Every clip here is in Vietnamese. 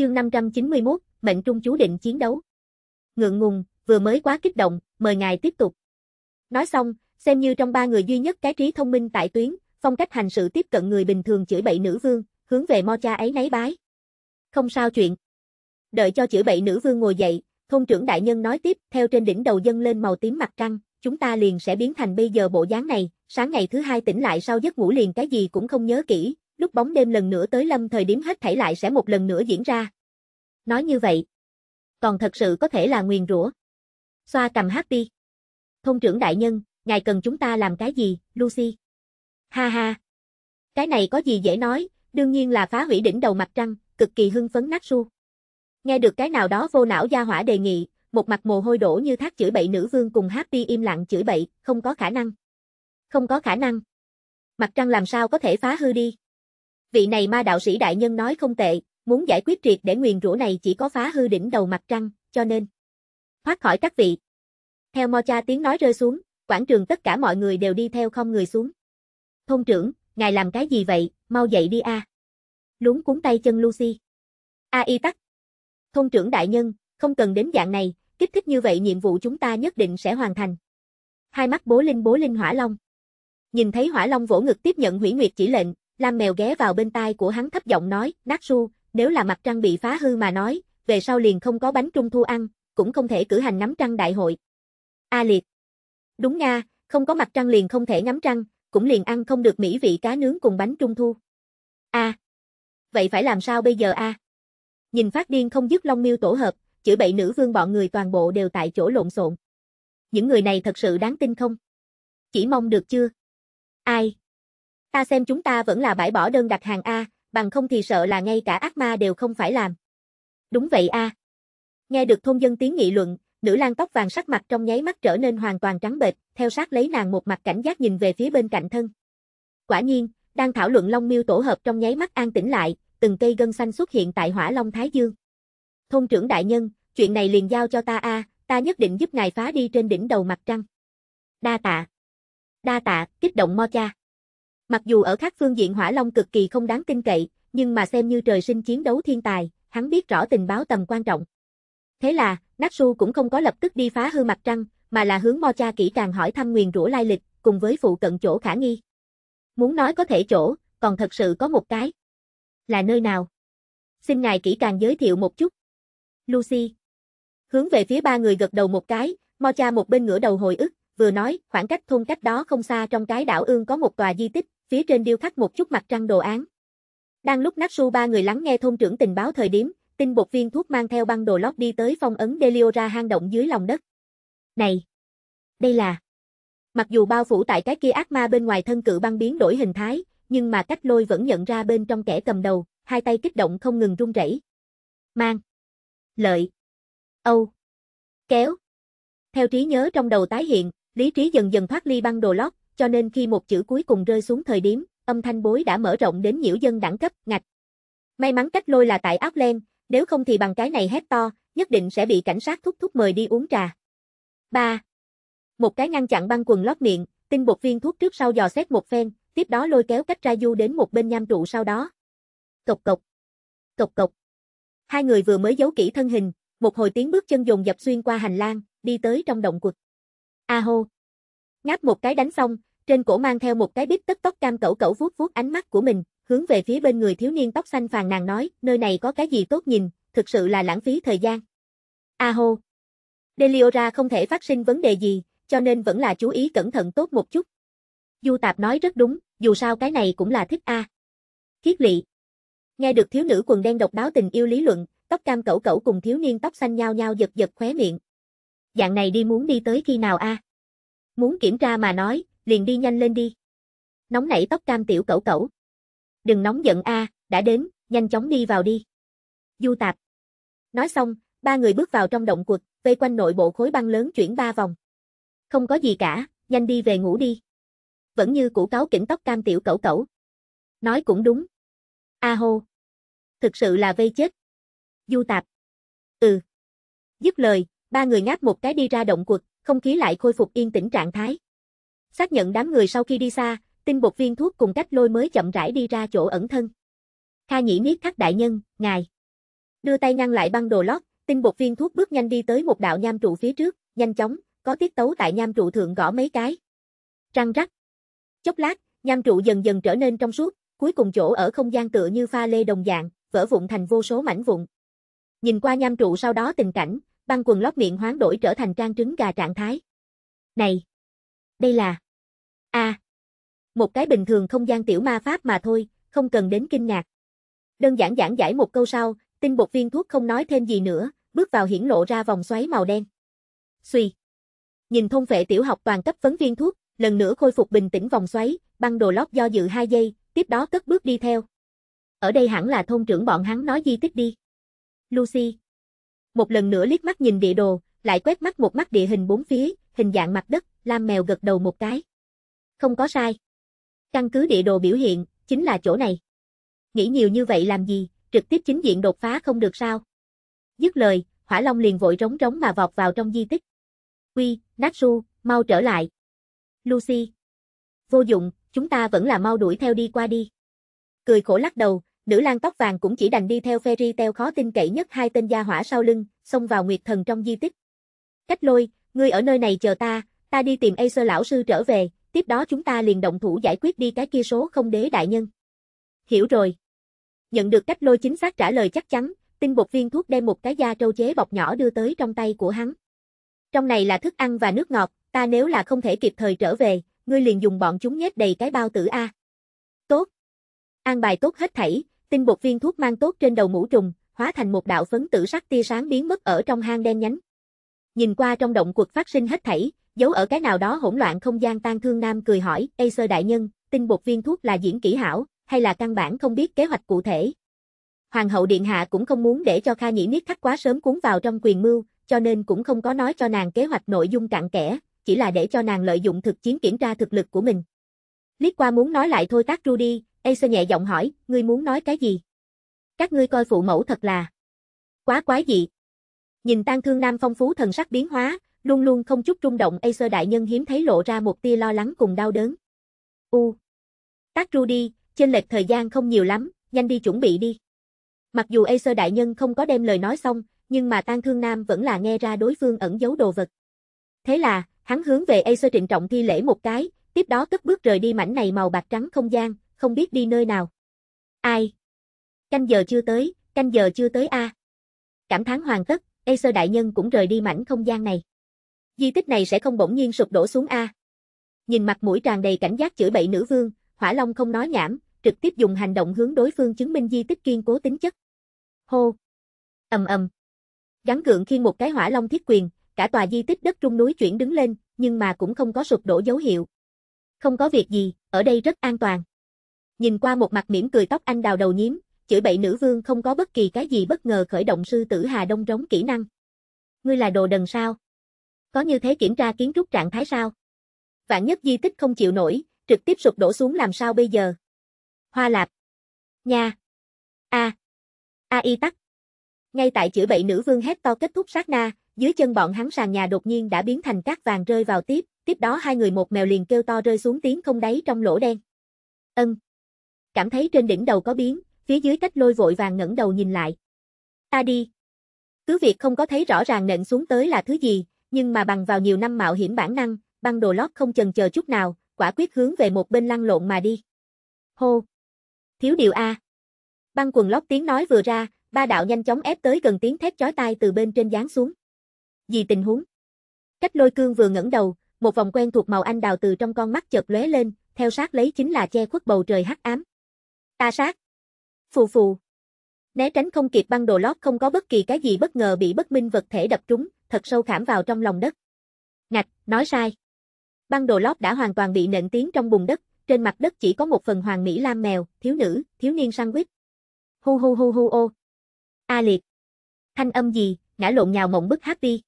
Chương 591, mệnh trung chú định chiến đấu. Ngượng ngùng, vừa mới quá kích động, mời ngài tiếp tục. Nói xong, xem như trong ba người duy nhất cái trí thông minh tại tuyến, phong cách hành sự tiếp cận người bình thường chửi bậy nữ vương, hướng về mo cha ấy nấy bái. Không sao chuyện. Đợi cho chửi bậy nữ vương ngồi dậy, thôn trưởng đại nhân nói tiếp, theo trên đỉnh đầu dân lên màu tím mặt trăng, chúng ta liền sẽ biến thành bây giờ bộ dáng này, sáng ngày thứ hai tỉnh lại sau giấc ngủ liền cái gì cũng không nhớ kỹ, lúc bóng đêm lần nữa tới lâm thời điểm hết thảy lại sẽ một lần nữa diễn ra. Nói như vậy, còn thật sự có thể là nguyền rủa. Xoa cầm hát đi. thông trưởng đại nhân, ngài cần chúng ta làm cái gì, Lucy? Ha ha. Cái này có gì dễ nói, đương nhiên là phá hủy đỉnh đầu mặt trăng, cực kỳ hưng phấn nát su. Nghe được cái nào đó vô não gia hỏa đề nghị, một mặt mồ hôi đổ như thác chửi bậy nữ vương cùng hát đi im lặng chửi bậy, không có khả năng. Không có khả năng. Mặt trăng làm sao có thể phá hư đi. Vị này ma đạo sĩ đại nhân nói không tệ, muốn giải quyết triệt để nguyền rủa này chỉ có phá hư đỉnh đầu mặt trăng, cho nên thoát khỏi các vị. Theo Mo Cha tiếng nói rơi xuống, quảng trường tất cả mọi người đều đi theo không người xuống. Thôn trưởng, ngài làm cái gì vậy, mau dậy đi a. À. Lúng cuốn tay chân Lucy. A à, y tắc. Thôn trưởng đại nhân, không cần đến dạng này, kích thích như vậy nhiệm vụ chúng ta nhất định sẽ hoàn thành. Hai mắt bố linh bố linh hỏa long. Nhìn thấy hỏa long vỗ ngực tiếp nhận hủy nguyệt chỉ lệnh, Lam mèo ghé vào bên tai của hắn thấp giọng nói, Natsu, nếu là mặt trăng bị phá hư mà nói, về sau liền không có bánh trung thu ăn, cũng không thể cử hành ngắm trăng đại hội. A liệt. Đúng nga, không có mặt trăng liền không thể ngắm trăng, cũng liền ăn không được mỹ vị cá nướng cùng bánh trung thu. A. À. Vậy phải làm sao bây giờ a? À? Nhìn phát điên không dứt long miêu tổ hợp, chữa bậy nữ vương bọn người toàn bộ đều tại chỗ lộn xộn. Những người này thật sự đáng tin không? Chỉ mong được chưa? Ai, Ta xem chúng ta vẫn là bãi bỏ đơn đặt hàng A, bằng không thì sợ là ngay cả ác ma đều không phải làm. Đúng vậy A. Nghe được thôn dân tiếng nghị luận, nữ lang tóc vàng sắc mặt trong nháy mắt trở nên hoàn toàn trắng bệch, theo sát lấy nàng một mặt cảnh giác nhìn về phía bên cạnh thân. Quả nhiên, đang thảo luận long miêu tổ hợp trong nháy mắt an tĩnh lại, từng cây gân xanh xuất hiện tại hỏa long thái dương. Thôn trưởng đại nhân, chuyện này liền giao cho ta a, ta nhất định giúp ngài phá đi trên đỉnh đầu mặt trăng. Đa tạ. Đa tạ, kích động mo cha. Mặc dù ở các phương diện Hỏa Long cực kỳ không đáng tin cậy, nhưng mà xem như trời sinh chiến đấu thiên tài, hắn biết rõ tình báo tầm quan trọng. Thế là, Natsu cũng không có lập tức đi phá hư mặt trăng, mà là hướng Mocha kỹ càng hỏi thăm nguyền rủa lai lịch, cùng với phụ cận chỗ khả nghi. Muốn nói có thể chỗ, còn thật sự có một cái. Là nơi nào? Xin ngài kỹ càng giới thiệu một chút. Lucy. Hướng về phía ba người gật đầu một cái, Mocha một bên ngửa đầu hồi ức, vừa nói, khoảng cách thôn cách đó không xa trong cái đảo ương có một tòa di tích, phía trên điêu khắc một chút mặt trăng đồ án. Đang lúc Natsu ba người lắng nghe thôn trưởng tình báo thời điểm, tinh bột viên thuốc mang theo băng đồ lót đi tới phong ấn Deliora hang động dưới lòng đất. Này! Đây là... Mặc dù bao phủ tại cái kia ác ma bên ngoài thân cự băng biến đổi hình thái, nhưng mà cách lôi vẫn nhận ra bên trong kẻ cầm đầu, hai tay kích động không ngừng run rẩy. Mang! Lợi! Âu! Kéo! Theo trí nhớ trong đầu tái hiện, lý trí dần dần thoát ly băng đồ lót, cho nên khi một chữ cuối cùng rơi xuống thời điểm, âm thanh bối đã mở rộng đến nhiễu dân đẳng cấp, ngạch. May mắn cách lôi là tại len nếu không thì bằng cái này hét to, nhất định sẽ bị cảnh sát thúc thúc mời đi uống trà. 3. Một cái ngăn chặn băng quần lót miệng, tinh bột viên thuốc trước sau dò xét một phen, tiếp đó lôi kéo cách ra du đến một bên nham trụ sau đó. Cộc cộc. Cộc cộc. Hai người vừa mới giấu kỹ thân hình, một hồi tiếng bước chân dồn dập xuyên qua hành lang, đi tới trong động quật. A hô. Ngáp một cái đánh xong, trên cổ mang theo một cái bít tất tóc cam cẩu cẩu vuốt vuốt ánh mắt của mình, hướng về phía bên người thiếu niên tóc xanh phàn nàn nói, nơi này có cái gì tốt nhìn, thực sự là lãng phí thời gian. A hô. Deliora không thể phát sinh vấn đề gì, cho nên vẫn là chú ý cẩn thận tốt một chút. Du Tạp nói rất đúng, dù sao cái này cũng là thích a. Kiết Khiết lị. Nghe được thiếu nữ quần đen độc đáo tình yêu lý luận, tóc cam cẩu cẩu cùng thiếu niên tóc xanh nhao nhao giật giật khóe miệng. Dạng này đi muốn đi tới khi nào a? À? Muốn kiểm tra mà nói, liền đi nhanh lên đi. Nóng nảy tóc cam tiểu cẩu cẩu. Đừng nóng giận a, đã đến, nhanh chóng đi vào đi. Du tạp. Nói xong, ba người bước vào trong động quật, vây quanh nội bộ khối băng lớn chuyển ba vòng. Không có gì cả, nhanh đi về ngủ đi. Vẫn như củ cáo kỉnh tóc cam tiểu cẩu cẩu. Nói cũng đúng. A hô. Thực sự là vây chết. Du tạp. Ừ. Dứt lời, ba người ngáp một cái đi ra động quật, không khí lại khôi phục yên tĩnh trạng thái. Xác nhận đám người sau khi đi xa, tinh bột viên thuốc cùng cách lôi mới chậm rãi đi ra chỗ ẩn thân. Kha nhĩ miết khắc đại nhân, ngài. Đưa tay ngăn lại băng đồ lót, tinh bột viên thuốc bước nhanh đi tới một đạo nham trụ phía trước, nhanh chóng, có tiết tấu tại nham trụ thượng gõ mấy cái. Răng rắc. Chốc lát, nham trụ dần dần trở nên trong suốt, cuối cùng chỗ ở không gian tựa như pha lê đồng dạng, vỡ vụn thành vô số mảnh vụn. Nhìn qua nham trụ sau đó tình cảnh, băng quần lót miệng hoán đổi trở thành trang trứng gà trạng thái. Này! Đây là... a Một cái bình thường không gian tiểu ma pháp mà thôi, không cần đến kinh ngạc. Đơn giản giảng giải một câu sau, tinh bột viên thuốc không nói thêm gì nữa, bước vào hiển lộ ra vòng xoáy màu đen. Xuy! Nhìn thông vệ tiểu học toàn cấp vấn viên thuốc, lần nữa khôi phục bình tĩnh vòng xoáy, băng đồ lót do dự 2 giây, tiếp đó cất bước đi theo. Ở đây hẳn là thôn trưởng bọn hắn nói di tích đi. Lucy, một lần nữa liếc mắt nhìn địa đồ, lại quét mắt một mắt địa hình bốn phía, hình dạng mặt đất, Lam Mèo gật đầu một cái. Không có sai. Căn cứ địa đồ biểu hiện, chính là chỗ này. Nghĩ nhiều như vậy làm gì, trực tiếp chính diện đột phá không được sao? Dứt lời, Hỏa Long liền vội rống rống mà vọt vào trong di tích. Quy, Natsu, mau trở lại. Lucy. Vô dụng, chúng ta vẫn là mau đuổi theo đi qua đi. Cười khổ lắc đầu, nữ lang tóc vàng cũng chỉ đành đi theo Fairy Tail khó tin cậy nhất hai tên gia hỏa sau lưng, xông vào Nguyệt Thần trong di tích. Cách lôi, ngươi ở nơi này chờ ta, ta đi tìm Acer lão sư trở về, tiếp đó chúng ta liền động thủ giải quyết đi cái kia số không đế đại nhân. Hiểu rồi. Nhận được cách lôi chính xác trả lời chắc chắn, tinh bột viên thuốc đem một cái da trâu chế bọc nhỏ đưa tới trong tay của hắn. Trong này là thức ăn và nước ngọt, ta nếu là không thể kịp thời trở về, ngươi liền dùng bọn chúng nhét đầy cái bao tử A. Tốt. An bài tốt hết thảy, Tinh bột viên thuốc mang tốt trên đầu mũ trùng, hóa thành một đạo phấn tử sắc tia sáng biến mất ở trong hang đen nhánh. Nhìn qua trong động quật phát sinh hết thảy, giấu ở cái nào đó hỗn loạn không gian tan thương nam cười hỏi, "Ê sơ đại nhân, tinh bột viên thuốc là diễn kỹ hảo, hay là căn bản không biết kế hoạch cụ thể?" Hoàng hậu điện hạ cũng không muốn để cho Kha Nhĩ Niết Thắc quá sớm cuốn vào trong quyền mưu, cho nên cũng không có nói cho nàng kế hoạch nội dung cặn kẽ, chỉ là để cho nàng lợi dụng thực chiến kiểm tra thực lực của mình. Liếc qua muốn nói lại thôi tác Rudy, Acer nhẹ giọng hỏi, ngươi muốn nói cái gì? Các ngươi coi phụ mẫu thật là quá quái dị. Nhìn tang thương nam phong phú thần sắc biến hóa, luôn luôn không chút rung động Acer đại nhân hiếm thấy lộ ra một tia lo lắng cùng đau đớn. U. Tác ru đi, trên lệch thời gian không nhiều lắm, nhanh đi chuẩn bị đi. Mặc dù Acer đại nhân không có đem lời nói xong, nhưng mà Tang Thương Nam vẫn là nghe ra đối phương ẩn giấu đồ vật. Thế là, hắn hướng về Acer trịnh trọng thi lễ một cái, tiếp đó cất bước rời đi mảnh này màu bạc trắng không gian, không biết đi nơi nào. Ai? Canh giờ chưa tới, canh giờ chưa tới a. Cảm thán hoàn tất, Acer đại nhân cũng rời đi mảnh không gian này. Di tích này sẽ không bỗng nhiên sụp đổ xuống a. Nhìn mặt mũi tràn đầy cảnh giác chửi bậy nữ vương, Hỏa Long không nói nhảm, trực tiếp dùng hành động hướng đối phương chứng minh di tích kiên cố tính chất. Hô. Ầm ầm. Gắn gượng khiên một cái Hỏa Long thiết quyền, cả tòa di tích đất trung núi chuyển đứng lên, nhưng mà cũng không có sụp đổ dấu hiệu. Không có việc gì, ở đây rất an toàn. Nhìn qua một mặt mỉm cười tóc anh đào đầu nhím chửi bậy nữ vương không có bất kỳ cái gì bất ngờ khởi động sư tử Hà Đông rống kỹ năng. Ngươi là đồ đần sao? Có như thế kiểm tra kiến trúc trạng thái sao? Vạn nhất di tích không chịu nổi, trực tiếp sụp đổ xuống làm sao bây giờ? Hoa lạp. Nha. A. A à y tắc. Ngay tại chửi bậy nữ vương hét to kết thúc sát na, dưới chân bọn hắn sàn nhà đột nhiên đã biến thành cát vàng rơi vào tiếp, tiếp đó hai người một mèo liền kêu to rơi xuống tiếng không đáy trong lỗ đen. Ân cảm thấy trên đỉnh đầu có biến, phía dưới cách lôi vội vàng ngẩng đầu nhìn lại. Ta đi. Cứ việc không có thấy rõ ràng nện xuống tới là thứ gì, nhưng mà bằng vào nhiều năm mạo hiểm bản năng, băng đồ lót không chần chờ chút nào, quả quyết hướng về một bên lăn lộn mà đi. Hô! Thiếu điều A. Băng quần lót tiếng nói vừa ra, ba đạo nhanh chóng ép tới gần tiếng thét chói tai từ bên trên giáng xuống. Gì tình huống? Cách lôi cương vừa ngẩng đầu, một vòng quen thuộc màu anh đào từ trong con mắt chợt lóe lên, theo sát lấy chính là che khuất bầu trời hắc ám. Ta sát. Phù phù. Né tránh không kịp băng đồ lót không có bất kỳ cái gì bất ngờ bị bất minh vật thể đập trúng, thật sâu khảm vào trong lòng đất. Ngạch, nói sai. Băng đồ lót đã hoàn toàn bị nện tiến trong bùn đất, trên mặt đất chỉ có một phần hoàng mỹ lam mèo, thiếu nữ, thiếu niên quýt Hu hu hu hu ô. A liệt. Thanh âm gì, ngã lộn nhào mộng bức hát đi.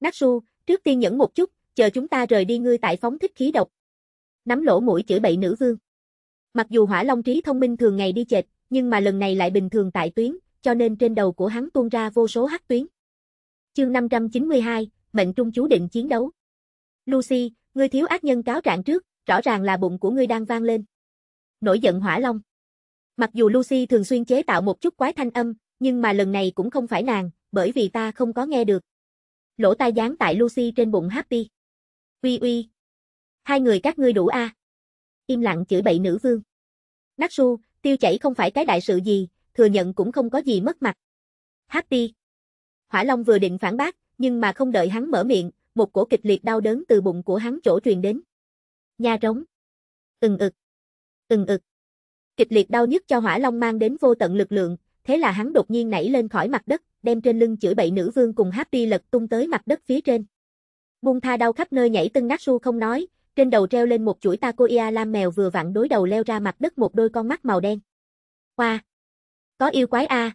Natsu, trước tiên nhẫn một chút, chờ chúng ta rời đi ngươi tại phóng thích khí độc. Nắm lỗ mũi chửi bậy nữ vương. Mặc dù hỏa long trí thông minh thường ngày đi chệch, nhưng mà lần này lại bình thường tại tuyến, cho nên trên đầu của hắn tuôn ra vô số hắc tuyến. Chương 592, mệnh trung chú định chiến đấu. Lucy, ngươi thiếu ác nhân cáo trạng trước, rõ ràng là bụng của ngươi đang vang lên. Nổi giận hỏa long. Mặc dù Lucy thường xuyên chế tạo một chút quái thanh âm, nhưng mà lần này cũng không phải nàng, bởi vì ta không có nghe được. Lỗ tai dán tại Lucy trên bụng Happy. Uy uy. Hai người các ngươi đủ a. À im lặng chửi bậy nữ vương. Nắc su, tiêu chảy không phải cái đại sự gì, thừa nhận cũng không có gì mất mặt. Hát đi. Hỏa Long vừa định phản bác, nhưng mà không đợi hắn mở miệng, một cổ kịch liệt đau đớn từ bụng của hắn chỗ truyền đến. Nha trống. Ừng ực. Ừng ực. Kịch liệt đau nhức cho Hỏa Long mang đến vô tận lực lượng, thế là hắn đột nhiên nảy lên khỏi mặt đất, đem trên lưng chửi bậy nữ vương cùng Happy lật tung tới mặt đất phía trên. Buông tha đau khắp nơi nhảy tân nát su không nói, trên đầu treo lên một chuỗi takoya lam mèo vừa vặn đối đầu leo ra mặt đất một đôi con mắt màu đen. Hoa! Có yêu quái a. À?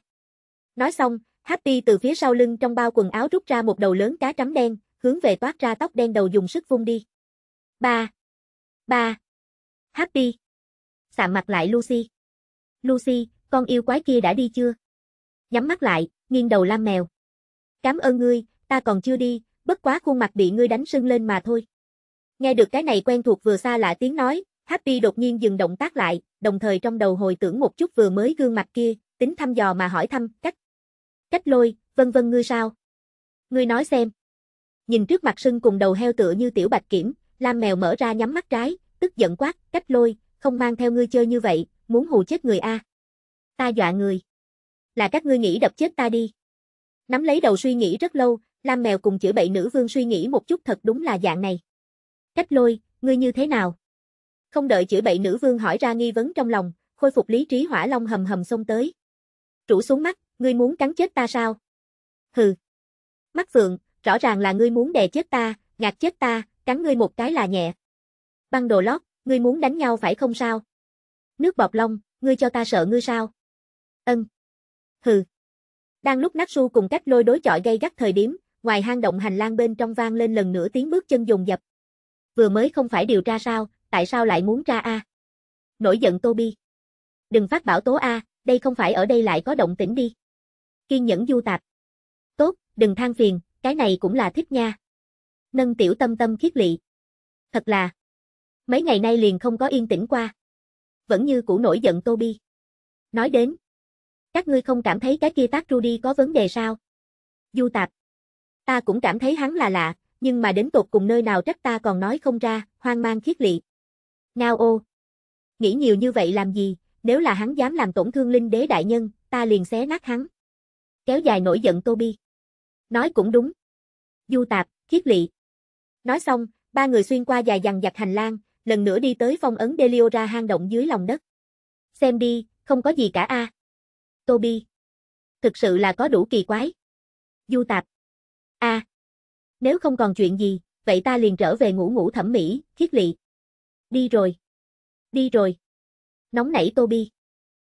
Nói xong, Happy từ phía sau lưng trong bao quần áo rút ra một đầu lớn cá trắm đen, hướng về toát ra tóc đen đầu dùng sức vung đi. Ba! Ba! Happy! Sạm mặt lại Lucy. Lucy, con yêu quái kia đã đi chưa? Nhắm mắt lại, nghiêng đầu lam mèo. Cảm ơn ngươi, ta còn chưa đi, bất quá khuôn mặt bị ngươi đánh sưng lên mà thôi. Nghe được cái này quen thuộc vừa xa lạ tiếng nói, Happy đột nhiên dừng động tác lại, đồng thời trong đầu hồi tưởng một chút vừa mới gương mặt kia, tính thăm dò mà hỏi thăm, cách. Cách lôi, vân vân ngươi sao? Ngươi nói xem. Nhìn trước mặt sưng cùng đầu heo tựa như tiểu bạch kiểm, Lam mèo mở ra nhắm mắt trái, tức giận quát, cách lôi, không mang theo ngươi chơi như vậy, muốn hù chết người a. Ta dọa người. Là các ngươi nghĩ đập chết ta đi. Nắm lấy đầu suy nghĩ rất lâu, Lam mèo cùng chữ bậy nữ vương suy nghĩ một chút thật đúng là dạng này. Cách lôi, ngươi như thế nào? Không đợi chửi bậy nữ vương hỏi ra nghi vấn trong lòng, khôi phục lý trí hỏa long hầm hầm xông tới. Trụ xuống mắt, ngươi muốn cắn chết ta sao? Hừ. Mắt phượng, rõ ràng là ngươi muốn đè chết ta, ngạt chết ta, cắn ngươi một cái là nhẹ. Băng đồ lót, ngươi muốn đánh nhau phải không sao? Nước bọt long, ngươi cho ta sợ ngươi sao? Ân. Hừ. Đang lúc Nát Su cùng cách lôi đối chọi gây gắt thời điểm, ngoài hang động hành lang bên trong vang lên lần nữa tiếng bước chân dùng dập vừa mới không phải điều tra sao, tại sao lại muốn tra a? Nổi giận Toby. Đừng phát bảo tố a, đây không phải ở đây lại có động tĩnh đi. Kiên nhẫn du tạp. Tốt, đừng than phiền, cái này cũng là thích nha. Nâng tiểu tâm tâm khiết lị. Thật là, mấy ngày nay liền không có yên tĩnh qua. Vẫn như cũ nổi giận Toby. Nói đến, các ngươi không cảm thấy cái kia tác Rudy có vấn đề sao? Du tạp. Ta cũng cảm thấy hắn là lạ, nhưng mà đến tột cùng nơi nào trách ta còn nói không ra, hoang mang khiết lị. Ngao ô. Nghĩ nhiều như vậy làm gì, nếu là hắn dám làm tổn thương linh đế đại nhân, ta liền xé nát hắn. Kéo dài nổi giận tobi Nói cũng đúng. Du tạp, khiết lị. Nói xong, ba người xuyên qua dài dằng dặc hành lang, lần nữa đi tới phong ấn Deliora hang động dưới lòng đất. Xem đi, không có gì cả a. À. Tô Thực sự là có đủ kỳ quái. Du tạp. a à, nếu không còn chuyện gì, vậy ta liền trở về ngủ ngủ thẩm mỹ, khiết lị. Đi rồi. Đi rồi. Nóng nảy Tô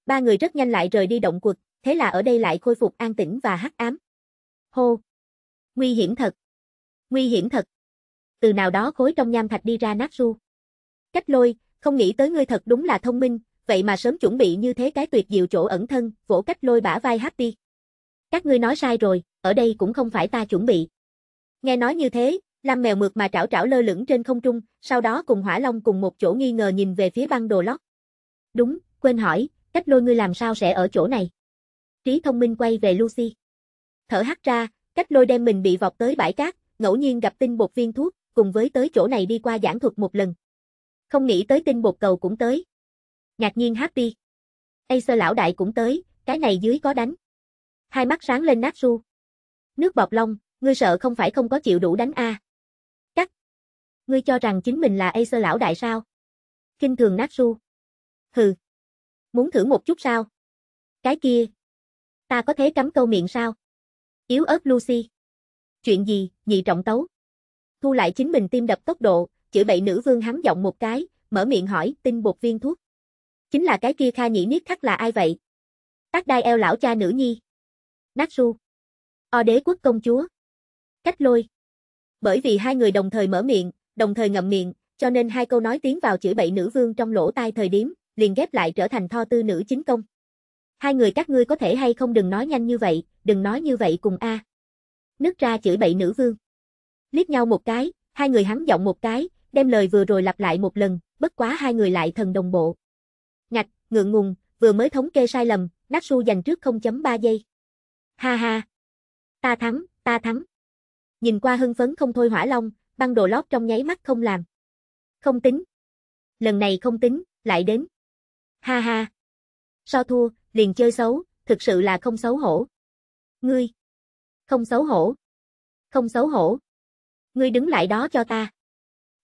Ba người rất nhanh lại rời đi động quật, thế là ở đây lại khôi phục an tĩnh và hắc ám. Hô. Nguy hiểm thật. Nguy hiểm thật. Từ nào đó khối trong nham thạch đi ra nát ru. Cách lôi, không nghĩ tới ngươi thật đúng là thông minh, vậy mà sớm chuẩn bị như thế cái tuyệt diệu chỗ ẩn thân, vỗ cách lôi bả vai hát đi. Các ngươi nói sai rồi, ở đây cũng không phải ta chuẩn bị. Nghe nói như thế, Lam mèo mượt mà trảo trảo lơ lửng trên không trung, sau đó cùng Hỏa Long cùng một chỗ nghi ngờ nhìn về phía băng đồ lót. Đúng, quên hỏi, cách lôi ngươi làm sao sẽ ở chỗ này? Trí thông minh quay về Lucy. Thở hắt ra, cách lôi đem mình bị vọt tới bãi cát, ngẫu nhiên gặp tinh bột viên thuốc, cùng với tới chỗ này đi qua giảng thuật một lần. Không nghĩ tới tinh bột cầu cũng tới. Ngạc nhiên happy. sơ lão đại cũng tới, cái này dưới có đánh. Hai mắt sáng lên nát ru. Nước bọt long. Ngươi sợ không phải không có chịu đủ đánh a? Cắt. Ngươi cho rằng chính mình là Acer lão đại sao? Kinh thường nát su. Hừ. Muốn thử một chút sao? Cái kia. Ta có thể cắm câu miệng sao? Yếu ớt Lucy. Chuyện gì, nhị trọng tấu. Thu lại chính mình tim đập tốc độ, chữ bậy nữ vương hắng giọng một cái, mở miệng hỏi, tin bột viên thuốc. Chính là cái kia Kha Nhĩ Niết Khắc là ai vậy? Tác đai eo lão cha nữ nhi. Nát su. O đế quốc công chúa. Cách lôi. Bởi vì hai người đồng thời mở miệng, đồng thời ngậm miệng, cho nên hai câu nói tiếng vào chửi bậy nữ vương trong lỗ tai thời điểm, liền ghép lại trở thành tho tư nữ chính công. Hai người các ngươi có thể hay không đừng nói nhanh như vậy, đừng nói như vậy cùng a. Nước ra chửi bậy nữ vương. Liếc nhau một cái, hai người hắn giọng một cái, đem lời vừa rồi lặp lại một lần, bất quá hai người lại thần đồng bộ. Ngạch, ngượng ngùng, vừa mới thống kê sai lầm, Natsu giành trước 0.3 giây. Ha ha. Ta thắng, ta thắng. Nhìn qua hưng phấn không thôi hỏa long, băng đồ lót trong nháy mắt không làm. Không tính. Lần này không tính, lại đến. Ha ha. So thua, liền chơi xấu, thực sự là không xấu hổ. Ngươi. Không xấu hổ. Không xấu hổ. Ngươi đứng lại đó cho ta.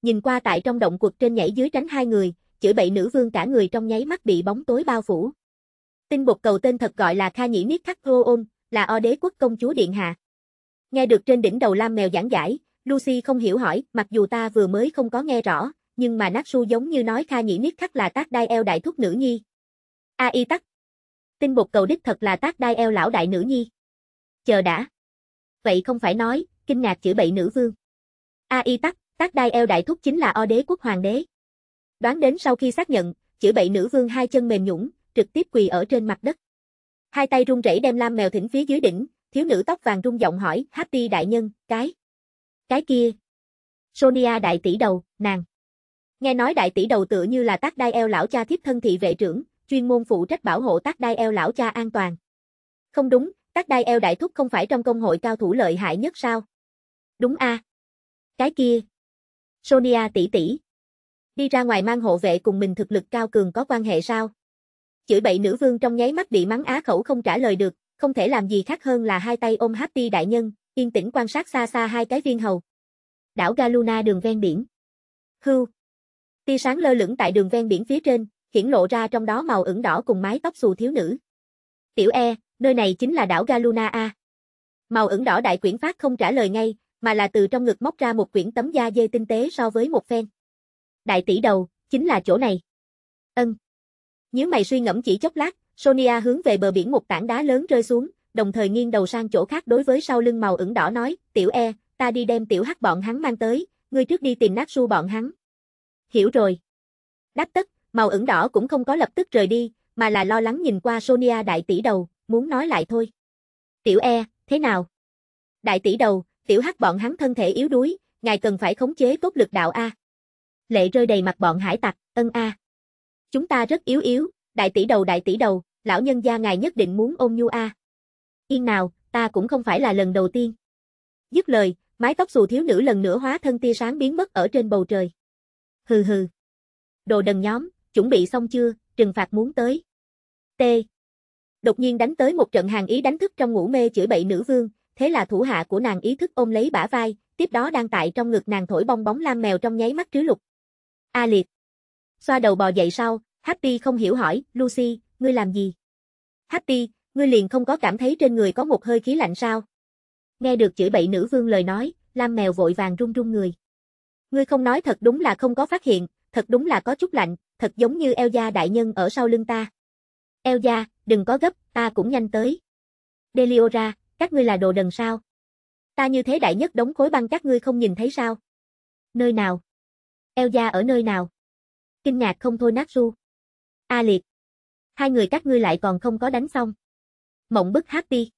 Nhìn qua tại trong động cuộc trên nhảy dưới tránh hai người, chửi bậy nữ vương cả người trong nháy mắt bị bóng tối bao phủ. tin bột cầu tên thật gọi là Kha Nhĩ Niết Khắc Rô Ôn, là o đế quốc công chúa Điện Hạ. Nghe được trên đỉnh đầu lam mèo giảng giải, Lucy không hiểu hỏi, mặc dù ta vừa mới không có nghe rõ, nhưng mà Natsu giống như nói Kha Nhĩ Niết Khắc là tác đai eo đại thúc nữ nhi. A y tắc. Tinh bột cầu đích thật là tác đai eo lão đại nữ nhi. Chờ đã. Vậy không phải nói, kinh ngạc chữ bậy nữ vương. A y tắc, tác đai eo đại thúc chính là o đế quốc hoàng đế. Đoán đến sau khi xác nhận, chữ bậy nữ vương hai chân mềm nhũng, trực tiếp quỳ ở trên mặt đất. Hai tay run rẩy đem lam mèo thỉnh phía dưới đỉnh, Thiếu nữ tóc vàng rung giọng hỏi, Happy đại nhân, cái. Cái kia. Sonia đại tỷ đầu, nàng. Nghe nói đại tỷ đầu tựa như là tác đai eo lão cha thiếp thân thị vệ trưởng, chuyên môn phụ trách bảo hộ tác đai eo lão cha an toàn. Không đúng, tác đai eo đại thúc không phải trong công hội cao thủ lợi hại nhất sao? Đúng a. Cái kia. Sonia tỷ tỷ. Đi ra ngoài mang hộ vệ cùng mình thực lực cao cường có quan hệ sao? Chửi bậy nữ vương trong nháy mắt bị mắng á khẩu không trả lời được, không thể làm gì khác hơn là hai tay ôm Happy đại nhân, yên tĩnh quan sát xa xa hai cái viên hầu. Đảo Galuna đường ven biển. Hưu. Tia sáng lơ lửng tại đường ven biển phía trên, hiển lộ ra trong đó màu ửng đỏ cùng mái tóc xù thiếu nữ. Tiểu E, nơi này chính là đảo Galuna A. Màu ửng đỏ đại quyển phát không trả lời ngay, mà là từ trong ngực móc ra một quyển tấm da dê tinh tế so với một phen. Đại tỷ đầu, chính là chỗ này. Ân. Nếu mày suy ngẫm chỉ chốc lát, Sonia hướng về bờ biển một tảng đá lớn rơi xuống, đồng thời nghiêng đầu sang chỗ khác đối với sau lưng màu ửng đỏ nói, tiểu e, ta đi đem tiểu hắc bọn hắn mang tới, ngươi trước đi tìm nát su bọn hắn. Hiểu rồi. Đáp tức, màu ửng đỏ cũng không có lập tức rời đi, mà là lo lắng nhìn qua Sonia đại tỷ đầu, muốn nói lại thôi. Tiểu e, thế nào? Đại tỷ đầu, tiểu hắc bọn hắn thân thể yếu đuối, ngài cần phải khống chế tốt lực đạo A. Lệ rơi đầy mặt bọn hải tặc, ân A. Chúng ta rất yếu yếu, đại tỷ đầu đại tỷ đầu, lão nhân gia ngài nhất định muốn ôm nhu a. Yên nào, ta cũng không phải là lần đầu tiên. Dứt lời, mái tóc xù thiếu nữ lần nữa hóa thân tia sáng biến mất ở trên bầu trời. Hừ hừ. Đồ đần nhóm, chuẩn bị xong chưa, trừng phạt muốn tới. T. Đột nhiên đánh tới một trận hàng ý đánh thức trong ngủ mê chửi bậy nữ vương, thế là thủ hạ của nàng ý thức ôm lấy bả vai, tiếp đó đang tại trong ngực nàng thổi bong bóng lam mèo trong nháy mắt trứ lục. A liệt. Xoa đầu bò dậy sau, Happy không hiểu hỏi, Lucy, ngươi làm gì? Happy, ngươi liền không có cảm thấy trên người có một hơi khí lạnh sao? Nghe được chửi bậy nữ vương lời nói, Lam mèo vội vàng run run người. Ngươi không nói thật đúng là không có phát hiện, thật đúng là có chút lạnh, thật giống như eo đại nhân ở sau lưng ta. Eo đừng có gấp, ta cũng nhanh tới. Deliora, các ngươi là đồ đần sao? Ta như thế đại nhất đống khối băng các ngươi không nhìn thấy sao? Nơi nào? Eo ở nơi nào? Kinh ngạc không thôi nát ru. A Liệt. Hai người các ngươi lại còn không có đánh xong. Mộng bức happy.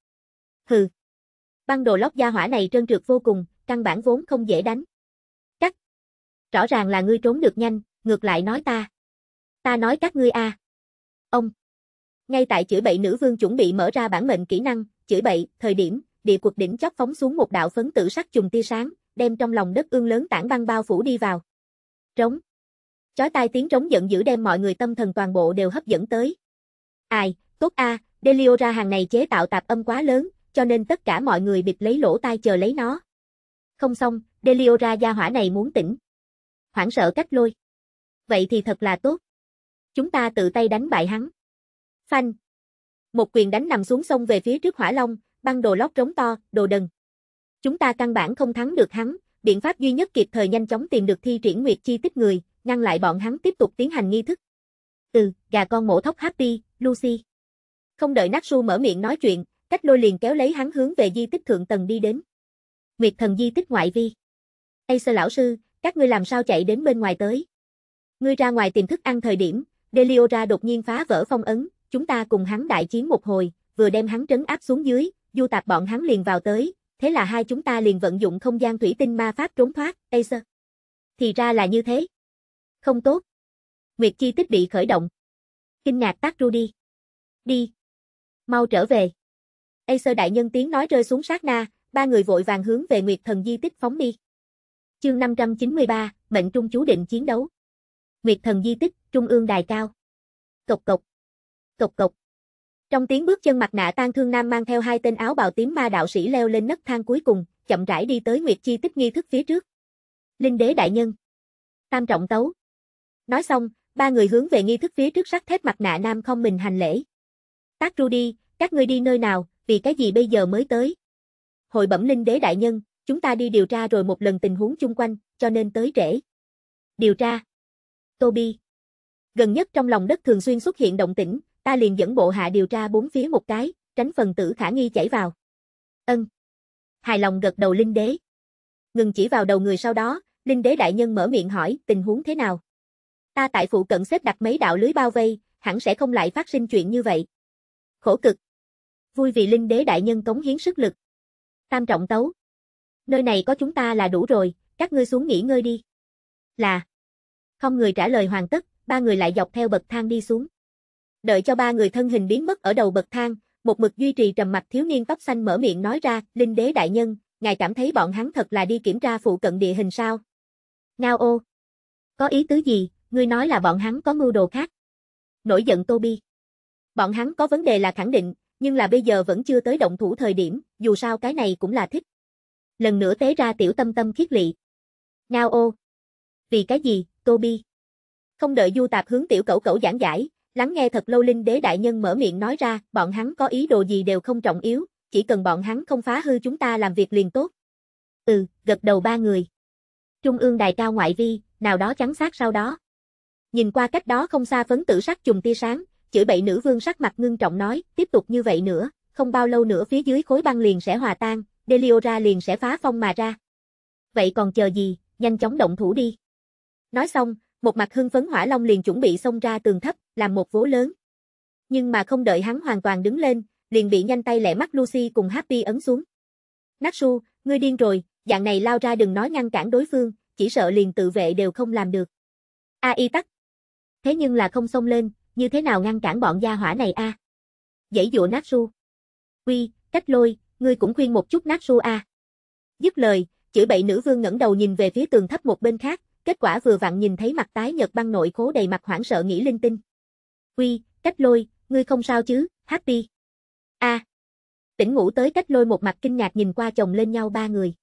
Hừ. Băng đồ lóc gia hỏa này trơn trượt vô cùng, căn bản vốn không dễ đánh. Cắt. Rõ ràng là ngươi trốn được nhanh, ngược lại nói ta. Ta nói các ngươi a. Ông. Ngay tại chữ bậy nữ vương chuẩn bị mở ra bản mệnh kỹ năng, chữ bậy, thời điểm, địa cuộc đỉnh chóp phóng xuống một đạo phấn tử sắc trùng tia sáng, đem trong lòng đất ương lớn tảng băng bao phủ đi vào. Trống. Chói tai tiếng trống giận dữ đem mọi người tâm thần toàn bộ đều hấp dẫn tới. Ai, tốt a, à, Delio ra hàng này chế tạo tạp âm quá lớn, cho nên tất cả mọi người bịt lấy lỗ tai chờ lấy nó. Không xong, Delio ra gia hỏa này muốn tỉnh. Hoảng sợ cách lôi. Vậy thì thật là tốt. Chúng ta tự tay đánh bại hắn. Phanh. Một quyền đánh nằm xuống sông về phía trước hỏa long, băng đồ lót trống to, đồ đần. Chúng ta căn bản không thắng được hắn, biện pháp duy nhất kịp thời nhanh chóng tìm được thi triển nguyệt chi tích người, ngăn lại bọn hắn tiếp tục tiến hành nghi thức. Ừ, gà con mổ thóc happy, Lucy. Không đợi Natsu mở miệng nói chuyện, cách lôi liền kéo lấy hắn hướng về di tích thượng tầng đi đến. Nguyệt thần di tích ngoại vi. Acer lão sư, các ngươi làm sao chạy đến bên ngoài tới? Ngươi ra ngoài tìm thức ăn thời điểm, Deliora đột nhiên phá vỡ phong ấn, chúng ta cùng hắn đại chiến một hồi, vừa đem hắn trấn áp xuống dưới, du tạp bọn hắn liền vào tới, thế là hai chúng ta liền vận dụng không gian thủy tinh ma pháp trốn thoát, Acer. Thì ra là như thế. Không tốt. Nguyệt Chi tích bị khởi động. Kinh ngạc tắt Rudy. Đi. Mau trở về. Acer đại nhân tiếng nói rơi xuống sát na, ba người vội vàng hướng về Nguyệt thần di tích phóng đi. Chương 593, mệnh trung chú định chiến đấu. Nguyệt thần di tích, trung ương đài cao. Cộc cộc. Cộc cộc. Trong tiếng bước chân mặt nạ tan thương nam mang theo hai tên áo bào tím ma đạo sĩ leo lên nấc thang cuối cùng, chậm rãi đi tới Nguyệt chi tích nghi thức phía trước. Linh đế đại nhân. Tam trọng tấu. Nói xong, ba người hướng về nghi thức phía trước sắt thép mặt nạ nam không mình hành lễ. Tác Rudy, các ngươi đi nơi nào, vì cái gì bây giờ mới tới? Hội bẩm linh đế đại nhân, chúng ta đi điều tra rồi một lần tình huống chung quanh, cho nên tới trễ. Điều tra. Toby. Gần nhất trong lòng đất thường xuyên xuất hiện động tĩnh, ta liền dẫn bộ hạ điều tra bốn phía một cái, tránh phần tử khả nghi chảy vào. Ân. Hài lòng gật đầu linh đế. Ngừng chỉ vào đầu người sau đó, linh đế đại nhân mở miệng hỏi tình huống thế nào. Ta tại phụ cận xếp đặt mấy đạo lưới bao vây, hẳn sẽ không lại phát sinh chuyện như vậy. Khổ cực. Vui vì linh đế đại nhân cống hiến sức lực. Tam trọng tấu. Nơi này có chúng ta là đủ rồi, các ngươi xuống nghỉ ngơi đi. Là. Không người trả lời hoàn tất, ba người lại dọc theo bậc thang đi xuống. Đợi cho ba người thân hình biến mất ở đầu bậc thang, một mực duy trì trầm mặc thiếu niên tóc xanh mở miệng nói ra, "Linh đế đại nhân, ngài cảm thấy bọn hắn thật là đi kiểm tra phụ cận địa hình sao?" Ngao ô. Có ý tứ gì, Ngươi nói là bọn hắn có mưu đồ khác. Nổi giận Toby. Bọn hắn có vấn đề là khẳng định, nhưng là bây giờ vẫn chưa tới động thủ thời điểm, dù sao cái này cũng là thích. Lần nữa tế ra tiểu tâm tâm khiết lị. Ngao ô. Vì cái gì, Toby? Không đợi du tạp hướng tiểu cẩu cẩu giảng giải, lắng nghe thật lâu linh đế đại nhân mở miệng nói ra, bọn hắn có ý đồ gì đều không trọng yếu, chỉ cần bọn hắn không phá hư chúng ta làm việc liền tốt. Ừ, gật đầu ba người. Trung ương đài cao ngoại vi, nào đó trắng xác sau đó. Nhìn qua cách đó không xa phấn tử sắc trùng tia sáng, chửi bậy nữ vương sắc mặt ngưng trọng nói, tiếp tục như vậy nữa, không bao lâu nữa phía dưới khối băng liền sẽ hòa tan, Deliora liền sẽ phá phong mà ra. Vậy còn chờ gì, nhanh chóng động thủ đi. Nói xong, một mặt hưng phấn hỏa long liền chuẩn bị xông ra tường thấp, làm một vố lớn. Nhưng mà không đợi hắn hoàn toàn đứng lên, liền bị nhanh tay lẹ mắt Lucy cùng Happy ấn xuống. Natsu, ngươi điên rồi, dạng này lao ra đừng nói ngăn cản đối phương, chỉ sợ liền tự vệ đều không làm được. A tắc, Thế nhưng là không xông lên, như thế nào ngăn cản bọn gia hỏa này a? À? Dãy dụa nát su. quy cách lôi, ngươi cũng khuyên một chút nát su a. À. Dứt lời, chửi bậy nữ vương ngẩng đầu nhìn về phía tường thấp một bên khác, kết quả vừa vặn nhìn thấy mặt tái nhật băng nội khố đầy mặt hoảng sợ nghĩ linh tinh. quy cách lôi, ngươi không sao chứ, happy. A. À. Tỉnh ngủ tới cách lôi một mặt kinh ngạc nhìn qua chồng lên nhau ba người.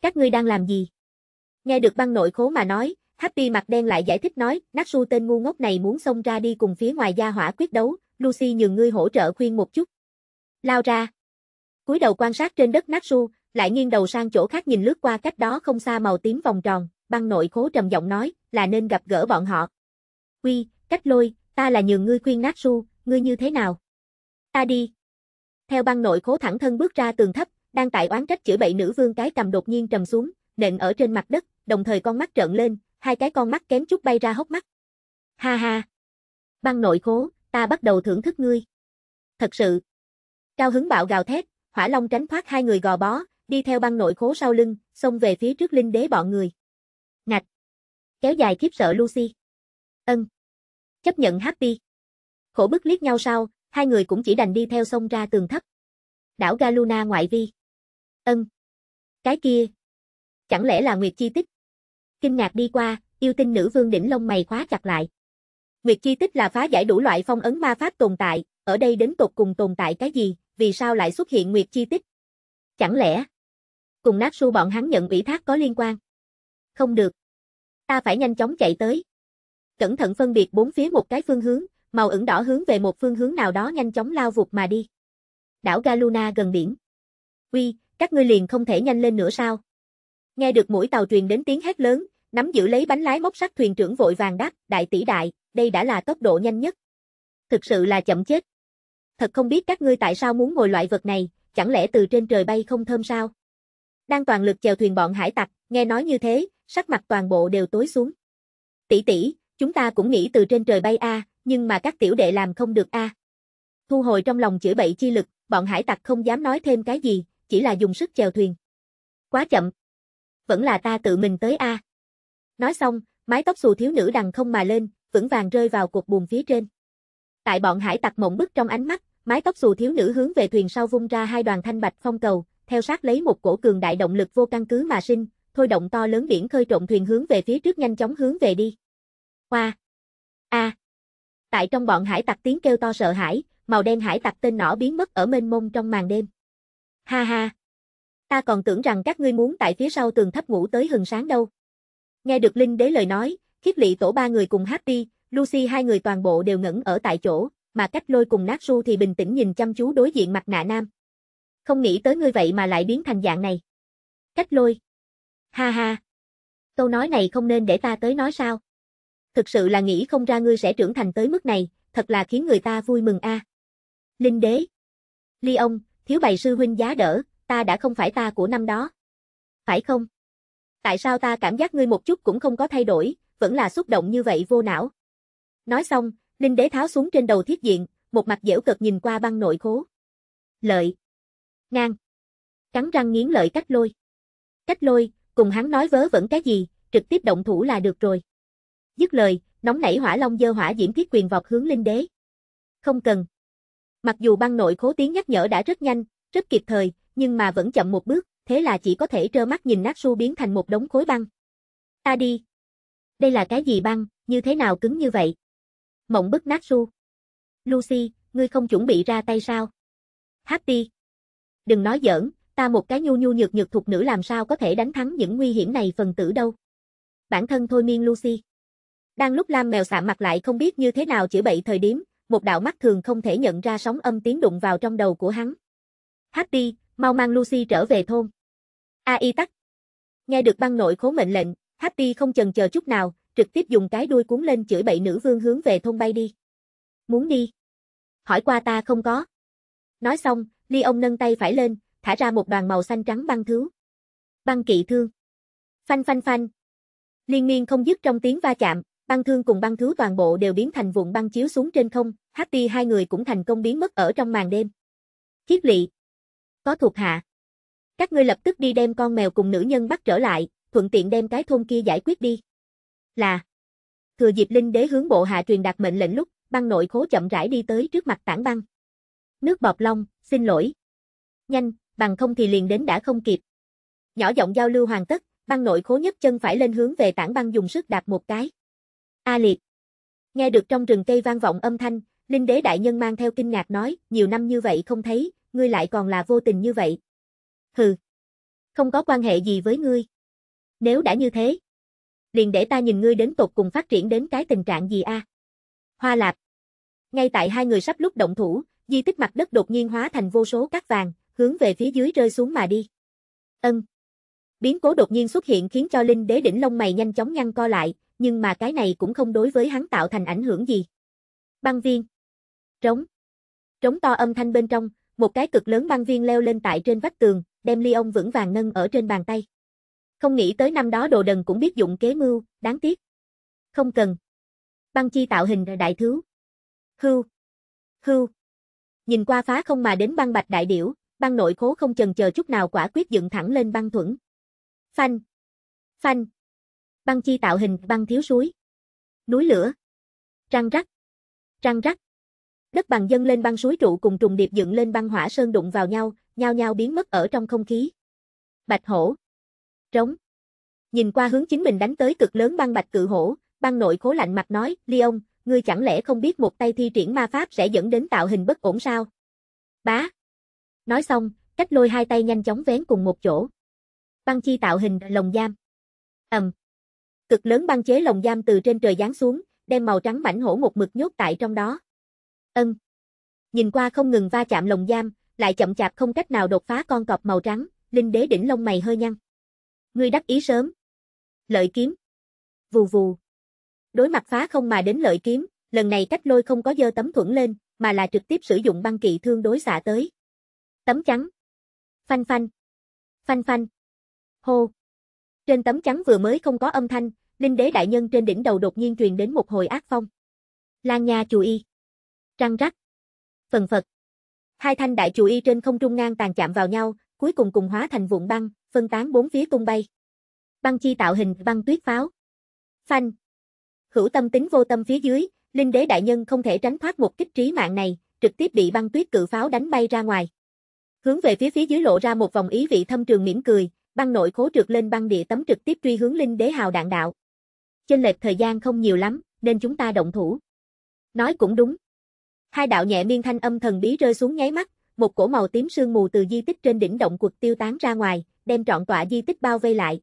Các ngươi đang làm gì? Nghe được băng nội khố mà nói, Happy mặt đen lại giải thích nói, Natsu tên ngu ngốc này muốn xông ra đi cùng phía ngoài gia hỏa quyết đấu, Lucy nhường ngươi hỗ trợ khuyên một chút. Lao ra. cúi đầu quan sát trên đất Natsu, lại nghiêng đầu sang chỗ khác nhìn lướt qua cách đó không xa màu tím vòng tròn, băng nội khố trầm giọng nói, là nên gặp gỡ bọn họ. Quy, cách lôi, ta là nhường ngươi khuyên Natsu, ngươi như thế nào? Ta đi. Theo băng nội khố thẳng thân bước ra tường thấp, đang tại oán trách chửi bậy nữ vương cái cầm đột nhiên trầm xuống, nện ở trên mặt đất, đồng thời con mắt trợn lên, hai cái con mắt kém chút bay ra hốc mắt. Ha ha! Băng nội khố, ta bắt đầu thưởng thức ngươi. Thật sự! Cao hứng bạo gào thét, hỏa long tránh thoát hai người gò bó, đi theo băng nội khố sau lưng, xông về phía trước linh đế bọn người. Ngạch! Kéo dài khiếp sợ Lucy. Ân! Chấp nhận happy. Khổ bức liếc nhau sau, hai người cũng chỉ đành đi theo sông ra tường thấp. Đảo Galuna ngoại vi. Ân! Cái kia! Chẳng lẽ là Nguyệt Chi Tích? kinh ngạc đi qua, yêu tinh nữ vương đỉnh lông mày khóa chặt lại. Nguyệt chi tích là phá giải đủ loại phong ấn ma pháp tồn tại, ở đây đến tột cùng tồn tại cái gì, vì sao lại xuất hiện Nguyệt chi tích? Chẳng lẽ, cùng nát su bọn hắn nhận ủy thác có liên quan? Không được. Ta phải nhanh chóng chạy tới. Cẩn thận phân biệt bốn phía một cái phương hướng, màu ửng đỏ hướng về một phương hướng nào đó nhanh chóng lao vụt mà đi. Đảo Galuna gần biển. Uy, các ngươi liền không thể nhanh lên nữa sao? Nghe được mũi tàu truyền đến tiếng hét lớn, Nắm giữ lấy bánh lái móc sắt thuyền trưởng vội vàng đáp, đại tỷ đại, đây đã là tốc độ nhanh nhất. Thực sự là chậm chết. Thật không biết các ngươi tại sao muốn ngồi loại vật này, chẳng lẽ từ trên trời bay không thơm sao? Đang toàn lực chèo thuyền bọn hải tặc, nghe nói như thế, sắc mặt toàn bộ đều tối xuống. Tỷ tỷ, chúng ta cũng nghĩ từ trên trời bay a, nhưng mà các tiểu đệ làm không được a. Thu hồi trong lòng chửi bậy chi lực, bọn hải tặc không dám nói thêm cái gì, chỉ là dùng sức chèo thuyền. Quá chậm. Vẫn là ta tự mình tới a. À. Nói xong, mái tóc xù thiếu nữ đằng không mà lên, vững vàng rơi vào cột buồm phía trên. Tại bọn hải tặc mộng bức trong ánh mắt, mái tóc xù thiếu nữ hướng về thuyền sau vung ra hai đoàn thanh bạch phong cầu, theo sát lấy một cổ cường đại động lực vô căn cứ mà sinh, thôi động to lớn biển khơi trộn thuyền hướng về phía trước nhanh chóng hướng về đi. Hoa! A! Tại trong bọn hải tặc tiếng kêu to sợ hãi, màu đen hải tặc tên nỏ biến mất ở mênh mông trong màn đêm. Ha ha! Ta còn tưởng rằng các ngươi muốn tại phía sau tường thấp ngủ tới hừng sáng đâu. Nghe được Linh Đế lời nói, khiếp lị tổ ba người cùng Happy, Lucy hai người toàn bộ đều ngẩn ở tại chỗ, mà cách lôi cùng nát su thì bình tĩnh nhìn chăm chú đối diện mặt nạ nam. Không nghĩ tới ngươi vậy mà lại biến thành dạng này. Cách lôi. Ha ha. Câu nói này không nên để ta tới nói sao. Thực sự là nghĩ không ra ngươi sẽ trưởng thành tới mức này, thật là khiến người ta vui mừng a. À. Linh đế. Ly ông, thiếu bày sư huynh giá đỡ, ta đã không phải ta của năm đó. Phải không? tại sao ta cảm giác ngươi một chút cũng không có thay đổi, vẫn là xúc động như vậy vô não. Nói xong, Linh Đế tháo xuống trên đầu thiết diện, một mặt dễu cực nhìn qua băng nội khố. Lợi. Ngang. Cắn răng nghiến lợi cách lôi. Cách lôi, cùng hắn nói vớ vẫn cái gì, trực tiếp động thủ là được rồi. Dứt lời, nóng nảy hỏa long dơ hỏa diễm thiết quyền vọt hướng Linh Đế. Không cần. Mặc dù băng nội khố tiếng nhắc nhở đã rất nhanh, rất kịp thời, nhưng mà vẫn chậm một bước, thế là chỉ có thể trơ mắt nhìn Natsu biến thành một đống khối băng. Ta đi. Đây là cái gì băng, như thế nào cứng như vậy? Mộng bức Natsu. Lucy, ngươi không chuẩn bị ra tay sao? Happy. Đừng nói giỡn, ta một cái nhu nhu nhược nhược thuộc nữ làm sao có thể đánh thắng những nguy hiểm này phần tử đâu. Bản thân thôi miên Lucy. Đang lúc Lam mèo xạ mặt lại không biết như thế nào chữa bậy thời điểm, một đạo mắt thường không thể nhận ra sóng âm tiếng đụng vào trong đầu của hắn. Happy, mau mang Lucy trở về thôn. AI tắt. Nghe được băng nội khố mệnh lệnh, Happy không chần chờ chút nào, trực tiếp dùng cái đuôi cuốn lên chửi bậy nữ vương hướng về thôn bay đi. Muốn đi? Hỏi qua ta không có. Nói xong, Ly ông nâng tay phải lên, thả ra một đoàn màu xanh trắng băng thứ. Băng kỵ thương. Phanh phanh phanh. Liên miên không dứt trong tiếng va chạm, băng thương cùng băng thứ toàn bộ đều biến thành vụn băng chiếu xuống trên không, Happy hai người cũng thành công biến mất ở trong màn đêm. Kiếp lỵ. Có thuộc hạ. Các ngươi lập tức đi đem con mèo cùng nữ nhân bắt trở lại, thuận tiện đem cái thôn kia giải quyết đi. Là Thừa dịp Linh Đế hướng bộ hạ truyền đạt mệnh lệnh lúc, băng nội khố chậm rãi đi tới trước mặt tảng băng. Nước bọt long, xin lỗi. Nhanh, bằng không thì liền đến đã không kịp. Nhỏ giọng giao lưu hoàn tất, băng nội khố nhất chân phải lên hướng về tảng băng dùng sức đạp một cái. A liệt. Nghe được trong rừng cây vang vọng âm thanh, Linh đế đại nhân mang theo kinh ngạc nói, nhiều năm như vậy không thấy, ngươi lại còn là vô tình như vậy hừ. Không có quan hệ gì với ngươi. Nếu đã như thế, liền để ta nhìn ngươi đến tột cùng phát triển đến cái tình trạng gì a? À? Hoa Lạp. Ngay tại hai người sắp lúc động thủ, di tích mặt đất đột nhiên hóa thành vô số cát vàng, hướng về phía dưới rơi xuống mà đi. Ân. Biến cố đột nhiên xuất hiện khiến cho Linh Đế đỉnh lông mày nhanh chóng nhăn co lại, nhưng mà cái này cũng không đối với hắn tạo thành ảnh hưởng gì. Băng viên. Trống. Trống to âm thanh bên trong, một cái cực lớn băng viên leo lên tại trên vách tường, đem ly ông vững vàng nâng ở trên bàn tay. Không nghĩ tới năm đó đồ đần cũng biết dụng kế mưu, đáng tiếc. Không cần. Băng chi tạo hình đại thứ. Hư. Hư. Nhìn qua phá không mà đến băng bạch đại điểu, băng nội khố không chần chờ chút nào quả quyết dựng thẳng lên băng thuẫn. Phanh. Phanh. Băng chi tạo hình băng thiếu suối. Núi lửa. Trăng rắc. Trăng rắc. Đất bằng dâng lên băng suối trụ cùng trùng điệp dựng lên băng hỏa sơn đụng vào nhau, nhao nhao biến mất ở trong không khí. Bạch hổ. Trống. Nhìn qua hướng chính mình đánh tới cực lớn băng bạch cự hổ, băng nội khố lạnh mặt nói, ông, ngươi chẳng lẽ không biết một tay thi triển ma pháp sẽ dẫn đến tạo hình bất ổn sao? Bá. Nói xong, cách lôi hai tay nhanh chóng vén cùng một chỗ. Băng chi tạo hình lồng giam. Ầm. Cực lớn băng chế lồng giam từ trên trời giáng xuống, đem màu trắng mảnh hổ một mực nhốt tại trong đó. Ân. Nhìn qua không ngừng va chạm lồng giam, lại chậm chạp không cách nào đột phá con cọp màu trắng, linh đế đỉnh lông mày hơi nhăn. Ngươi đắc ý sớm. Lợi kiếm. Vù vù. Đối mặt phá không mà đến lợi kiếm, lần này cách lôi không có dơ tấm thuẫn lên, mà là trực tiếp sử dụng băng kỵ thương đối xạ tới. Tấm trắng. Phanh phanh. Phanh phanh. Hô. Trên tấm trắng vừa mới không có âm thanh, linh đế đại nhân trên đỉnh đầu đột nhiên truyền đến một hồi ác phong. Lan Nha chú y. Răng rắc. Phần phật. Hai thanh đại chùy trên không trung ngang tàn chạm vào nhau, cuối cùng cùng hóa thành vụn băng, phân tán bốn phía tung bay. Băng chi tạo hình băng tuyết pháo. Phanh. Hữu tâm tính vô tâm phía dưới, linh đế đại nhân không thể tránh thoát một kích trí mạng này, trực tiếp bị băng tuyết cự pháo đánh bay ra ngoài. Hướng về phía phía dưới lộ ra một vòng ý vị thâm trường mỉm cười, băng nội khố trượt lên băng địa tấm trực tiếp truy hướng linh đế hào đạn đạo. trên lệch thời gian không nhiều lắm, nên chúng ta động thủ. Nói cũng đúng. Hai đạo nhẹ miên thanh âm thần bí rơi xuống nháy mắt, một cổ màu tím sương mù từ di tích trên đỉnh động quật tiêu tán ra ngoài, đem trọn tọa di tích bao vây lại.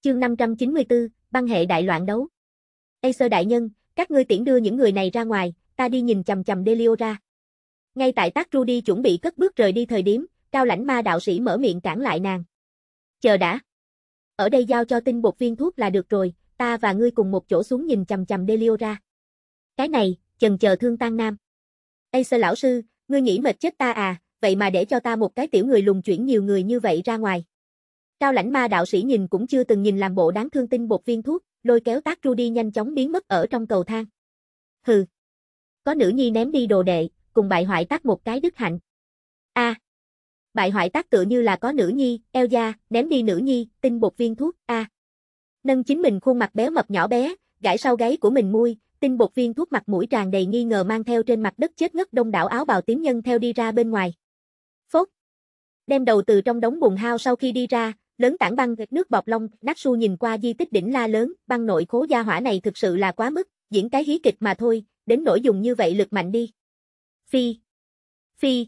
Chương 594, băng hệ đại loạn đấu. Ê sơ đại nhân, các ngươi tiễn đưa những người này ra ngoài, ta đi nhìn chầm chầm Delio ra. Ngay tại tác Rudy chuẩn bị cất bước rời đi thời điểm, cao lãnh ma đạo sĩ mở miệng cản lại nàng. Chờ đã. Ở đây giao cho tinh bột viên thuốc là được rồi, ta và ngươi cùng một chỗ xuống nhìn chầm chầm Delio ra. Cái này, chần chờ thương tan nam sơ lão sư, ngươi nghĩ mệt chết ta à, vậy mà để cho ta một cái tiểu người lùng chuyển nhiều người như vậy ra ngoài. Cao lãnh ma đạo sĩ nhìn cũng chưa từng nhìn làm bộ đáng thương tinh bột viên thuốc, lôi kéo tác Rudy nhanh chóng biến mất ở trong cầu thang. Hừ. Có nữ nhi ném đi đồ đệ, cùng bại hoại tác một cái đức hạnh. A. À. Bại hoại tác tựa như là có nữ nhi, eo da, ném đi nữ nhi, tinh bột viên thuốc, a. À. Nâng chính mình khuôn mặt béo mập nhỏ bé, gãi sau gáy của mình mui, tinh bột viên thuốc mặt mũi tràn đầy nghi ngờ mang theo trên mặt đất chết ngất đông đảo áo bào tím nhân theo đi ra bên ngoài. Phốt. Đem đầu từ trong đống bùn hao sau khi đi ra, lớn tảng băng nước bọt long, nát su nhìn qua di tích đỉnh la lớn, băng nội khố gia hỏa này thực sự là quá mức, diễn cái hí kịch mà thôi, đến nỗi dùng như vậy lực mạnh đi. Phi. Phi.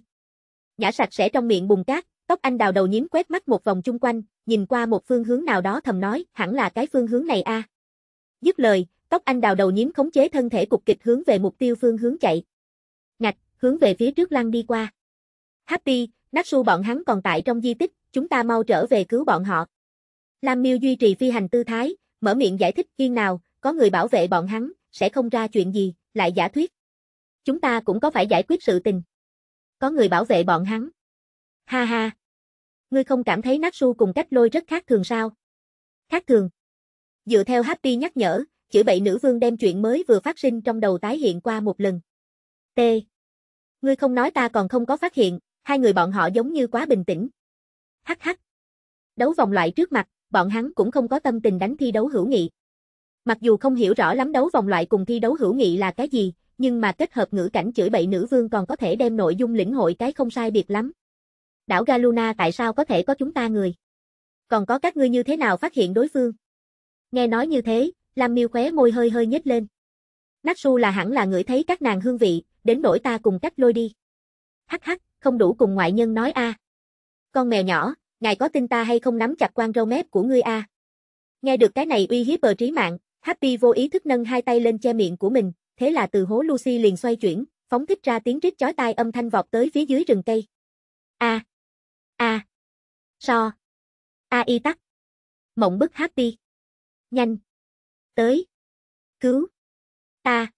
Nhã sạch sẽ trong miệng bùn cát, tóc anh đào đầu nhím quét mắt một vòng chung quanh, nhìn qua một phương hướng nào đó thầm nói, hẳn là cái phương hướng này a. À. Dứt lời, tóc anh đào đầu nhiếm khống chế thân thể cục kịch hướng về mục tiêu phương hướng chạy. Ngạch, hướng về phía trước lăn đi qua. Happy, Natsu bọn hắn còn tại trong di tích, chúng ta mau trở về cứu bọn họ. Lam Miêu duy trì phi hành tư thái, mở miệng giải thích yên nào, có người bảo vệ bọn hắn, sẽ không ra chuyện gì, lại giả thuyết. Chúng ta cũng có phải giải quyết sự tình. Có người bảo vệ bọn hắn. Ha ha. Ngươi không cảm thấy Natsu cùng cách lôi rất khác thường sao? Khác thường. Dựa theo Happy nhắc nhở, chửi bậy nữ vương đem chuyện mới vừa phát sinh trong đầu tái hiện qua một lần. T. Ngươi không nói ta còn không có phát hiện, hai người bọn họ giống như quá bình tĩnh. Hắc hắc. Đấu vòng loại trước mặt, bọn hắn cũng không có tâm tình đánh thi đấu hữu nghị. Mặc dù không hiểu rõ lắm đấu vòng loại cùng thi đấu hữu nghị là cái gì, nhưng mà kết hợp ngữ cảnh chửi bậy nữ vương còn có thể đem nội dung lĩnh hội cái không sai biệt lắm. Đảo Galuna tại sao có thể có chúng ta người? Còn có các ngươi như thế nào phát hiện đối phương? Nghe nói như thế, Lam Miêu khóe môi hơi hơi nhếch lên. Natsu là hẳn là ngửi thấy các nàng hương vị, đến nỗi ta cùng cách lôi đi. Hắc hắc, không đủ cùng ngoại nhân nói a. Con mèo nhỏ, ngài có tin ta hay không nắm chặt quan râu mép của ngươi a. Nghe được cái này uy hiếp bờ trí mạng, Happy vô ý thức nâng hai tay lên che miệng của mình, thế là từ hố Lucy liền xoay chuyển, phóng thích ra tiếng rít chói tai âm thanh vọt tới phía dưới rừng cây. A. A. So. A y tắc. Mộng bức Happy. Nhanh, tới. Cứu. Ta.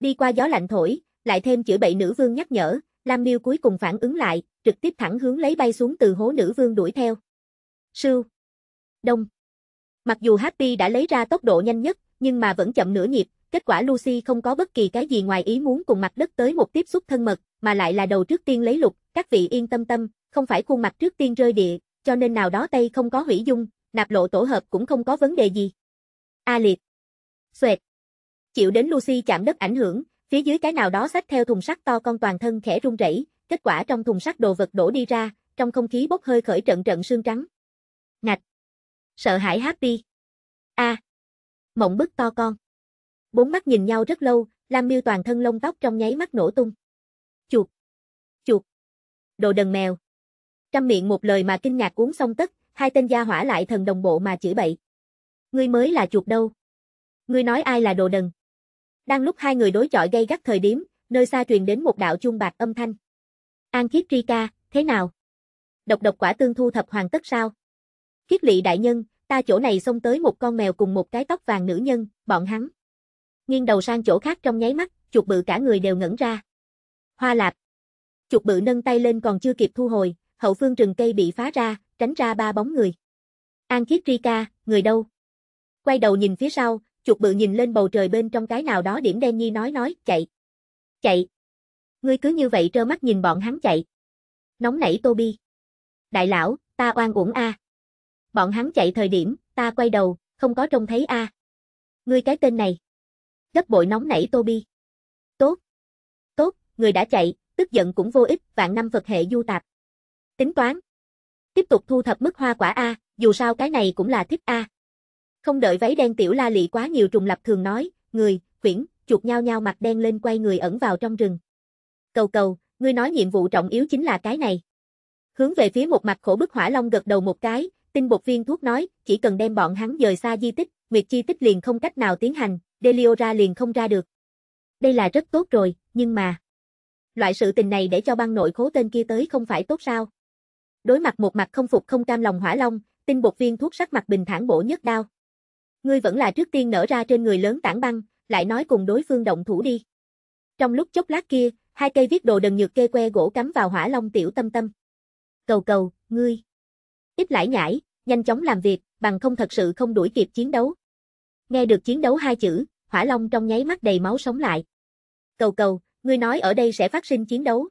Đi qua gió lạnh thổi, lại thêm chữ bậy nữ vương nhắc nhở, Lam Miêu cuối cùng phản ứng lại, trực tiếp thẳng hướng lấy bay xuống từ hố nữ vương đuổi theo. Sưu. Đông. Mặc dù Happy đã lấy ra tốc độ nhanh nhất, nhưng mà vẫn chậm nửa nhịp, kết quả Lucy không có bất kỳ cái gì ngoài ý muốn cùng mặt đất tới một tiếp xúc thân mật, mà lại là đầu trước tiên lấy lục, các vị yên tâm tâm, không phải khuôn mặt trước tiên rơi địa, cho nên nào đó tay không có hủy dung, nạp lộ tổ hợp cũng không có vấn đề gì. A liệt. Xoẹt. Chịu đến Lucy chạm đất ảnh hưởng, phía dưới cái nào đó xách theo thùng sắt to con toàn thân khẽ run rẩy, kết quả trong thùng sắt đồ vật đổ đi ra, trong không khí bốc hơi khởi trận trận sương trắng. Ngạch. Sợ hãi Happy. A. À. Mộng bức to con. Bốn mắt nhìn nhau rất lâu, Lam Miêu toàn thân lông tóc trong nháy mắt nổ tung. Chuột. Chuột. Đồ đần mèo. Trăm miệng một lời mà kinh ngạc uống xong tất, hai tên gia hỏa lại thần đồng bộ mà chửi bậy. Ngươi mới là chuột đâu. Ngươi nói ai là đồ đần. Đang lúc hai người đối chọi gây gắt thời điểm, nơi xa truyền đến một đạo chuông bạc âm thanh. An Kiết Tri Ca, thế nào? Độc độc quả tương thu thập hoàn tất sao? Kiết lỵ đại nhân, ta chỗ này xông tới một con mèo cùng một cái tóc vàng nữ nhân, bọn hắn. Nghiêng đầu sang chỗ khác trong nháy mắt, chuột bự cả người đều ngẩn ra. Hoa lạp. Chuột bự nâng tay lên còn chưa kịp thu hồi, hậu phương rừng cây bị phá ra, tránh ra ba bóng người. An Kiết Tri Ca, người đâu? quay đầu nhìn phía sau, chuột bự nhìn lên bầu trời bên trong cái nào đó điểm đen nhi nói nói, chạy. Chạy. Ngươi cứ như vậy trơ mắt nhìn bọn hắn chạy. Nóng nảy Tô Đại lão, ta oan uổng a. Bọn hắn chạy thời điểm, ta quay đầu, không có trông thấy a. Ngươi cái tên này. Gấp bội nóng nảy Tô Tốt. Tốt, người đã chạy, tức giận cũng vô ích, vạn năm Phật hệ du tạp. Tính toán. Tiếp tục thu thập mức hoa quả a, dù sao cái này cũng là thích a. Không đợi váy đen tiểu la lị quá nhiều trùng lập thường nói, người, quyển, chuột nhau nhau mặt đen lên quay người ẩn vào trong rừng. Cầu cầu, ngươi nói nhiệm vụ trọng yếu chính là cái này. Hướng về phía một mặt khổ bức hỏa long gật đầu một cái, tinh bột viên thuốc nói, chỉ cần đem bọn hắn dời xa di tích, Nguyệt Chi tích liền không cách nào tiến hành, Deliora liền không ra được. Đây là rất tốt rồi, nhưng mà... Loại sự tình này để cho băng nội khố tên kia tới không phải tốt sao? Đối mặt một mặt không phục không cam lòng hỏa long, tinh bột viên thuốc sắc mặt bình thản bổ nhất đao ngươi vẫn là trước tiên nở ra trên người lớn tảng băng, lại nói cùng đối phương động thủ đi. Trong lúc chốc lát kia, hai cây viết đồ đần nhược kê que gỗ cắm vào hỏa long tiểu tâm tâm. Cầu cầu, ngươi. Ít lãi nhãi, nhanh chóng làm việc, bằng không thật sự không đuổi kịp chiến đấu. Nghe được chiến đấu hai chữ, hỏa long trong nháy mắt đầy máu sống lại. Cầu cầu, ngươi nói ở đây sẽ phát sinh chiến đấu.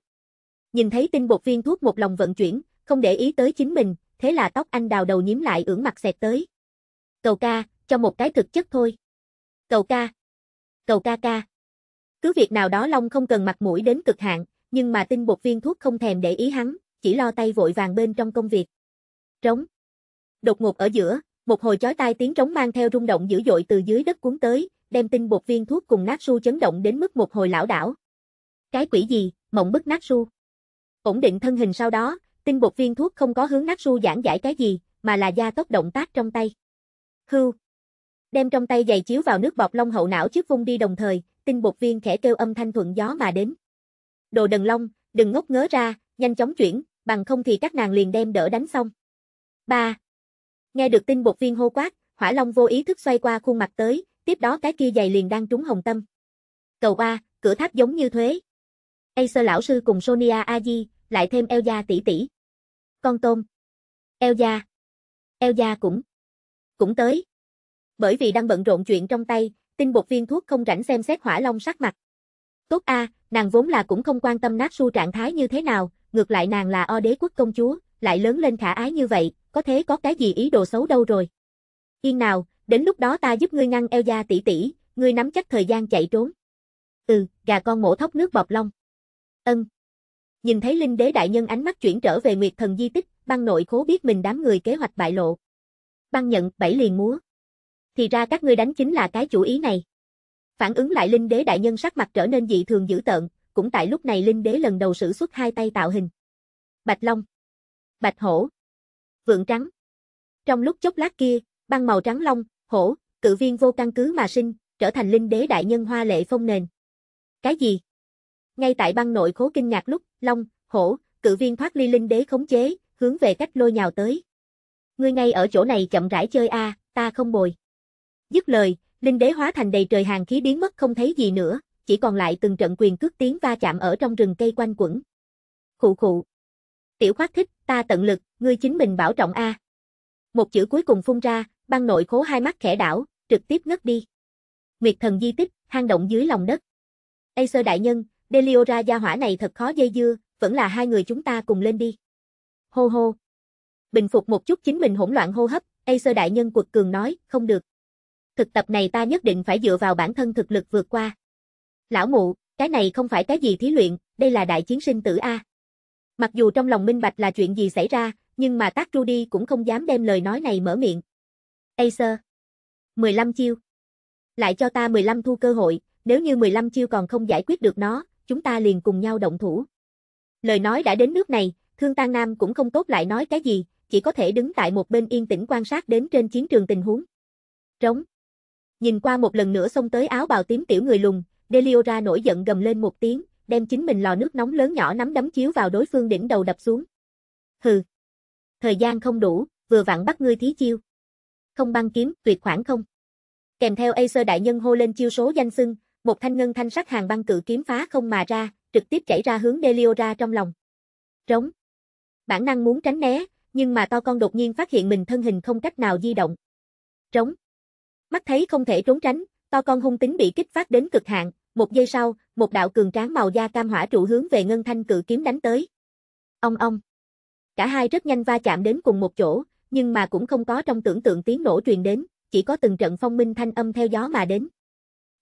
Nhìn thấy tinh bột viên thuốc một lòng vận chuyển, không để ý tới chính mình, thế là tóc anh đào đầu nhím lại ưỡng mặt xẹt tới. Cầu ca, cho một cái thực chất thôi. Cầu ca. Cầu ca ca. Cứ việc nào đó Long không cần mặt mũi đến cực hạn, nhưng mà tinh bột viên thuốc không thèm để ý hắn, chỉ lo tay vội vàng bên trong công việc. Trống. Đột ngột ở giữa, một hồi chói tai tiếng trống mang theo rung động dữ dội từ dưới đất cuốn tới, đem tinh bột viên thuốc cùng nát su chấn động đến mức một hồi lão đảo. Cái quỷ gì, mộng bức nát su. Ổn định thân hình sau đó, tinh bột viên thuốc không có hướng nát su giảng giải cái gì, mà là gia tốc động tác trong tay. Hưu, đem trong tay giày chiếu vào nước bọt long hậu não trước vung đi đồng thời, tinh bột viên khẽ kêu âm thanh thuận gió mà đến. Đồ đần long, đừng ngốc ngớ ra, nhanh chóng chuyển, bằng không thì các nàng liền đem đỡ đánh xong. 3. Nghe được tinh bột viên hô quát, hỏa long vô ý thức xoay qua khuôn mặt tới, tiếp đó cái kia giày liền đang trúng hồng tâm. Cầu ba, cửa tháp giống như thuế. Acer lão sư cùng Sonia Aji, lại thêm Elja tỷ tỷ. Con tôm. Elja. Elja cũng. Cũng tới bởi vì đang bận rộn chuyện trong tay, tinh bột viên thuốc không rảnh xem xét hỏa long sắc mặt. Tốt a, nàng vốn là cũng không quan tâm nát su trạng thái như thế nào, ngược lại nàng là o đế quốc công chúa, lại lớn lên khả ái như vậy, có thế có cái gì ý đồ xấu đâu rồi. Yên nào, đến lúc đó ta giúp ngươi ngăn eo gia tỷ tỷ, ngươi nắm chắc thời gian chạy trốn. Ừ, gà con mổ thóc nước bọt long. Ân. Nhìn thấy linh đế đại nhân ánh mắt chuyển trở về nguyệt thần di tích, băng nội khố biết mình đám người kế hoạch bại lộ. Băng nhận, bảy liền múa thì ra các ngươi đánh chính là cái chủ ý này. Phản ứng lại Linh Đế đại nhân sắc mặt trở nên dị thường dữ tợn, cũng tại lúc này Linh Đế lần đầu sử xuất hai tay tạo hình. Bạch Long, Bạch Hổ, Vượng Trắng. Trong lúc chốc lát kia, băng màu trắng long, hổ, cự viên vô căn cứ mà sinh, trở thành Linh Đế đại nhân hoa lệ phong nền. Cái gì? Ngay tại băng nội khố kinh ngạc lúc, long, hổ, cự viên thoát ly Linh Đế khống chế, hướng về cách lôi nhào tới. Ngươi ngay ở chỗ này chậm rãi chơi a, à, ta không bồi. Dứt lời, linh đế hóa thành đầy trời hàng khí biến mất không thấy gì nữa, chỉ còn lại từng trận quyền cước tiếng va chạm ở trong rừng cây quanh quẩn. Khụ khụ. Tiểu khoát thích, ta tận lực, ngươi chính mình bảo trọng A. Một chữ cuối cùng phun ra, băng nội khố hai mắt khẽ đảo, trực tiếp ngất đi. Nguyệt thần di tích, hang động dưới lòng đất. Ây sơ đại nhân, Deliora gia hỏa này thật khó dây dưa, vẫn là hai người chúng ta cùng lên đi. Hô hô. Bình phục một chút chính mình hỗn loạn hô hấp, Ây sơ đại nhân quật cường nói, không được thực tập này ta nhất định phải dựa vào bản thân thực lực vượt qua. Lão mụ, cái này không phải cái gì thí luyện, đây là đại chiến sinh tử A. Mặc dù trong lòng minh bạch là chuyện gì xảy ra, nhưng mà tác Rudy cũng không dám đem lời nói này mở miệng. Acer. 15 chiêu. Lại cho ta 15 thu cơ hội, nếu như 15 chiêu còn không giải quyết được nó, chúng ta liền cùng nhau động thủ. Lời nói đã đến nước này, Thương Tăng Nam cũng không tốt lại nói cái gì, chỉ có thể đứng tại một bên yên tĩnh quan sát đến trên chiến trường tình huống. Trống. Nhìn qua một lần nữa xông tới áo bào tím tiểu người lùng, Deliora nổi giận gầm lên một tiếng, đem chính mình lò nước nóng lớn nhỏ nắm đấm chiếu vào đối phương đỉnh đầu đập xuống. Hừ. Thời gian không đủ, vừa vặn bắt ngươi thí chiêu. Không băng kiếm, tuyệt khoảng không. Kèm theo Acer đại nhân hô lên chiêu số danh xưng, một thanh ngân thanh sắc hàng băng cự kiếm phá không mà ra, trực tiếp chảy ra hướng Deliora trong lòng. Trống. Bản năng muốn tránh né, nhưng mà to con đột nhiên phát hiện mình thân hình không cách nào di động. Trống. Mắt thấy không thể trốn tránh, to con hung tính bị kích phát đến cực hạn, một giây sau, một đạo cường tráng màu da cam hỏa trụ hướng về ngân thanh cự kiếm đánh tới. Ông ông. Cả hai rất nhanh va chạm đến cùng một chỗ, nhưng mà cũng không có trong tưởng tượng tiếng nổ truyền đến, chỉ có từng trận phong minh thanh âm theo gió mà đến.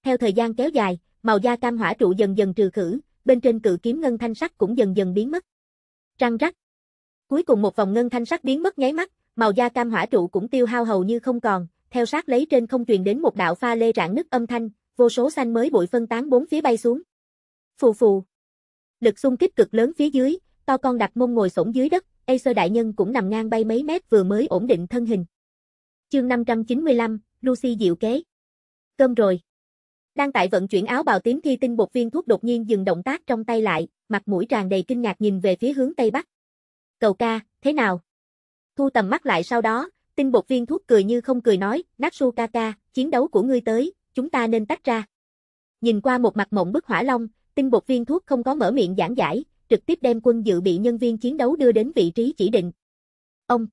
Theo thời gian kéo dài, màu da cam hỏa trụ dần dần trừ khử, bên trên cự kiếm ngân thanh sắc cũng dần dần biến mất. Răng rắc. Cuối cùng một vòng ngân thanh sắc biến mất nháy mắt, màu da cam hỏa trụ cũng tiêu hao hầu như không còn, theo sát lấy trên không truyền đến một đạo pha lê rạn nứt âm thanh, vô số xanh mới bụi phân tán bốn phía bay xuống. Phù phù. Lực xung kích cực lớn phía dưới, to con đặt mông ngồi xổm dưới đất, Acer đại nhân cũng nằm ngang bay mấy mét vừa mới ổn định thân hình. Chương 595, Lucy diệu kế. Cơm rồi. Đang tại vận chuyển áo bào tím thi tinh bột viên thuốc đột nhiên dừng động tác trong tay lại, mặt mũi tràn đầy kinh ngạc nhìn về phía hướng tây bắc. Cầu ca, thế nào? Thu tầm mắt lại sau đó, Tinh bột viên thuốc cười như không cười nói, Natsu Kaka, chiến đấu của ngươi tới, chúng ta nên tách ra. Nhìn qua một mặt mộng bức hỏa long, tinh bột viên thuốc không có mở miệng giảng giải, trực tiếp đem quân dự bị nhân viên chiến đấu đưa đến vị trí chỉ định. Ông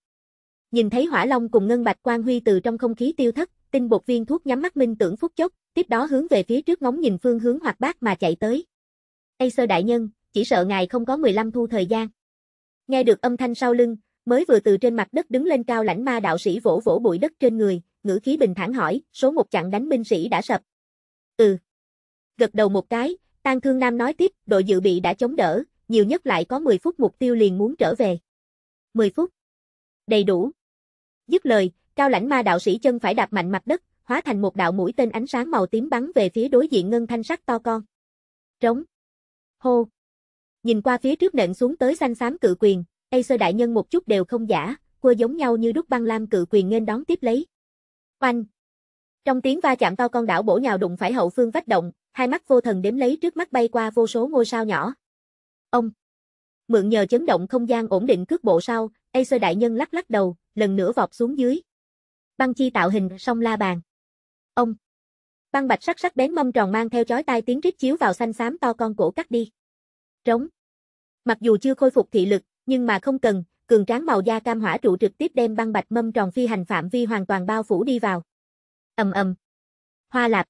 Nhìn thấy hỏa long cùng ngân bạch quan huy từ trong không khí tiêu thất, tinh bột viên thuốc nhắm mắt minh tưởng phút chốc, tiếp đó hướng về phía trước ngóng nhìn phương hướng hoặc bát mà chạy tới. Acer đại nhân, chỉ sợ ngài không có 15 thu thời gian. Nghe được âm thanh sau lưng, mới vừa từ trên mặt đất đứng lên cao lãnh ma đạo sĩ vỗ vỗ bụi đất trên người, ngữ khí bình thản hỏi, số một chặn đánh binh sĩ đã sập. Ừ. Gật đầu một cái, Tang Thương Nam nói tiếp, đội dự bị đã chống đỡ, nhiều nhất lại có 10 phút mục tiêu liền muốn trở về. 10 phút. Đầy đủ. Dứt lời, cao lãnh ma đạo sĩ chân phải đạp mạnh mặt đất, hóa thành một đạo mũi tên ánh sáng màu tím bắn về phía đối diện ngân thanh sắc to con. Trống. Hô. Nhìn qua phía trước nện xuống tới xanh xám cự quyền, Acer đại nhân một chút đều không giả, cua giống nhau như đúc băng lam cự quyền nên đón tiếp lấy. Oanh! Trong tiếng va chạm to con đảo bổ nhào đụng phải hậu phương vách động, hai mắt vô thần đếm lấy trước mắt bay qua vô số ngôi sao nhỏ. Ông! Mượn nhờ chấn động không gian ổn định cước bộ sau, Acer đại nhân lắc lắc đầu, lần nữa vọt xuống dưới. Băng chi tạo hình song la bàn. Ông! Băng bạch sắc sắc bén mâm tròn mang theo chói tai tiếng rít chiếu vào xanh xám to con cổ cắt đi. Trống! Mặc dù chưa khôi phục thị lực, nhưng mà không cần, cường tráng màu da cam hỏa trụ trực tiếp đem băng bạch mâm tròn phi hành phạm vi hoàn toàn bao phủ đi vào. Ầm ầm. Hoa lạp.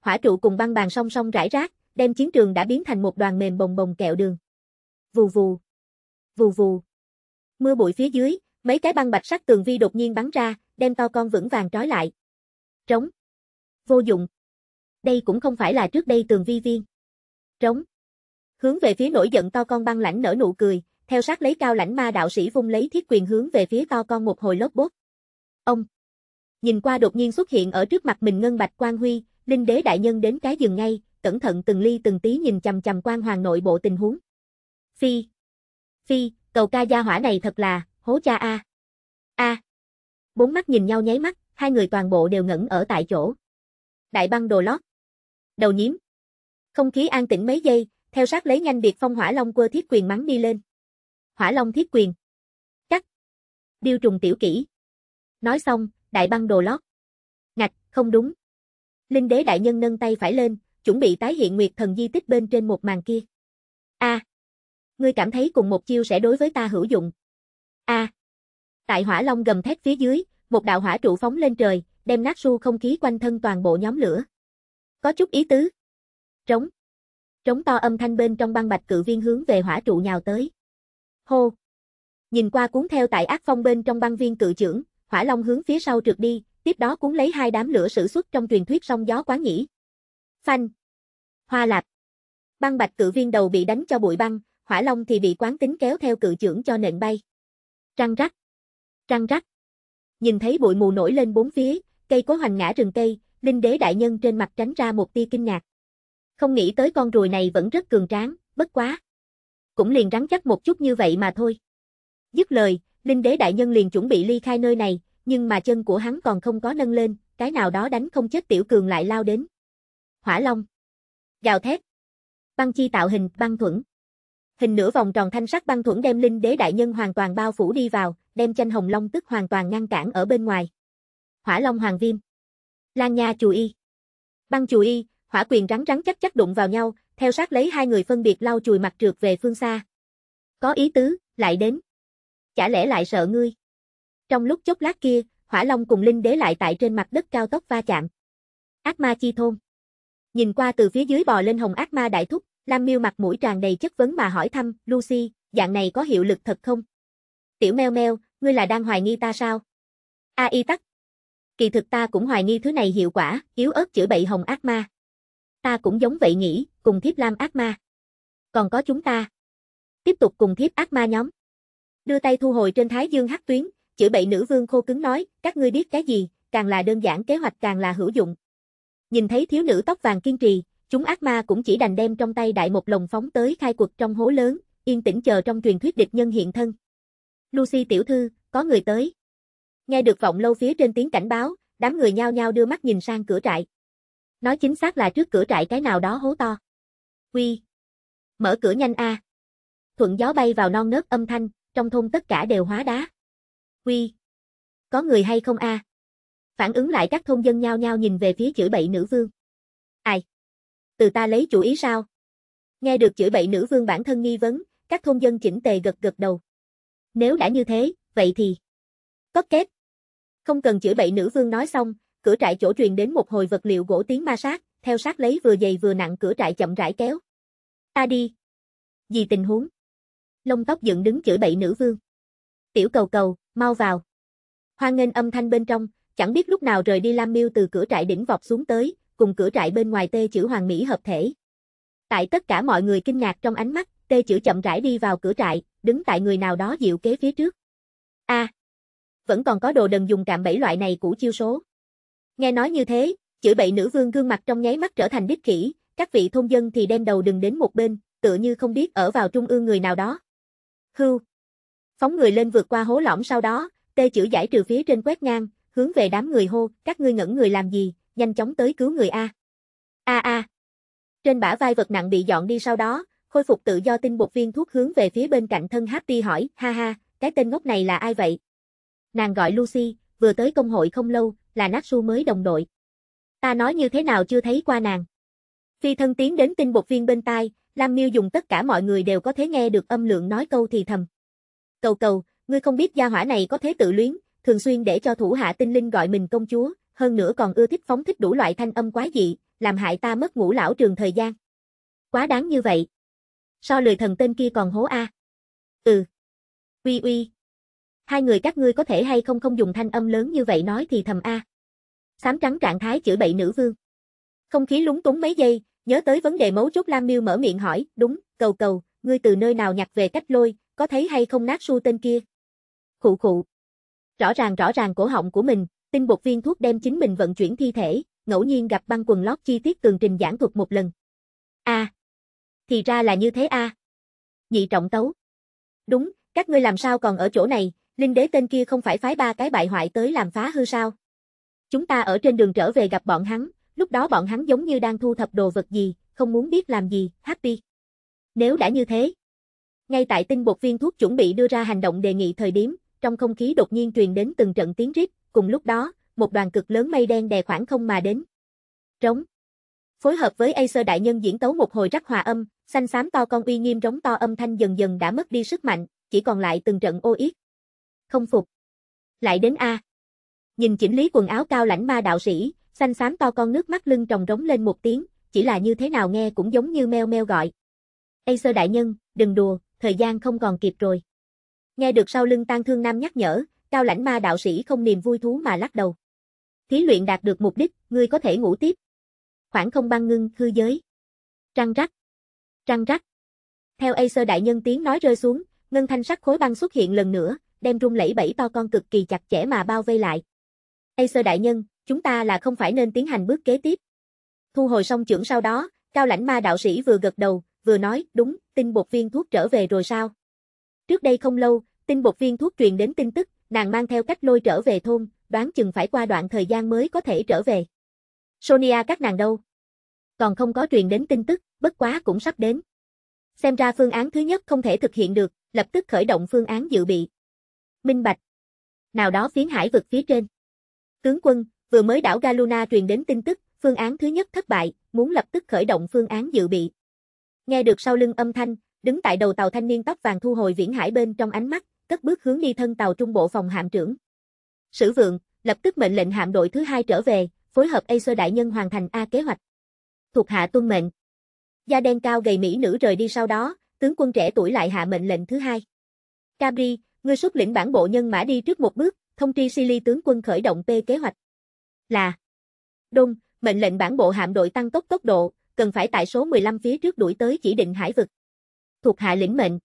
Hỏa trụ cùng băng bàn song song rải rác, đem chiến trường đã biến thành một đoàn mềm bồng bồng kẹo đường. Vù vù. Vù vù. Mưa bụi phía dưới, mấy cái băng bạch sắc tường vi đột nhiên bắn ra, đem to con vững vàng trói lại. Trống. Vô dụng. Đây cũng không phải là trước đây tường vi viên. Trống. Hướng về phía nổi giận to con băng lãnh nở nụ cười, theo sát lấy cao lãnh ma đạo sĩ vung lấy thiết quyền hướng về phía to con một hồi lốp bốt. Ông! Nhìn qua đột nhiên xuất hiện ở trước mặt mình ngân bạch quan huy, linh đế đại nhân đến cái giường ngay, cẩn thận từng ly từng tí nhìn chầm chầm quan hoàng nội bộ tình huống. Phi! Phi, cầu ca gia hỏa này thật là, hố cha a. A. Bốn mắt nhìn nhau nháy mắt, hai người toàn bộ đều ngẩn ở tại chỗ. Đại băng đồ lót. Đầu nhiếm. Không khí an tĩnh mấy giây, theo sát lấy nhanh biệt phong hỏa long quơ thiết quyền mắng đi lên. Hỏa Long thiết quyền. Cắt. Điêu trùng tiểu kỹ. Nói xong, đại băng đồ lót. Ngạch, không đúng. Linh đế đại nhân nâng tay phải lên, chuẩn bị tái hiện nguyệt thần di tích bên trên một màn kia. A. Ngươi cảm thấy cùng một chiêu sẽ đối với ta hữu dụng. A. Tại hỏa long gầm thét phía dưới, một đạo hỏa trụ phóng lên trời, đem nát su không khí quanh thân toàn bộ nhóm lửa. Có chút ý tứ. Trống. Trống to âm thanh bên trong băng bạch cự viên hướng về hỏa trụ nhào tới. Hô! Nhìn qua cuốn theo tại ác phong bên trong băng viên cự trưởng, hỏa long hướng phía sau trượt đi, tiếp đó cuốn lấy hai đám lửa sử xuất trong truyền thuyết sông gió quán nhĩ. Phanh! Hoa lạp! Băng bạch cự viên đầu bị đánh cho bụi băng, hỏa long thì bị quán tính kéo theo cự trưởng cho nện bay. Răng rắc! Răng rắc! Nhìn thấy bụi mù nổi lên bốn phía, cây cối hoành ngã rừng cây, linh đế đại nhân trên mặt tránh ra một tia kinh ngạc. Không nghĩ tới con ruồi này vẫn rất cường tráng, bất quá cũng liền rắn chắc một chút như vậy mà thôi. Dứt lời, Linh Đế Đại Nhân liền chuẩn bị ly khai nơi này, nhưng mà chân của hắn còn không có nâng lên, cái nào đó đánh không chết Tiểu Cường lại lao đến. Hỏa Long Gào thét Băng chi tạo hình, băng thuẫn Hình nửa vòng tròn thanh sắc băng thuẫn đem Linh Đế Đại Nhân hoàn toàn bao phủ đi vào, đem chanh hồng long tức hoàn toàn ngăn cản ở bên ngoài. Hỏa Long Hoàng Viêm Lan Nha Chù Y Băng Chù Y, hỏa quyền rắn rắn chắc chắc đụng vào nhau, theo sát lấy hai người phân biệt lau chùi mặt trượt về phương xa. Có ý tứ, lại đến. Chả lẽ lại sợ ngươi? Trong lúc chốc lát kia, Hỏa Long cùng Linh Đế lại tại trên mặt đất cao tốc va chạm. Ác ma chi thôn. Nhìn qua từ phía dưới bò lên hồng ác ma đại thúc, Lam Miêu mặt mũi tràn đầy chất vấn mà hỏi thăm, "Lucy, dạng này có hiệu lực thật không?" Tiểu Meo Meo, ngươi là đang hoài nghi ta sao? A y tắc. Kỳ thực ta cũng hoài nghi thứ này hiệu quả, yếu ớt chữa bậy hồng ác ma. Ta cũng giống vậy nghĩ, cùng thiếp lam ác ma. Còn có chúng ta. Tiếp tục cùng thiếp ác ma nhóm. Đưa tay thu hồi trên thái dương hắc tuyến, chữ bậy nữ vương khô cứng nói, các ngươi biết cái gì, càng là đơn giản kế hoạch càng là hữu dụng. Nhìn thấy thiếu nữ tóc vàng kiên trì, chúng ác ma cũng chỉ đành đem trong tay đại một lồng phóng tới khai cuộc trong hố lớn, yên tĩnh chờ trong truyền thuyết địch nhân hiện thân. Lucy tiểu thư, có người tới. Nghe được vọng lâu phía trên tiếng cảnh báo, đám người nhao nhao đưa mắt nhìn sang cửa trại. Nói chính xác là trước cửa trại cái nào đó hố to. Quy. Mở cửa nhanh a. Thuận gió bay vào non nớt âm thanh, trong thôn tất cả đều hóa đá. Quy. Có người hay không a? Phản ứng lại các thôn dân nhao nhao nhìn về phía chửi bậy nữ vương. Ai? Từ ta lấy chủ ý sao? Nghe được chửi bậy nữ vương bản thân nghi vấn, các thôn dân chỉnh tề gật gật đầu. Nếu đã như thế, vậy thì... Có kết. Không cần chửi bậy nữ vương nói xong, cửa trại chỗ truyền đến một hồi vật liệu gỗ tiếng ma sát, theo sát lấy vừa dày vừa nặng cửa trại chậm rãi kéo. Ta đi. Gì tình huống? Lông tóc dựng đứng chửi bậy nữ vương. Tiểu cầu cầu, mau vào. Hoan nghênh âm thanh bên trong, chẳng biết lúc nào rời đi Lam Miêu từ cửa trại đỉnh vọt xuống tới, cùng cửa trại bên ngoài tê chữ hoàng mỹ hợp thể. Tại tất cả mọi người kinh ngạc trong ánh mắt, tê chữ chậm rãi đi vào cửa trại, đứng tại người nào đó dịu kế phía trước. A, à, vẫn còn có đồ đần dùng cạm bẫy loại này cũ chiêu số. Nghe nói như thế, chửi bậy nữ vương gương mặt trong nháy mắt trở thành đích kỷ, các vị thôn dân thì đem đầu đừng đến một bên, tựa như không biết ở vào trung ương người nào đó. Hưu. Phóng người lên vượt qua hố lõm sau đó, tê chữ giải trừ phía trên quét ngang, hướng về đám người hô, các ngươi ngẩn người làm gì, nhanh chóng tới cứu người A. A A. Trên bả vai vật nặng bị dọn đi sau đó, khôi phục tự do tinh bột viên thuốc hướng về phía bên cạnh thân Happy hỏi, ha ha, cái tên ngốc này là ai vậy? Nàng gọi Lucy, vừa tới công hội không lâu, là Natsu mới đồng đội. Ta nói như thế nào chưa thấy qua nàng. Phi thân tiến đến tinh bột viên bên tai, Lam Miêu dùng tất cả mọi người đều có thể nghe được âm lượng nói câu thì thầm. Cầu cầu, ngươi không biết gia hỏa này có thế tự luyến, thường xuyên để cho thủ hạ tinh linh gọi mình công chúa, hơn nữa còn ưa thích phóng thích đủ loại thanh âm quá dị, làm hại ta mất ngủ lão trường thời gian. Quá đáng như vậy. So lười thần tên kia còn hố a. À. Ừ. Uy uy. Hai người các ngươi có thể hay không không dùng thanh âm lớn như vậy nói thì thầm a. sám trắng trạng thái chửi bậy nữ vương. Không khí lúng túng mấy giây, Nhớ tới vấn đề mấu chốt Lam Miêu mở miệng hỏi, đúng, cầu cầu, ngươi từ nơi nào nhặt về cách lôi, có thấy hay không nát su tên kia? Khụ khụ. Rõ ràng rõ ràng cổ họng của mình, tinh bột viên thuốc đem chính mình vận chuyển thi thể, ngẫu nhiên gặp băng quần lót chi tiết tường trình giảng thuật một lần. A. À. Thì ra là như thế a. À. Nhị trọng tấu. Đúng, các ngươi làm sao còn ở chỗ này, linh đế tên kia không phải phái ba cái bại hoại tới làm phá hư sao? Chúng ta ở trên đường trở về gặp bọn hắn, lúc đó bọn hắn giống như đang thu thập đồ vật gì, không muốn biết làm gì, happy. Nếu đã như thế, ngay tại tinh bột viên thuốc chuẩn bị đưa ra hành động đề nghị thời điểm, trong không khí đột nhiên truyền đến từng trận tiếng rít, cùng lúc đó, một đoàn cực lớn mây đen đè khoảng không mà đến. Trống. Phối hợp với Acer đại nhân diễn tấu một hồi rắc hòa âm, xanh xám to con uy nghiêm trống to âm thanh dần dần đã mất đi sức mạnh, chỉ còn lại từng trận ô yết. Không phục. Lại đến A. Nhìn chỉnh lý quần áo cao lãnh ma đạo sĩ, xanh xám to con nước mắt lưng trồng rống lên một tiếng, chỉ là như thế nào nghe cũng giống như meo meo gọi. Ây sơ đại nhân, đừng đùa, thời gian không còn kịp rồi. Nghe được sau lưng tang thương nam nhắc nhở, cao lãnh ma đạo sĩ không niềm vui thú mà lắc đầu. Thí luyện đạt được mục đích, ngươi có thể ngủ tiếp. Khoảng không băng ngưng hư giới. Trăng rắc. Trăng rắc. Theo sơ đại nhân tiếng nói rơi xuống, ngân thanh sắc khối băng xuất hiện lần nữa, đem rung lẫy bảy to con cực kỳ chặt chẽ mà bao vây lại. Acer đại nhân, chúng ta là không phải nên tiến hành bước kế tiếp. Thu hồi xong trưởng sau đó, cao lãnh ma đạo sĩ vừa gật đầu, vừa nói, đúng, Tinh bột viên thuốc trở về rồi sao? Trước đây không lâu, tinh bột viên thuốc truyền đến tin tức, nàng mang theo cách lôi trở về thôn, đoán chừng phải qua đoạn thời gian mới có thể trở về. Sonia các nàng đâu? Còn không có truyền đến tin tức, bất quá cũng sắp đến. Xem ra phương án thứ nhất không thể thực hiện được, lập tức khởi động phương án dự bị. Minh Bạch. Nào đó phiến hải vực phía trên. Tướng quân, vừa mới đảo Galuna truyền đến tin tức, phương án thứ nhất thất bại, muốn lập tức khởi động phương án dự bị. Nghe được sau lưng âm thanh, đứng tại đầu tàu thanh niên tóc vàng thu hồi viễn hải bên trong ánh mắt, cất bước hướng đi thân tàu trung bộ phòng hạm trưởng. Sử vượng, lập tức mệnh lệnh hạm đội thứ hai trở về, phối hợp Acer đại nhân hoàn thành A kế hoạch. Thuộc hạ tuân mệnh. Da đen cao gầy mỹ nữ rời đi sau đó, tướng quân trẻ tuổi lại hạ mệnh lệnh thứ hai. Cabri, ngươi xuất lĩnh bản bộ nhân mã đi trước một bước, thông tri Silly tướng quân khởi động P kế hoạch. Là Đông, mệnh lệnh bản bộ hạm đội tăng tốc tốc độ, cần phải tại số 15 phía trước đuổi tới chỉ định hải vực. Thuộc hạ lĩnh mệnh.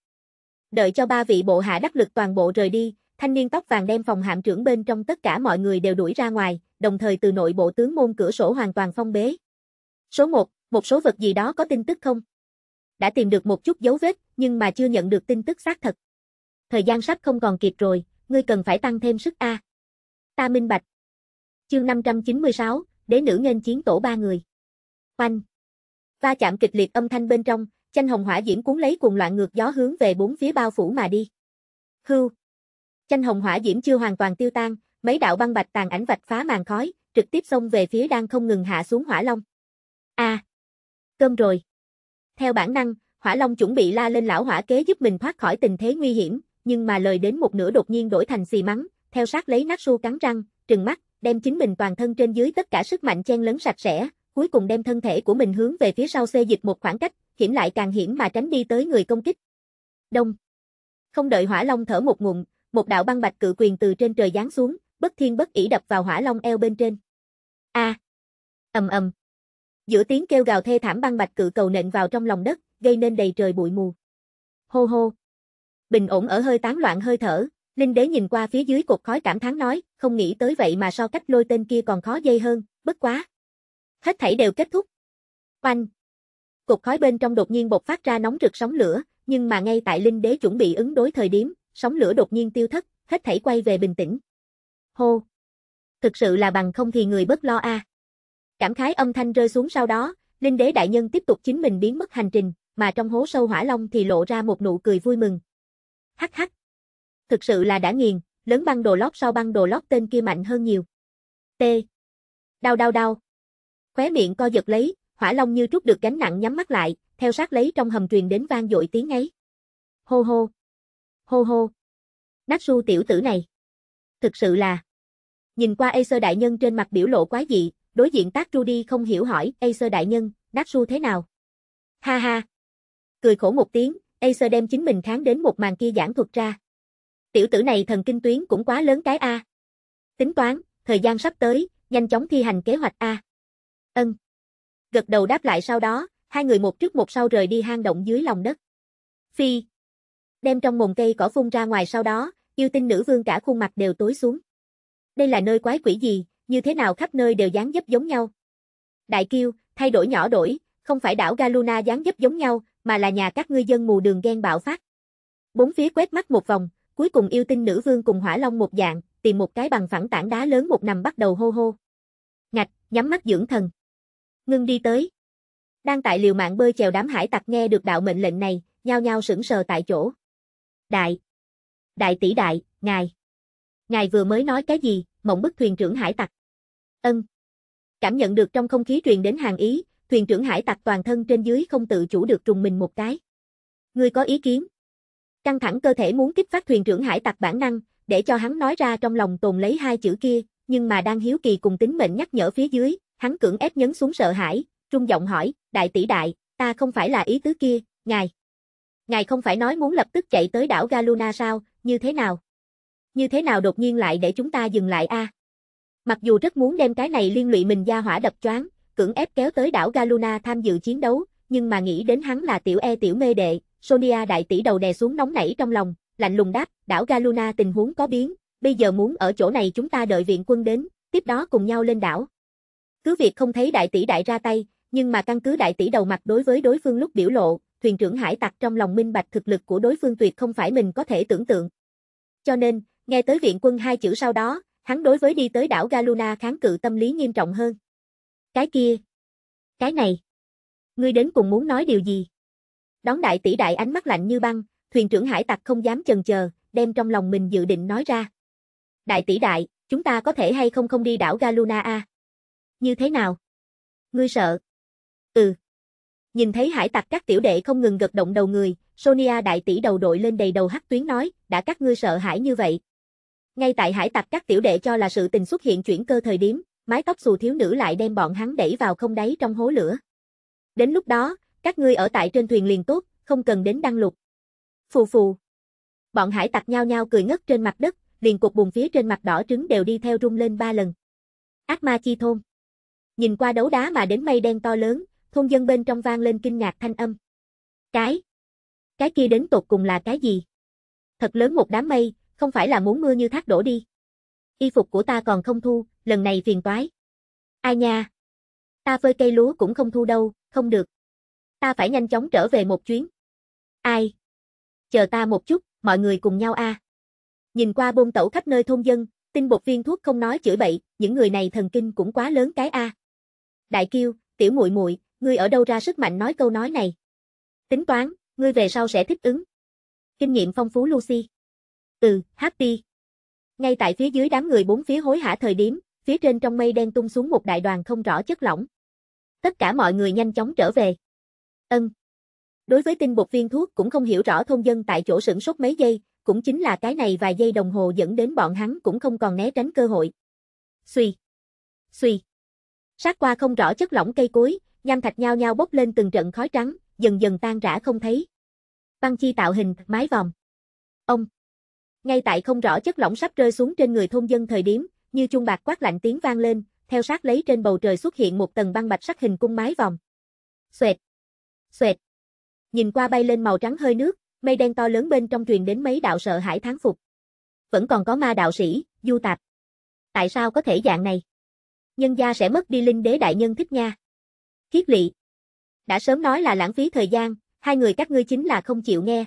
Đợi cho ba vị bộ hạ đắc lực toàn bộ rời đi, thanh niên tóc vàng đem phòng hạm trưởng bên trong tất cả mọi người đều đuổi ra ngoài, đồng thời từ nội bộ tướng môn cửa sổ hoàn toàn phong bế. Số 1, một số vật gì đó có tin tức không? Đã tìm được một chút dấu vết, nhưng mà chưa nhận được tin tức xác thật. Thời gian sắp không còn kịp rồi, ngươi cần phải tăng thêm sức A. Ta minh bạch. Chương 596, đế nữ nghênh chiến tổ ba người. Oanh. Va chạm kịch liệt âm thanh bên trong, chanh hồng hỏa diễm cuốn lấy cuồng loạn ngược gió hướng về bốn phía bao phủ mà đi. Hưu. Chanh hồng hỏa diễm chưa hoàn toàn tiêu tan, mấy đạo băng bạch tàn ảnh vạch phá màn khói, trực tiếp xông về phía đang không ngừng hạ xuống hỏa long. A. À. Cơm rồi. Theo bản năng, hỏa long chuẩn bị la lên lão hỏa kế giúp mình thoát khỏi tình thế nguy hiểm, nhưng mà lời đến một nửa đột nhiên đổi thành xì mắng, theo sát lấy nát su cắn răng, trừng mắt, đem chính mình toàn thân trên dưới tất cả sức mạnh chen lấn sạch sẽ, cuối cùng đem thân thể của mình hướng về phía sau xê dịch một khoảng cách, hiểm lại càng hiểm mà tránh đi tới người công kích. Đông. Không đợi Hỏa Long thở một ngụm, một đạo băng bạch cự quyền từ trên trời giáng xuống, bất thiên bất ỷ đập vào Hỏa Long eo bên trên. A. Ầm ầm. Giữa tiếng kêu gào thê thảm băng bạch cự cầu nện vào trong lòng đất, gây nên đầy trời bụi mù. Hô hô bình ổn ở hơi tán loạn hơi thở, Linh Đế nhìn qua phía dưới cột khói cảm thán nói, không nghĩ tới vậy mà so cách lôi tên kia còn khó dây hơn, bất quá. Hết thảy đều kết thúc. Oanh! Cột khói bên trong đột nhiên bộc phát ra nóng rực sóng lửa, nhưng mà ngay tại Linh Đế chuẩn bị ứng đối thời điểm, sóng lửa đột nhiên tiêu thất, hết thảy quay về bình tĩnh. Hô! Thực sự là bằng không thì người bất lo a. À. Cảm khái âm thanh rơi xuống sau đó, Linh Đế đại nhân tiếp tục chính mình biến mất hành trình, mà trong hố sâu hỏa long thì lộ ra một nụ cười vui mừng, hắc hắc. Thực sự là đã nghiền, lớn băng đồ lót sau băng đồ lót tên kia mạnh hơn nhiều. T. Đau đau đau. Khóe miệng co giật lấy, hỏa long như trút được gánh nặng nhắm mắt lại, theo sát lấy trong hầm truyền đến vang dội tiếng ấy. Hô hô. Hô hô. Đắc su tiểu tử này. Thực sự là. Nhìn qua Acer đại nhân trên mặt biểu lộ quá dị, đối diện tác Rudy không hiểu hỏi Acer đại nhân, Đắc su thế nào? Ha ha. Cười khổ một tiếng, Acer đem chính mình kháng đến một màn kia giảng thuật ra. Tiểu tử này thần kinh tuyến cũng quá lớn cái A. Tính toán, thời gian sắp tới, nhanh chóng thi hành kế hoạch A. Ân. Gật đầu đáp lại sau đó, hai người một trước một sau rời đi hang động dưới lòng đất. Phi. Đem trong mồm cây cỏ phun ra ngoài sau đó, yêu tinh nữ vương cả khuôn mặt đều tối xuống. Đây là nơi quái quỷ gì, như thế nào khắp nơi đều dáng dấp giống nhau. Đại kiêu, thay đổi nhỏ đổi, không phải đảo Galuna dáng dấp giống nhau, mà là nhà các ngươi dân mù đường ghen bạo phát. Bốn phía quét mắt một vòng, cuối cùng yêu tinh nữ vương cùng hỏa long một dạng, tìm một cái bằng phẳng tảng đá lớn một nằm bắt đầu hô hô. Ngạch, nhắm mắt dưỡng thần. Ngưng đi tới. Đang tại liều mạng bơi chèo đám hải tặc nghe được đạo mệnh lệnh này, nhao nhao sững sờ tại chỗ. Đại. Đại tỷ đại, ngài. Ngài vừa mới nói cái gì, mộng bức thuyền trưởng hải tặc. Ân. Cảm nhận được trong không khí truyền đến hàng ý, thuyền trưởng hải tặc toàn thân trên dưới không tự chủ được trùng mình một cái. Ngươi có ý kiến? Căng thẳng cơ thể muốn kích phát thuyền trưởng hải tặc bản năng, để cho hắn nói ra trong lòng tồn lấy hai chữ kia, nhưng mà đang hiếu kỳ cùng tính mệnh nhắc nhở phía dưới, hắn cưỡng ép nhấn xuống sợ hãi, trung giọng hỏi, đại tỷ đại, ta không phải là ý tứ kia, ngài. Ngài không phải nói muốn lập tức chạy tới đảo Galuna sao, như thế nào? Như thế nào đột nhiên lại để chúng ta dừng lại a? À? Mặc dù rất muốn đem cái này liên lụy mình ra hỏa đập choáng, cưỡng ép kéo tới đảo Galuna tham dự chiến đấu, nhưng mà nghĩ đến hắn là tiểu e tiểu mê đệ, Sonia đại tỷ đầu đè xuống nóng nảy trong lòng, lạnh lùng đáp, đảo Galuna tình huống có biến, bây giờ muốn ở chỗ này chúng ta đợi viện quân đến, tiếp đó cùng nhau lên đảo. Cứ việc không thấy đại tỷ đại ra tay, nhưng mà căn cứ đại tỷ đầu mặt đối với đối phương lúc biểu lộ, thuyền trưởng hải tặc trong lòng minh bạch thực lực của đối phương tuyệt không phải mình có thể tưởng tượng. Cho nên, nghe tới viện quân hai chữ sau đó, hắn đối với đi tới đảo Galuna kháng cự tâm lý nghiêm trọng hơn. Cái kia. Cái này. Ngươi đến cùng muốn nói điều gì? Đón đại tỷ đại ánh mắt lạnh như băng, thuyền trưởng hải tặc không dám chần chờ, đem trong lòng mình dự định nói ra. Đại tỷ đại, chúng ta có thể hay không không đi đảo Galuna a? Như thế nào? Ngươi sợ? Ừ. Nhìn thấy hải tặc các tiểu đệ không ngừng gật động đầu người, Sonia đại tỷ đầu đội lên đầy đầu hắc tuyến nói, đã các ngươi sợ hãi như vậy. Ngay tại hải tặc các tiểu đệ cho là sự tình xuất hiện chuyển cơ thời điểm, mái tóc xù thiếu nữ lại đem bọn hắn đẩy vào không đáy trong hố lửa. Đến lúc đó, các ngươi ở tại trên thuyền liền tốt, không cần đến đăng lục. Phù phù. Bọn hải tặc nhao nhao cười ngất trên mặt đất, liền cục bùn phía trên mặt đỏ trứng đều đi theo rung lên ba lần. Ác ma chi thôn. Nhìn qua đấu đá mà đến mây đen to lớn, thôn dân bên trong vang lên kinh ngạc thanh âm. Cái. Cái kia đến tột cùng là cái gì? Thật lớn một đám mây, không phải là muốn mưa như thác đổ đi. Y phục của ta còn không thu, lần này phiền toái. Ai nha? Ta phơi cây lúa cũng không thu đâu, không được. Ta phải nhanh chóng trở về một chuyến. Ai? Chờ ta một chút, mọi người cùng nhau a. À. Nhìn qua bôn tẩu khắp nơi thôn dân, tinh bột viên thuốc không nói chửi bậy, những người này thần kinh cũng quá lớn cái a. À. Đại Kiêu, tiểu muội muội, ngươi ở đâu ra sức mạnh nói câu nói này? Tính toán, ngươi về sau sẽ thích ứng. Kinh nghiệm phong phú Lucy. Ừ, happy. Ngay tại phía dưới đám người bốn phía hối hả thời điểm, phía trên trong mây đen tung xuống một đại đoàn không rõ chất lỏng. Tất cả mọi người nhanh chóng trở về. Ân. Đối với tinh bột viên thuốc cũng không hiểu rõ thôn dân tại chỗ sửng sốt mấy giây, cũng chính là cái này vài giây đồng hồ dẫn đến bọn hắn cũng không còn né tránh cơ hội. Xuy. Xuy. Sát qua không rõ chất lỏng cây cối, nham thạch nhao nhao bốc lên từng trận khói trắng, dần dần tan rã không thấy. Băng chi tạo hình, mái vòm. Ông. Ngay tại không rõ chất lỏng sắp rơi xuống trên người thôn dân thời điểm, như trung bạc quát lạnh tiếng vang lên, theo sát lấy trên bầu trời xuất hiện một tầng băng bạch sắc hình cung mái vòng. Xoẹt. Xoẹt. Nhìn qua bay lên màu trắng hơi nước, mây đen to lớn bên trong truyền đến mấy đạo sợ hãi tháng phục. Vẫn còn có ma đạo sĩ, du tạp. Tại sao có thể dạng này? Nhân gia sẽ mất đi linh đế đại nhân thích nha. Kiết lị. Đã sớm nói là lãng phí thời gian, hai người các ngươi chính là không chịu nghe.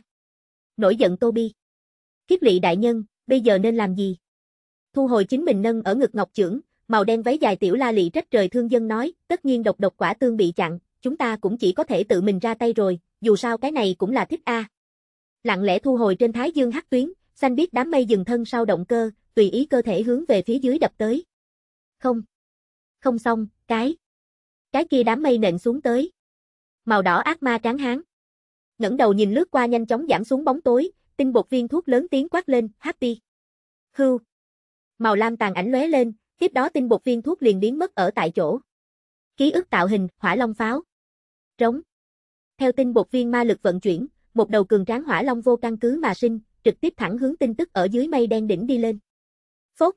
Nổi giận Tô Bi. Kiết lị đại nhân, bây giờ nên làm gì? thu hồi chính mình nâng ở ngực ngọc trưởng, màu đen váy dài tiểu la lị trách trời thương dân nói, tất nhiên độc độc quả tương bị chặn, chúng ta cũng chỉ có thể tự mình ra tay rồi, dù sao cái này cũng là thích a. Lặng lẽ thu hồi trên thái dương hắc tuyến, xanh biết đám mây dừng thân sau động cơ, tùy ý cơ thể hướng về phía dưới đập tới. Không. Không xong, cái. Cái kia đám mây nện xuống tới. Màu đỏ ác ma tráng hán. ngẩng đầu nhìn lướt qua nhanh chóng giảm xuống bóng tối, tinh bột viên thuốc lớn tiếng quát lên, happy. Hưu màu lam tàn ảnh lóe lên, tiếp đó tinh bột viên thuốc liền biến mất ở tại chỗ. Ký ức tạo hình, hỏa long pháo. Trống. Theo tinh bột viên ma lực vận chuyển, một đầu cường tráng hỏa long vô căn cứ mà sinh, trực tiếp thẳng hướng tin tức ở dưới mây đen đỉnh đi lên. Phốt.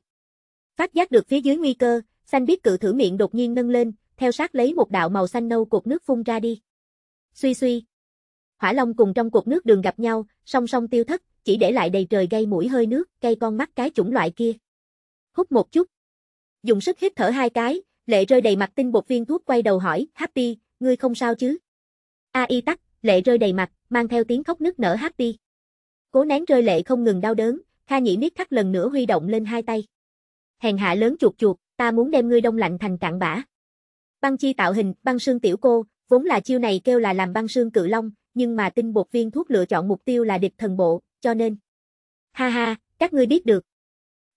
Phát giác được phía dưới nguy cơ, xanh biết cự thử miệng đột nhiên nâng lên, theo sát lấy một đạo màu xanh nâu cột nước phun ra đi. Suy suy. Hỏa long cùng trong cột nước đường gặp nhau, song song tiêu thất, chỉ để lại đầy trời gây mũi hơi nước, cây con mắt cái chủng loại kia hút một chút. Dùng sức hít thở hai cái, lệ rơi đầy mặt tinh bột viên thuốc quay đầu hỏi, Happy, ngươi không sao chứ? A y tắt, lệ rơi đầy mặt, mang theo tiếng khóc nức nở Happy. Cố nén rơi lệ không ngừng đau đớn, Kha Nhĩ Niết khắc lần nữa huy động lên hai tay. Hèn hạ lớn chuột chuột, ta muốn đem ngươi đông lạnh thành cạn bã. Băng chi tạo hình, băng sương tiểu cô, vốn là chiêu này kêu là làm băng sương cự long, nhưng mà tinh bột viên thuốc lựa chọn mục tiêu là địch thần bộ, cho nên. Ha ha, các ngươi biết được.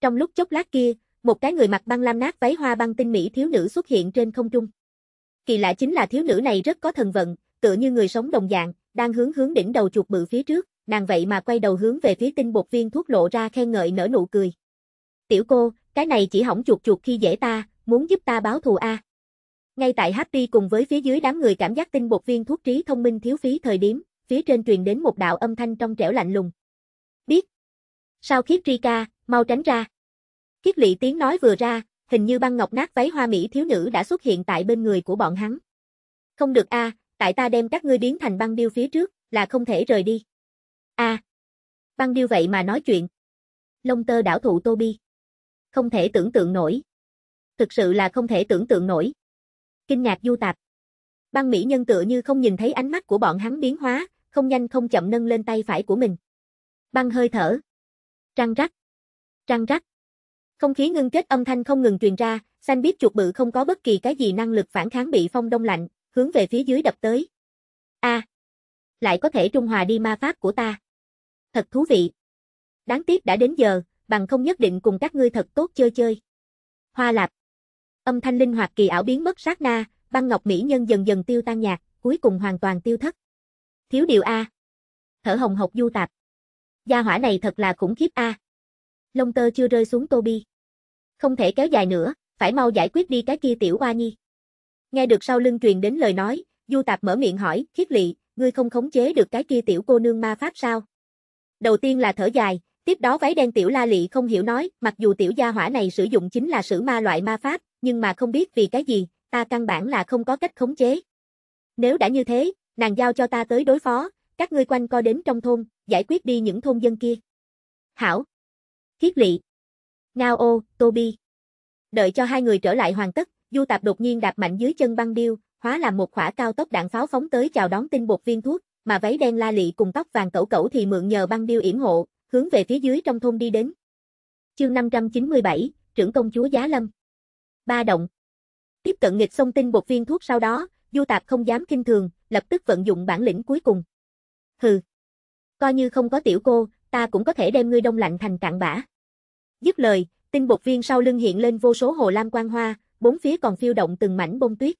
Trong lúc chốc lát kia, một cái người mặc băng lam nát váy hoa băng tinh mỹ thiếu nữ xuất hiện trên không trung. Kỳ lạ chính là thiếu nữ này rất có thần vận, tựa như người sống đồng dạng, đang hướng hướng đỉnh đầu chuột bự phía trước, nàng vậy mà quay đầu hướng về phía tinh bột viên thuốc lộ ra khen ngợi nở nụ cười. Tiểu cô, cái này chỉ hỏng chuột chuột khi dễ ta, muốn giúp ta báo thù a. Ngay tại Happy cùng với phía dưới đám người cảm giác tinh bột viên thuốc trí thông minh thiếu phí thời điểm, phía trên truyền đến một đạo âm thanh trong trẻo lạnh lùng. Biết. Sao khiết Rika, mau tránh ra. Kiết lỵ tiếng nói vừa ra, hình như băng ngọc nát váy hoa mỹ thiếu nữ đã xuất hiện tại bên người của bọn hắn. Không được a, tại ta đem các ngươi biến thành băng điêu phía trước, là không thể rời đi. A. băng điêu vậy mà nói chuyện. Long tơ đảo thụ Tô Không thể tưởng tượng nổi. Thực sự là không thể tưởng tượng nổi. Kinh ngạc du tạp. Băng mỹ nhân tựa như không nhìn thấy ánh mắt của bọn hắn biến hóa, không nhanh không chậm nâng lên tay phải của mình. Băng hơi thở. Trăng rắc. Trăng rắc. Không khí ngưng kết âm thanh không ngừng truyền ra, xanh biết chuột bự không có bất kỳ cái gì năng lực phản kháng bị phong đông lạnh, hướng về phía dưới đập tới. A, lại có thể trung hòa đi ma pháp của ta. Thật thú vị. Đáng tiếc đã đến giờ, bằng không nhất định cùng các ngươi thật tốt chơi chơi. Hoa lạp. Âm thanh linh hoạt kỳ ảo biến mất sát na, băng ngọc mỹ nhân dần dần tiêu tan nhạt, cuối cùng hoàn toàn tiêu thất. Thiếu điều a. Thở hồng hộc du tạp. Gia hỏa này thật là khủng khiếp a. Lông tơ chưa rơi xuống Tô không thể kéo dài nữa, phải mau giải quyết đi cái kia tiểu hoa nhi. Nghe được sau lưng truyền đến lời nói, Du Tạp mở miệng hỏi, khiết lị, ngươi không khống chế được cái kia tiểu cô nương ma pháp sao? Đầu tiên là thở dài, tiếp đó váy đen tiểu la lị không hiểu nói, mặc dù tiểu gia hỏa này sử dụng chính là sử ma loại ma pháp, nhưng mà không biết vì cái gì, ta căn bản là không có cách khống chế. Nếu đã như thế, nàng giao cho ta tới đối phó, các ngươi quanh co đến trong thôn, giải quyết đi những thôn dân kia. Hảo. Khiết lị. Ngao Toby. Đợi cho hai người trở lại hoàn tất, Du Tạp đột nhiên đạp mạnh dưới chân băng điêu, hóa làm một khỏa cao tốc đạn pháo phóng tới chào đón tinh bột viên thuốc, mà váy đen la lị cùng tóc vàng cẩu cẩu thì mượn nhờ băng điêu yểm hộ, hướng về phía dưới trong thôn đi đến. Chương 597, trưởng công chúa Giá Lâm. Ba động. Tiếp cận nghịch sông tinh bột viên thuốc sau đó, Du Tạp không dám kinh thường, lập tức vận dụng bản lĩnh cuối cùng. Hừ. Coi như không có tiểu cô, ta cũng có thể đem ngươi đông lạnh thành cạn bã. Dứt lời, tinh bột viên sau lưng hiện lên vô số hồ lam quang hoa, bốn phía còn phiêu động từng mảnh bông tuyết.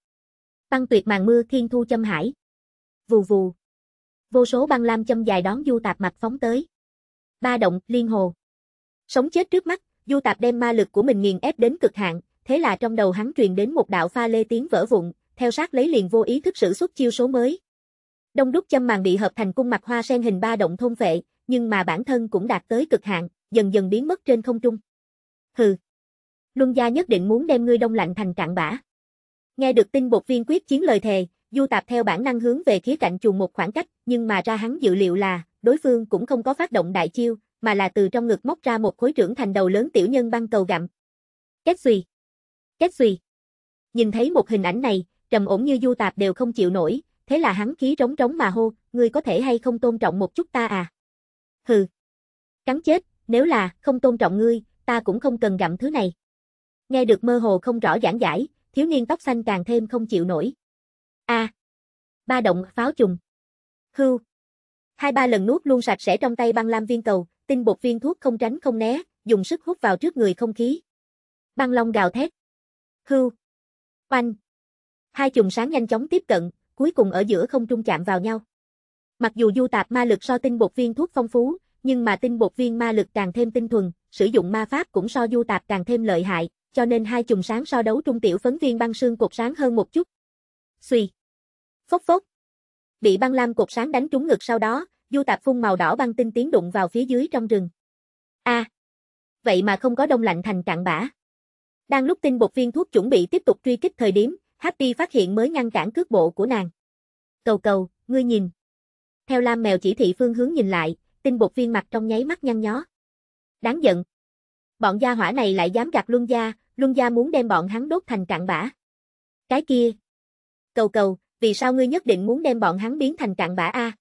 Băng tuyệt màn mưa thiên thu châm hải. Vù vù. Vô số băng lam châm dài đón du tạp mặt phóng tới. Ba động, liên hồ. Sống chết trước mắt, du tạp đem ma lực của mình nghiền ép đến cực hạn, thế là trong đầu hắn truyền đến một đạo pha lê tiếng vỡ vụn, theo sát lấy liền vô ý thức sử xuất chiêu số mới. Đông đúc châm màn bị hợp thành cung mặt hoa sen hình ba động thôn vệ, nhưng mà bản thân cũng đạt tới cực hạn dần dần biến mất trên không trung. Hừ. Luân gia nhất định muốn đem ngươi đông lạnh thành cạn bã. Nghe được tin bột viên quyết chiến lời thề, Du Tạp theo bản năng hướng về khía cạnh chuồng một khoảng cách, nhưng mà ra hắn dự liệu là, đối phương cũng không có phát động đại chiêu, mà là từ trong ngực móc ra một khối trưởng thành đầu lớn tiểu nhân băng cầu gặm. kết xùy. kết xùy. Nhìn thấy một hình ảnh này, trầm ổn như Du Tạp đều không chịu nổi, thế là hắn khí rống rống mà hô, ngươi có thể hay không tôn trọng một chút ta à? Hừ. Cắn chết, nếu là không tôn trọng ngươi, ta cũng không cần gặm thứ này. Nghe được mơ hồ không rõ giảng giải, thiếu niên tóc xanh càng thêm không chịu nổi. A. À, ba động pháo trùng. hư, Hai ba lần nuốt luôn sạch sẽ trong tay băng lam viên cầu, tinh bột viên thuốc không tránh không né, dùng sức hút vào trước người không khí. Băng long gào thét. hư, Oanh. Hai chùm sáng nhanh chóng tiếp cận, cuối cùng ở giữa không trung chạm vào nhau. Mặc dù du tạp ma lực so tinh bột viên thuốc phong phú, nhưng mà tinh bột viên ma lực càng thêm tinh thuần, sử dụng ma pháp cũng so du tạp càng thêm lợi hại, cho nên hai chùm sáng so đấu trung tiểu phấn viên băng sương cột sáng hơn một chút. Xùy. Phốc phốc. Bị băng lam cột sáng đánh trúng ngực sau đó, du tạp phun màu đỏ băng tinh tiến đụng vào phía dưới trong rừng. A. Vậy mà không có đông lạnh thành cạn bã. Đang lúc tinh bột viên thuốc chuẩn bị tiếp tục truy kích thời điểm, Happy phát hiện mới ngăn cản cước bộ của nàng. Cầu cầu, ngươi nhìn. Theo lam mèo chỉ thị phương hướng nhìn lại, tinh bột viên mặt trong nháy mắt nhăn nhó. Đáng giận. Bọn gia hỏa này lại dám gạt Luân Gia, Luân Gia muốn đem bọn hắn đốt thành cạn bã. Cái kia. Cầu cầu, vì sao ngươi nhất định muốn đem bọn hắn biến thành cạn bã a?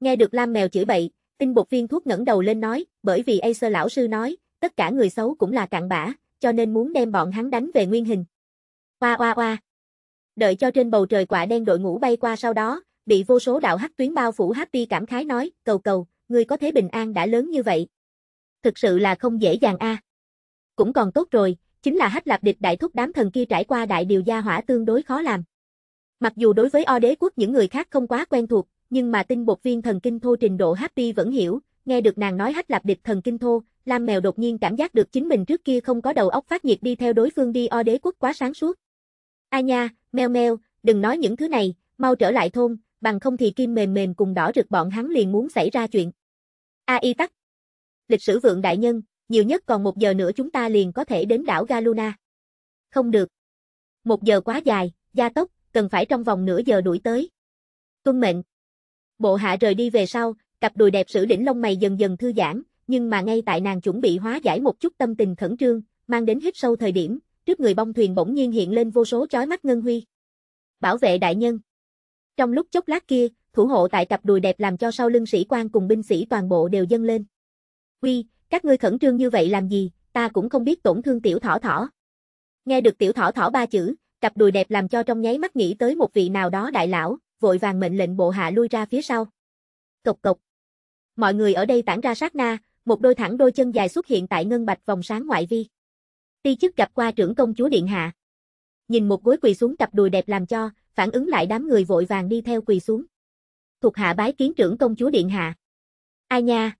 Nghe được Lam Mèo chửi bậy, tinh bột viên thuốc ngẩng đầu lên nói, bởi vì Acer lão sư nói, tất cả người xấu cũng là cạn bã, cho nên muốn đem bọn hắn đánh về nguyên hình. Oa oa oa. Đợi cho trên bầu trời quả đen đội ngũ bay qua sau đó, bị vô số đạo hắc tuyến bao phủ Happy cảm khái nói, cầu cầu, ngươi có thế bình an đã lớn như vậy. Thực sự là không dễ dàng a. À. Cũng còn tốt rồi, chính là hách lạp địch đại thúc đám thần kia trải qua đại điều gia hỏa tương đối khó làm. Mặc dù đối với o đế quốc những người khác không quá quen thuộc, nhưng mà tinh bột viên thần kinh thô trình độ happy vẫn hiểu, nghe được nàng nói hách lạp địch thần kinh thô, Lam Mèo đột nhiên cảm giác được chính mình trước kia không có đầu óc phát nhiệt đi theo đối phương đi o đế quốc quá sáng suốt. A nha, mèo mèo, đừng nói những thứ này, mau trở lại thôn, bằng không thì kim mềm mềm cùng đỏ rực bọn hắn liền muốn xảy ra chuyện. AI tắc. Lịch sử vượng đại nhân, nhiều nhất còn một giờ nữa chúng ta liền có thể đến đảo Galuna. Không được. Một giờ quá dài, gia tốc, cần phải trong vòng nửa giờ đuổi tới. Tuân mệnh. Bộ hạ rời đi về sau, cặp đùi đẹp sử đỉnh lông mày dần dần thư giãn, nhưng mà ngay tại nàng chuẩn bị hóa giải một chút tâm tình khẩn trương, mang đến hít sâu thời điểm, trước người bong thuyền bỗng nhiên hiện lên vô số chói mắt ngân huy. Bảo vệ đại nhân. Trong lúc chốc lát kia, thủ hộ tại cặp đùi đẹp làm cho sau lưng sĩ quan cùng binh sĩ toàn bộ đều dâng lên. Quy, các ngươi khẩn trương như vậy làm gì, ta cũng không biết tổn thương tiểu thỏ thỏ. Nghe được tiểu thỏ thỏ ba chữ, cặp đùi đẹp làm cho trong nháy mắt nghĩ tới một vị nào đó đại lão, vội vàng mệnh lệnh bộ hạ lui ra phía sau. Cộc cộc. Mọi người ở đây tản ra sát na, một đôi thẳng đôi chân dài xuất hiện tại ngân bạch vòng sáng ngoại vi. Ti chức gặp qua trưởng công chúa điện hạ. Nhìn một gối quỳ xuống cặp đùi đẹp làm cho, phản ứng lại đám người vội vàng đi theo quỳ xuống thuộc hạ bái kiến trưởng công chúa điện hạ. Ai nha?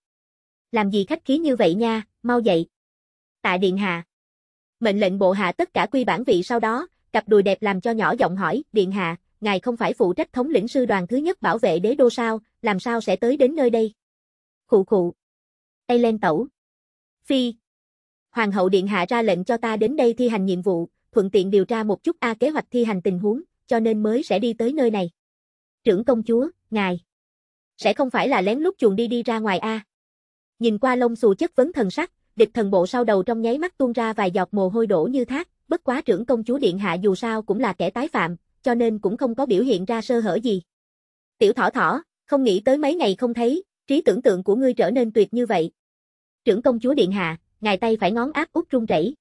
Làm gì khách khí như vậy nha, mau dậy. Tạ điện hạ. Mệnh lệnh bộ hạ tất cả quy bản vị sau đó, cặp đùi đẹp làm cho nhỏ giọng hỏi, điện hạ, ngài không phải phụ trách thống lĩnh sư đoàn thứ nhất bảo vệ đế đô sao, làm sao sẽ tới đến nơi đây? Khụ khụ. Ây lên tẩu. Phi. Hoàng hậu điện hạ ra lệnh cho ta đến đây thi hành nhiệm vụ, thuận tiện điều tra một chút A kế hoạch thi hành tình huống, cho nên mới sẽ đi tới nơi này. Trưởng công chúa, ngài. Sẽ không phải là lén lút chuồn đi đi ra ngoài a à. Nhìn qua lông xù chất vấn thần sắc, địch thần bộ sau đầu trong nháy mắt tuôn ra vài giọt mồ hôi đổ như thác, bất quá trưởng công chúa điện hạ dù sao cũng là kẻ tái phạm, cho nên cũng không có biểu hiện ra sơ hở gì. Tiểu thỏ thỏ, không nghĩ tới mấy ngày không thấy, trí tưởng tượng của ngươi trở nên tuyệt như vậy. Trưởng công chúa điện hạ, ngài tay phải ngón áp út run rẩy.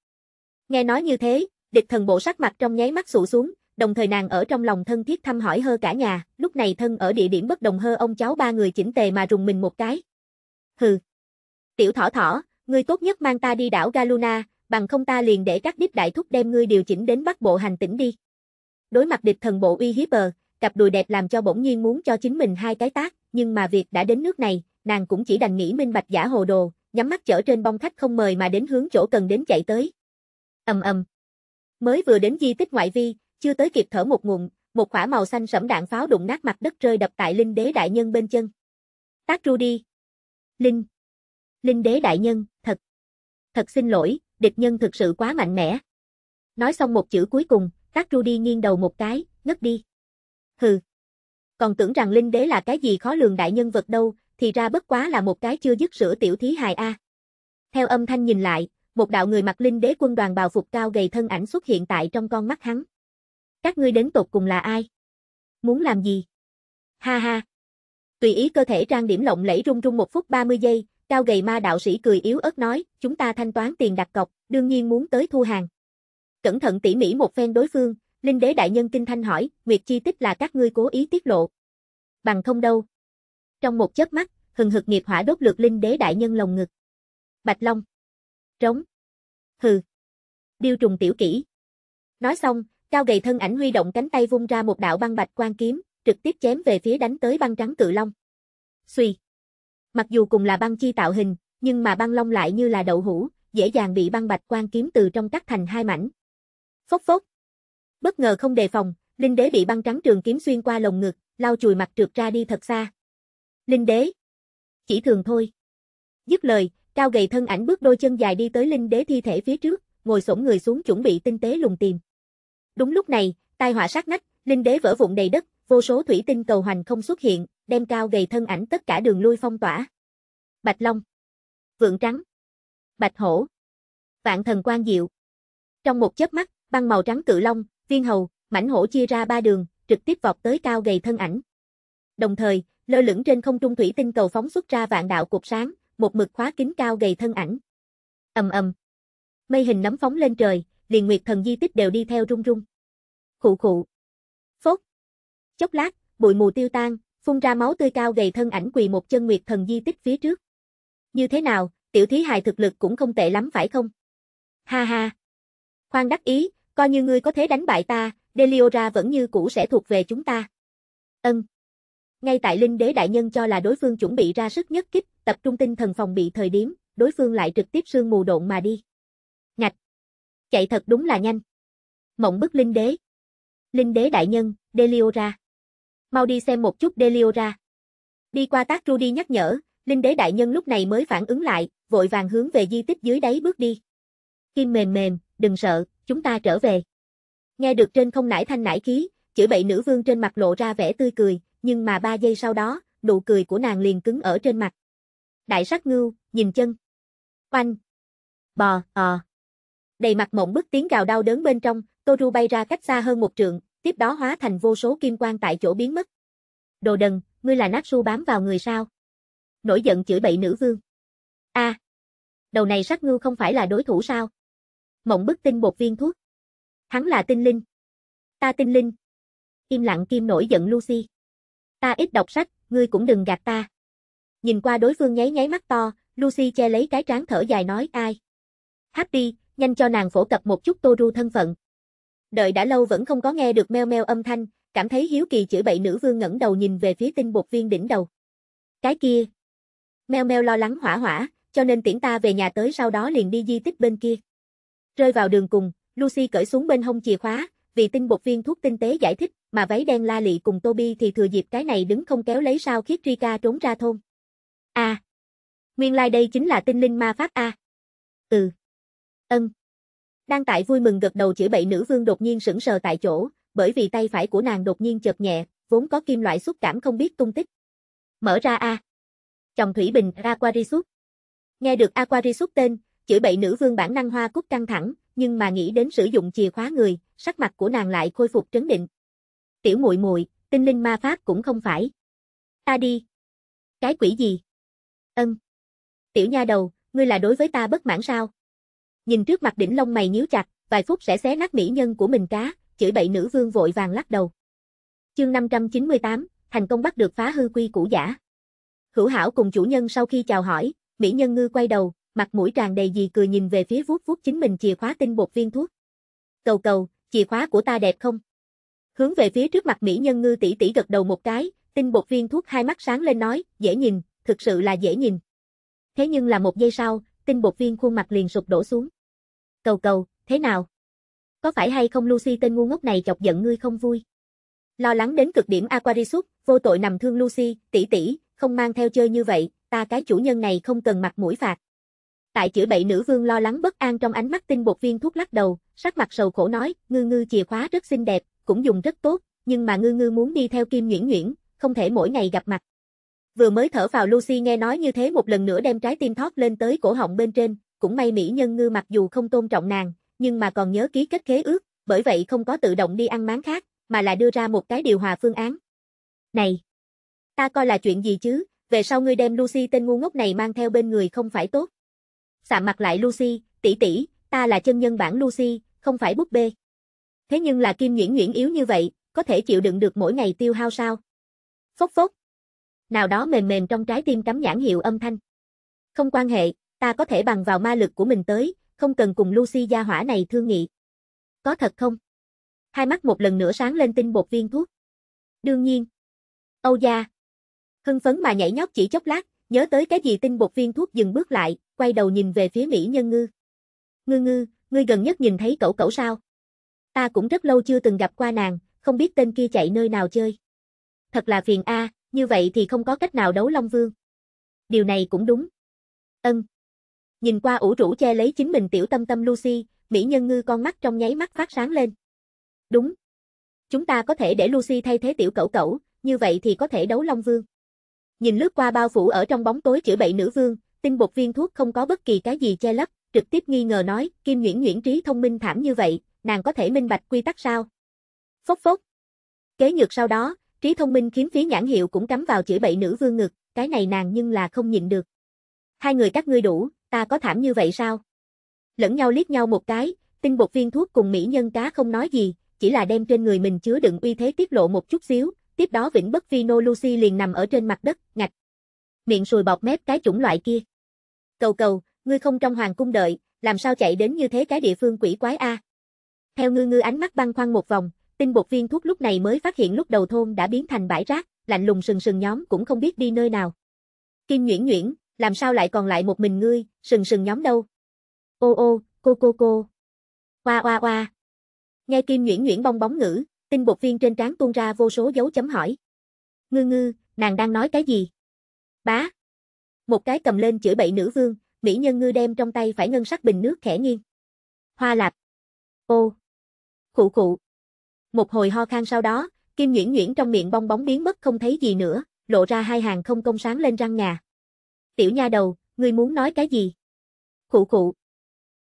Nghe nói như thế, địch thần bộ sắc mặt trong nháy mắt sụ xuống, đồng thời nàng ở trong lòng thân thiết thăm hỏi hơ cả nhà, lúc này thân ở địa điểm bất đồng hơ ông cháu ba người chỉnh tề mà rùng mình một cái. Hừ. Tiểu thỏ thỏ, ngươi tốt nhất mang ta đi đảo Galuna, bằng không ta liền để các đít đại thúc đem ngươi điều chỉnh đến bắc bộ hành tỉnh đi. Đối mặt địch thần bộ uy hiếp bờ, cặp đùi đẹp làm cho bỗng nhiên muốn cho chính mình hai cái tác, nhưng mà việc đã đến nước này, nàng cũng chỉ đành nghĩ minh bạch giả hồ đồ, nhắm mắt chở trên bong khách không mời mà đến hướng chỗ cần đến chạy tới. ầm ầm. Mới vừa đến di tích ngoại vi, chưa tới kịp thở một ngụm, một quả màu xanh sẫm đạn pháo đụng nát mặt đất rơi đập tại linh đế đại nhân bên chân. Tác Rudy. Linh. Linh đế đại nhân, thật. Thật xin lỗi, địch nhân thực sự quá mạnh mẽ. Nói xong một chữ cuối cùng, tác Rudy nghiêng đầu một cái, ngất đi. Hừ. Còn tưởng rằng linh đế là cái gì khó lường đại nhân vật đâu, thì ra bất quá là một cái chưa dứt sữa tiểu thí hài a. Theo âm thanh nhìn lại, một đạo người mặc linh đế quân đoàn bào phục cao gầy thân ảnh xuất hiện tại trong con mắt hắn. Các ngươi đến tột cùng là ai? Muốn làm gì? Ha ha. Tùy ý cơ thể trang điểm lộng lẫy rung rung một phút 30 giây, cao gầy ma đạo sĩ cười yếu ớt nói, chúng ta thanh toán tiền đặt cọc, đương nhiên muốn tới thu hàng. Cẩn thận tỉ mỉ một phen đối phương, Linh đế đại nhân kinh thanh hỏi, nguyệt chi tích là các ngươi cố ý tiết lộ. Bằng không đâu. Trong một chớp mắt, hừng hực nghiệp hỏa đốt lượt linh đế đại nhân lồng ngực. Bạch Long. Trống. Hừ. Điêu trùng tiểu kỹ. Nói xong, Cao gầy thân ảnh huy động cánh tay vung ra một đạo băng bạch quan kiếm, trực tiếp chém về phía đánh tới băng trắng cự long. suy Mặc dù cùng là băng chi tạo hình, nhưng mà băng long lại như là đậu hũ, dễ dàng bị băng bạch quan kiếm từ trong cắt thành hai mảnh. Phốc phốc. Bất ngờ không đề phòng, Linh Đế bị băng trắng trường kiếm xuyên qua lồng ngực, lau chùi mặt trượt ra đi thật xa. Linh Đế. Chỉ thường thôi. Dứt lời, cao gầy thân ảnh bước đôi chân dài đi tới Linh Đế thi thể phía trước, ngồi xổm người xuống chuẩn bị tinh tế lùng tìm. Đúng lúc này, tai họa sát nách, linh đế vỡ vụn đầy đất, vô số thủy tinh cầu hoành không xuất hiện, đem cao gầy thân ảnh tất cả đường lui phong tỏa. Bạch Long, Vượng Trắng, Bạch Hổ, Vạn Thần Quang Diệu. Trong một chớp mắt, băng màu trắng cự long, viên hầu, mãnh hổ chia ra ba đường, trực tiếp vọt tới cao gầy thân ảnh. Đồng thời, lơ lửng trên không trung thủy tinh cầu phóng xuất ra vạn đạo cục sáng, một mực khóa kín cao gầy thân ảnh. Ầm ầm. Mây hình nấm phóng lên trời, liền nguyệt thần di tích đều đi theo rung rung. Khụ khụ. Phốt. Chốc lát, bụi mù tiêu tan, phun ra máu tươi cao gầy thân ảnh quỳ một chân nguyệt thần di tích phía trước. Như thế nào, tiểu thí hài thực lực cũng không tệ lắm phải không? Ha ha. Khoan đắc ý, coi như ngươi có thế đánh bại ta, Deliora vẫn như cũ sẽ thuộc về chúng ta. Ân. Ngay tại linh đế đại nhân cho là đối phương chuẩn bị ra sức nhất kích, tập trung tinh thần phòng bị thời điểm, đối phương lại trực tiếp sương mù độn mà đi. Chạy thật đúng là nhanh. Mộng bức linh đế. Linh đế đại nhân, Deliora. Mau đi xem một chút Deliora. Đi qua tác Rudy nhắc nhở, linh đế đại nhân lúc này mới phản ứng lại, vội vàng hướng về di tích dưới đáy bước đi. Kim mềm mềm, đừng sợ, chúng ta trở về. Nghe được trên không nải thanh nải khí, chữ bậy nữ vương trên mặt lộ ra vẻ tươi cười, nhưng mà ba giây sau đó, nụ cười của nàng liền cứng ở trên mặt. Đại sát ngưu, nhìn chân. Oanh. Bò, ờ đầy mặt mộng bức tiếng gào đau đớn bên trong, Toru bay ra cách xa hơn một trượng, tiếp đó hóa thành vô số kim quang tại chỗ biến mất. Đồ đần, ngươi là nát Natsu bám vào người sao? Nổi giận chửi bậy nữ vương. A, à, đầu này sắc ngưu không phải là đối thủ sao? Mộng bức tinh bột viên thuốc. Hắn là tinh linh. Ta tinh linh. Im lặng kim nổi giận Lucy. Ta ít đọc sách, ngươi cũng đừng gạt ta. Nhìn qua đối phương nháy nháy mắt to, Lucy che lấy cái trán thở dài nói ai. Happy, nhanh cho nàng phổ cập một chút ru thân phận. Đợi đã lâu vẫn không có nghe được meo meo âm thanh, cảm thấy hiếu kỳ chửi bậy nữ vương ngẩng đầu nhìn về phía tinh bột viên đỉnh đầu. Cái kia. Meo meo lo lắng hỏa hỏa, cho nên tiễn ta về nhà tới sau đó liền đi di tích bên kia. Rơi vào đường cùng, Lucy cởi xuống bên hông chìa khóa, vì tinh bột viên thuốc tinh tế giải thích, mà váy đen la lị cùng Toby thì thừa dịp cái này đứng không kéo lấy sao khiết Rika trốn ra thôn. a à. Nguyên lai like đây chính là tinh linh ma pháp a Ừ. Ân. Đang tại vui mừng gật đầu chữa bậy nữ vương đột nhiên sững sờ tại chỗ, bởi vì tay phải của nàng đột nhiên chợt nhẹ, vốn có kim loại xúc cảm không biết tung tích. Mở ra a. Chồng thủy bình Aquarius. Nghe được Aquarius tên, chửi bậy nữ vương bản năng hoa cúc căng thẳng, nhưng mà nghĩ đến sử dụng chìa khóa người, sắc mặt của nàng lại khôi phục trấn định. Tiểu muội muội, tinh linh ma pháp cũng không phải. Ta đi. Cái quỷ gì? Ân. Tiểu nha đầu, ngươi là đối với ta bất mãn sao? nhìn trước mặt đỉnh lông mày nhíu chặt, vài phút sẽ xé nát mỹ nhân của mình cá, chửi bậy nữ vương vội vàng lắc đầu. Chương 598, thành công bắt được phá hư quy củ giả. Hữu Hảo cùng chủ nhân sau khi chào hỏi, mỹ nhân ngư quay đầu, mặt mũi tràn đầy gì cười nhìn về phía vuốt vuốt chính mình chìa khóa tinh bột viên thuốc. Cầu cầu, chìa khóa của ta đẹp không? Hướng về phía trước mặt mỹ nhân ngư tỷ tỷ gật đầu một cái, tinh bột viên thuốc hai mắt sáng lên nói, dễ nhìn, thực sự là dễ nhìn. Thế nhưng là một giây sau, tinh bột viên khuôn mặt liền sụp đổ xuống. Cầu cầu, thế nào? Có phải hay không Lucy tên ngu ngốc này chọc giận ngươi không vui? Lo lắng đến cực điểm Aquarius, vô tội nằm thương Lucy, tỷ tỷ, không mang theo chơi như vậy, ta cái chủ nhân này không cần mặt mũi phạt. Tại chữa bệnh nữ vương lo lắng bất an trong ánh mắt tinh bột viên thuốc lắc đầu, sắc mặt sầu khổ nói, ngư ngư chìa khóa rất xinh đẹp, cũng dùng rất tốt, nhưng mà ngư ngư muốn đi theo Kim Nhuyễn Nhuyễn không thể mỗi ngày gặp mặt. Vừa mới thở vào Lucy nghe nói như thế một lần nữa đem trái tim thoát lên tới cổ họng bên trên, cũng may mỹ nhân ngư mặc dù không tôn trọng nàng, nhưng mà còn nhớ ký kết khế ước, bởi vậy không có tự động đi ăn máng khác, mà là đưa ra một cái điều hòa phương án. Này! Ta coi là chuyện gì chứ, về sau ngươi đem Lucy tên ngu ngốc này mang theo bên người không phải tốt. Sạm mặt lại Lucy, tỷ tỷ, ta là chân nhân bản Lucy, không phải búp bê. Thế nhưng là Kim Nguyễn Nguyễn yếu như vậy, có thể chịu đựng được mỗi ngày tiêu hao sao? Phốc phốc. Nào đó mềm mềm trong trái tim cắm nhãn hiệu âm thanh. Không quan hệ, ta có thể bằng vào ma lực của mình tới, không cần cùng Lucy gia hỏa này thương nghị. Có thật không? Hai mắt một lần nữa sáng lên tinh bột viên thuốc. Đương nhiên. Âu gia. Hưng phấn mà nhảy nhót chỉ chốc lát, nhớ tới cái gì tinh bột viên thuốc dừng bước lại, quay đầu nhìn về phía Mỹ Nhân Ngư. Ngư ngư, ngươi gần nhất nhìn thấy cậu cậu sao? Ta cũng rất lâu chưa từng gặp qua nàng, không biết tên kia chạy nơi nào chơi. Thật là phiền a, như vậy thì không có cách nào đấu Long Vương. Điều này cũng đúng. Ân, Nhìn qua ủ rũ che lấy chính mình tiểu tâm tâm Lucy, mỹ nhân ngư con mắt trong nháy mắt phát sáng lên. Đúng. Chúng ta có thể để Lucy thay thế tiểu cẩu cẩu, như vậy thì có thể đấu Long Vương. Nhìn lướt qua bao phủ ở trong bóng tối chữa bậy nữ vương, tinh bột viên thuốc không có bất kỳ cái gì che lấp, trực tiếp nghi ngờ nói, Kim Nguyễn Nguyễn Trí thông minh thảm như vậy, nàng có thể minh bạch quy tắc sao? Phốc phốc. Kế nhược sau đó, Trí thông minh kiếm phí nhãn hiệu cũng cắm vào chữa bậy nữ vương ngực, cái này nàng nhưng là không nhịn được. Hai người các ngươi đủ, ta có thảm như vậy sao? Lẫn nhau liếc nhau một cái, tinh bột viên thuốc cùng mỹ nhân cá không nói gì, chỉ là đem trên người mình chứa đựng uy thế tiết lộ một chút xíu, tiếp đó vĩnh bất Vino Lucy liền nằm ở trên mặt đất, ngạch. Miệng sùi bọt mép cái chủng loại kia. Cầu cầu, ngươi không trong hoàng cung đợi, làm sao chạy đến như thế cái địa phương quỷ quái a? Theo ngư ngư ánh mắt băng khoăn một vòng, tinh bột viên thuốc lúc này mới phát hiện lúc đầu thôn đã biến thành bãi rác, lạnh lùng sừng sừng nhóm cũng không biết đi nơi nào. Kim Nguyễn Nguyễn, làm sao lại còn lại một mình ngươi, sừng sừng nhóm đâu. Ô ô, cô cô cô. Oa oa oa. Nghe Kim Nguyễn Nguyễn bong bóng ngữ, tinh bột viên trên trán tuôn ra vô số dấu chấm hỏi. Ngư ngư, nàng đang nói cái gì? Bá. Một cái cầm lên chửi bậy nữ vương, mỹ nhân ngư đem trong tay phải ngân sắc bình nước khẽ nghiêng. Hoa lạp. Ô. Khụ khụ. Một hồi ho khan sau đó, Kim Nguyễn Nguyễn trong miệng bong bóng biến mất không thấy gì nữa, lộ ra hai hàng không công sáng lên răng ngà. Tiểu nha đầu, ngươi muốn nói cái gì? Khụ khụ.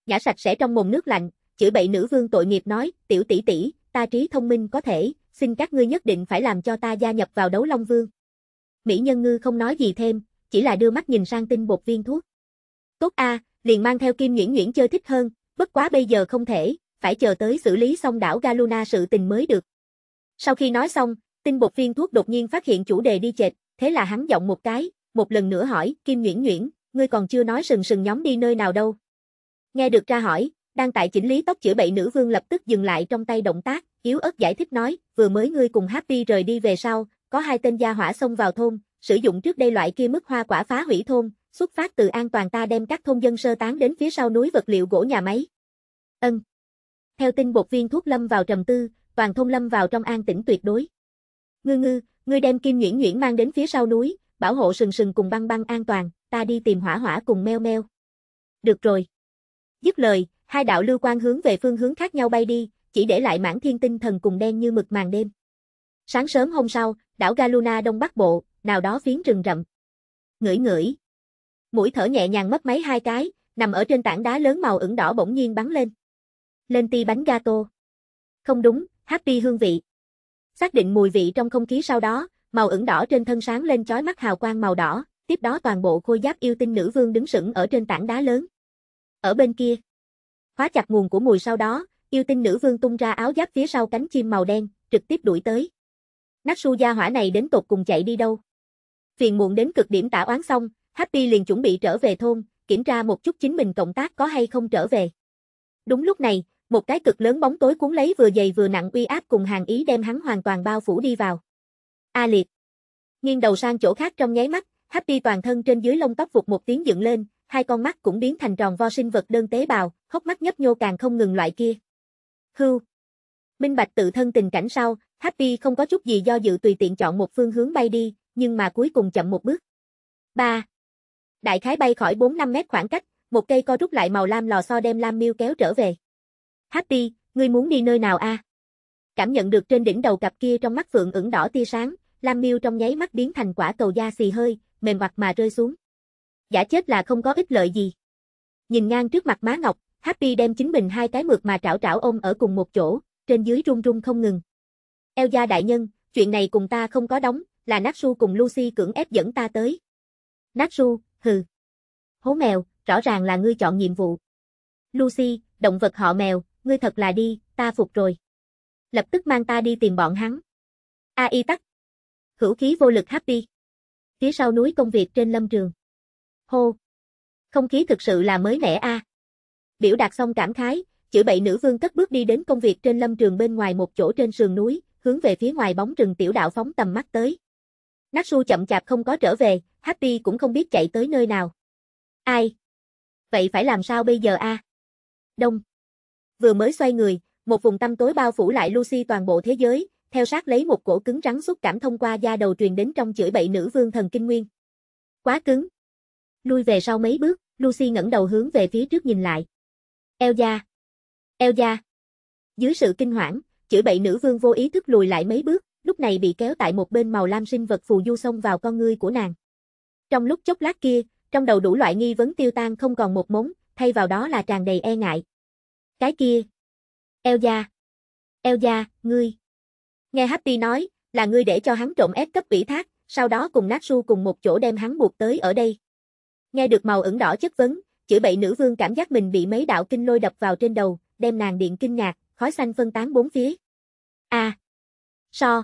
Nhã sạch sẽ trong mồm nước lạnh, chửi bậy nữ vương tội nghiệp nói, tiểu tỷ tỷ, ta trí thông minh có thể, xin các ngươi nhất định phải làm cho ta gia nhập vào đấu long vương. Mỹ nhân ngư không nói gì thêm, chỉ là đưa mắt nhìn sang tinh bột viên thuốc. Tốt a, liền mang theo kim nhuyễn nhuyễn chơi thích hơn, bất quá bây giờ không thể, phải chờ tới xử lý xong đảo Galuna sự tình mới được. Sau khi nói xong, tinh bột viên thuốc đột nhiên phát hiện chủ đề đi chệch, thế là hắn giọng một cái, một lần nữa hỏi, Kim Nguyễn Nguyễn, ngươi còn chưa nói sừng sừng nhóm đi nơi nào đâu. Nghe được ra hỏi, đang tại chỉnh lý tóc chữa bậy nữ vương lập tức dừng lại trong tay động tác, yếu ớt giải thích nói, vừa mới ngươi cùng Happy rời đi về sau, có hai tên gia hỏa xông vào thôn, sử dụng trước đây loại kia mức hoa quả phá hủy thôn, xuất phát từ an toàn ta đem các thôn dân sơ tán đến phía sau núi vật liệu gỗ nhà máy. Ân. Theo tin bột viên thuốc lâm vào trầm tư, toàn thôn lâm vào trong an tĩnh tuyệt đối. Ngư ngư, ngươi đem Kim Nguyễn Nguyễn mang đến phía sau núi, bảo hộ sừng sừng cùng băng băng an toàn, ta đi tìm hỏa hỏa cùng meo meo. Được rồi. Dứt lời, hai đạo lưu quan hướng về phương hướng khác nhau bay đi, chỉ để lại mảng thiên tinh thần cùng đen như mực màn đêm. Sáng sớm hôm sau, đảo Galuna đông bắc bộ, nào đó phiến rừng rậm. Ngửi ngửi. Mũi thở nhẹ nhàng mất mấy hai cái, nằm ở trên tảng đá lớn màu ửng đỏ bỗng nhiên bắn lên. Lên ti bánh gato. Không đúng, happy hương vị. Xác định mùi vị trong không khí sau đó, màu ửng đỏ trên thân sáng lên chói mắt hào quang màu đỏ, tiếp đó toàn bộ khôi giáp yêu tinh nữ vương đứng sững ở trên tảng đá lớn. Ở bên kia, khóa chặt nguồn của mùi sau đó, yêu tinh nữ vương tung ra áo giáp phía sau cánh chim màu đen, trực tiếp đuổi tới. Natsu gia hỏa này đến tột cùng chạy đi đâu? Phiền muộn đến cực điểm tả oán xong, Happy liền chuẩn bị trở về thôn, kiểm tra một chút chính mình cộng tác có hay không trở về. Đúng lúc này, một cái cực lớn bóng tối cuốn lấy vừa dày vừa nặng uy áp cùng hàng ý đem hắn hoàn toàn bao phủ đi vào. A liệt. Nghiêng đầu sang chỗ khác trong nháy mắt, Happy toàn thân trên dưới lông tóc vụt một tiếng dựng lên, hai con mắt cũng biến thành tròn vo sinh vật đơn tế bào, hốc mắt nhấp nhô càng không ngừng loại kia. Hưu. Minh Bạch tự thân tình cảnh sau, Happy không có chút gì do dự tùy tiện chọn một phương hướng bay đi, nhưng mà cuối cùng chậm một bước. 3. Đại khái bay khỏi 4-5 mét khoảng cách, một cây co rút lại màu lam lò xo đem Lam Miêu kéo trở về. Happy, ngươi muốn đi nơi nào a? À? Cảm nhận được trên đỉnh đầu cặp kia trong mắt phượng ửng đỏ tia sáng, Lam Miêu trong nháy mắt biến thành quả cầu da xì hơi, mềm hoặc mà rơi xuống. Giả chết là không có ích lợi gì. Nhìn ngang trước mặt má ngọc, Happy đem chính mình hai cái mượt mà trảo trảo ôm ở cùng một chỗ, trên dưới run run không ngừng. Eo gia đại nhân, chuyện này cùng ta không có đóng, là Natsu cùng Lucy cưỡng ép dẫn ta tới. Natsu, hừ. Hố mèo, rõ ràng là ngươi chọn nhiệm vụ. Lucy, động vật họ mèo, ngươi thật là đi, ta phục rồi. Lập tức mang ta đi tìm bọn hắn. A y tắc, hữu khí vô lực happy. Phía sau núi công việc trên lâm trường. Hô! Không khí thực sự là mới mẻ a. Biểu đạt xong cảm khái, chữ bậy nữ vương cất bước đi đến công việc trên lâm trường bên ngoài một chỗ trên sườn núi, hướng về phía ngoài bóng rừng tiểu đạo phóng tầm mắt tới. Natsu chậm chạp không có trở về, Happy cũng không biết chạy tới nơi nào. Ai? Vậy phải làm sao bây giờ a? Đông. Vừa mới xoay người, một vùng tăm tối bao phủ lại Lucy toàn bộ thế giới, theo sát lấy một cổ cứng rắn xúc cảm thông qua da đầu truyền đến trong chửi bậy nữ vương thần kinh nguyên. Quá cứng. Lui về sau mấy bước, Lucy ngẩng đầu hướng về phía trước nhìn lại. Eo da. Eo da. Dưới sự kinh hoảng, chửi bậy nữ vương vô ý thức lùi lại mấy bước, lúc này bị kéo tại một bên màu lam sinh vật phù du xông vào con ngươi của nàng. Trong lúc chốc lát kia, trong đầu đủ loại nghi vấn tiêu tan không còn một mống, thay vào đó là tràn đầy e ngại. Cái kia. Eo da. Eo da, ngươi. Nghe Happy nói, là ngươi để cho hắn trộm ép cấp ủy thác, sau đó cùng Natsu cùng một chỗ đem hắn buộc tới ở đây. Nghe được màu ửng đỏ chất vấn, chữ bậy nữ vương cảm giác mình bị mấy đạo kinh lôi đập vào trên đầu, đem nàng điện kinh ngạc, khói xanh phân tán bốn phía. A. À, so.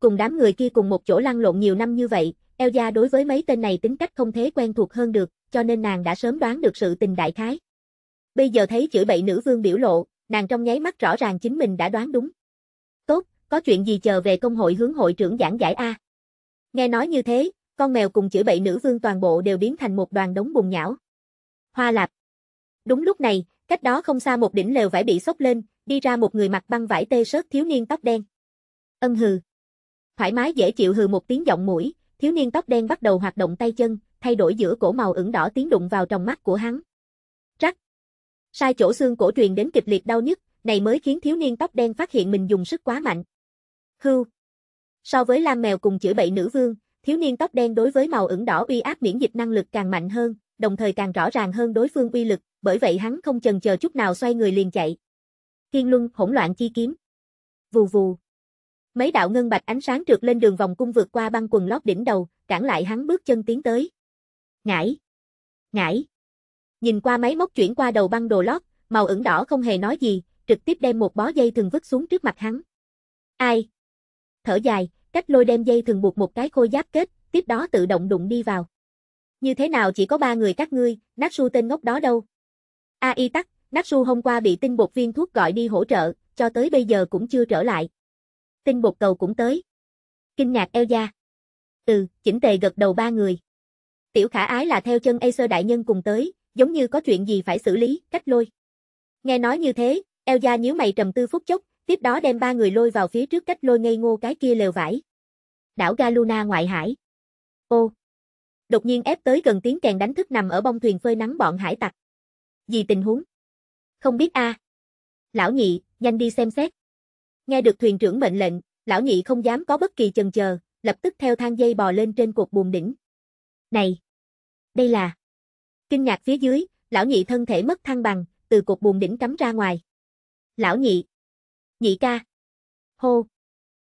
Cùng đám người kia cùng một chỗ lăn lộn nhiều năm như vậy, Elza đối với mấy tên này tính cách không thế quen thuộc hơn được, cho nên nàng đã sớm đoán được sự tình đại khái. Bây giờ thấy chữ bậy nữ vương biểu lộ, nàng trong nháy mắt rõ ràng chính mình đã đoán đúng có chuyện gì chờ về công hội hướng hội trưởng giảng giải A. Nghe nói như thế, con mèo cùng chửi bậy nữ vương toàn bộ đều biến thành một đoàn đống bùn nhão. Hoa lạp. Đúng lúc này, cách đó không xa một đỉnh lều vải bị sốc lên, đi ra một người mặc băng vải tê sớt thiếu niên tóc đen. Ân hừ. Thoải mái dễ chịu hừ một tiếng giọng mũi, thiếu niên tóc đen bắt đầu hoạt động tay chân, thay đổi giữa cổ màu ửng đỏ tiếng đụng vào trong mắt của hắn. Rắc. Sai chỗ xương cổ truyền đến kịch liệt đau nhức, này mới khiến thiếu niên tóc đen phát hiện mình dùng sức quá mạnh. Hưu. So với lam mèo cùng chữa bậy nữ vương, thiếu niên tóc đen đối với màu ửng đỏ uy áp miễn dịch năng lực càng mạnh hơn, đồng thời càng rõ ràng hơn đối phương uy lực, bởi vậy hắn không chần chờ chút nào xoay người liền chạy. Thiên Luân hỗn loạn chi kiếm. Vù vù. Mấy đạo ngân bạch ánh sáng trượt lên đường vòng cung vượt qua băng quần lót đỉnh đầu, cản lại hắn bước chân tiến tới. Ngải. Ngải. Nhìn qua máy móc chuyển qua đầu băng đồ lót, màu ửng đỏ không hề nói gì, trực tiếp đem một bó dây thường vứt xuống trước mặt hắn. Ai? thở dài, cách lôi đem dây thường buộc một cái khôi giáp kết, tiếp đó tự động đụng đi vào. Như thế nào chỉ có ba người các ngươi, nát su tên ngốc đó đâu. A y tắc, nát su hôm qua bị tinh bột viên thuốc gọi đi hỗ trợ, cho tới bây giờ cũng chưa trở lại. Tinh bột cầu cũng tới. Kinh ngạc eo gia. Ừ, chỉnh tề gật đầu ba người. Tiểu khả ái là theo chân Acer đại nhân cùng tới, giống như có chuyện gì phải xử lý, cách lôi. Nghe nói như thế, Eo gia nhíu mày trầm tư phút chốc, tiếp đó đem ba người lôi vào phía trước cách lôi ngây ngô cái kia lều vải. Đảo Galuna ngoại hải. Ô! Đột nhiên ép tới gần tiếng kèn đánh thức nằm ở bông thuyền phơi nắng bọn hải tặc. Gì tình huống? Không biết a. À. Lão nhị, nhanh đi xem xét. Nghe được thuyền trưởng mệnh lệnh, lão nhị không dám có bất kỳ chần chờ, lập tức theo thang dây bò lên trên cột buồm đỉnh. Này! Đây là... Kinh ngạc phía dưới, lão nhị thân thể mất thăng bằng, từ cột buồm đỉnh cắm ra ngoài. Lão nhị! Nhị ca. Hô.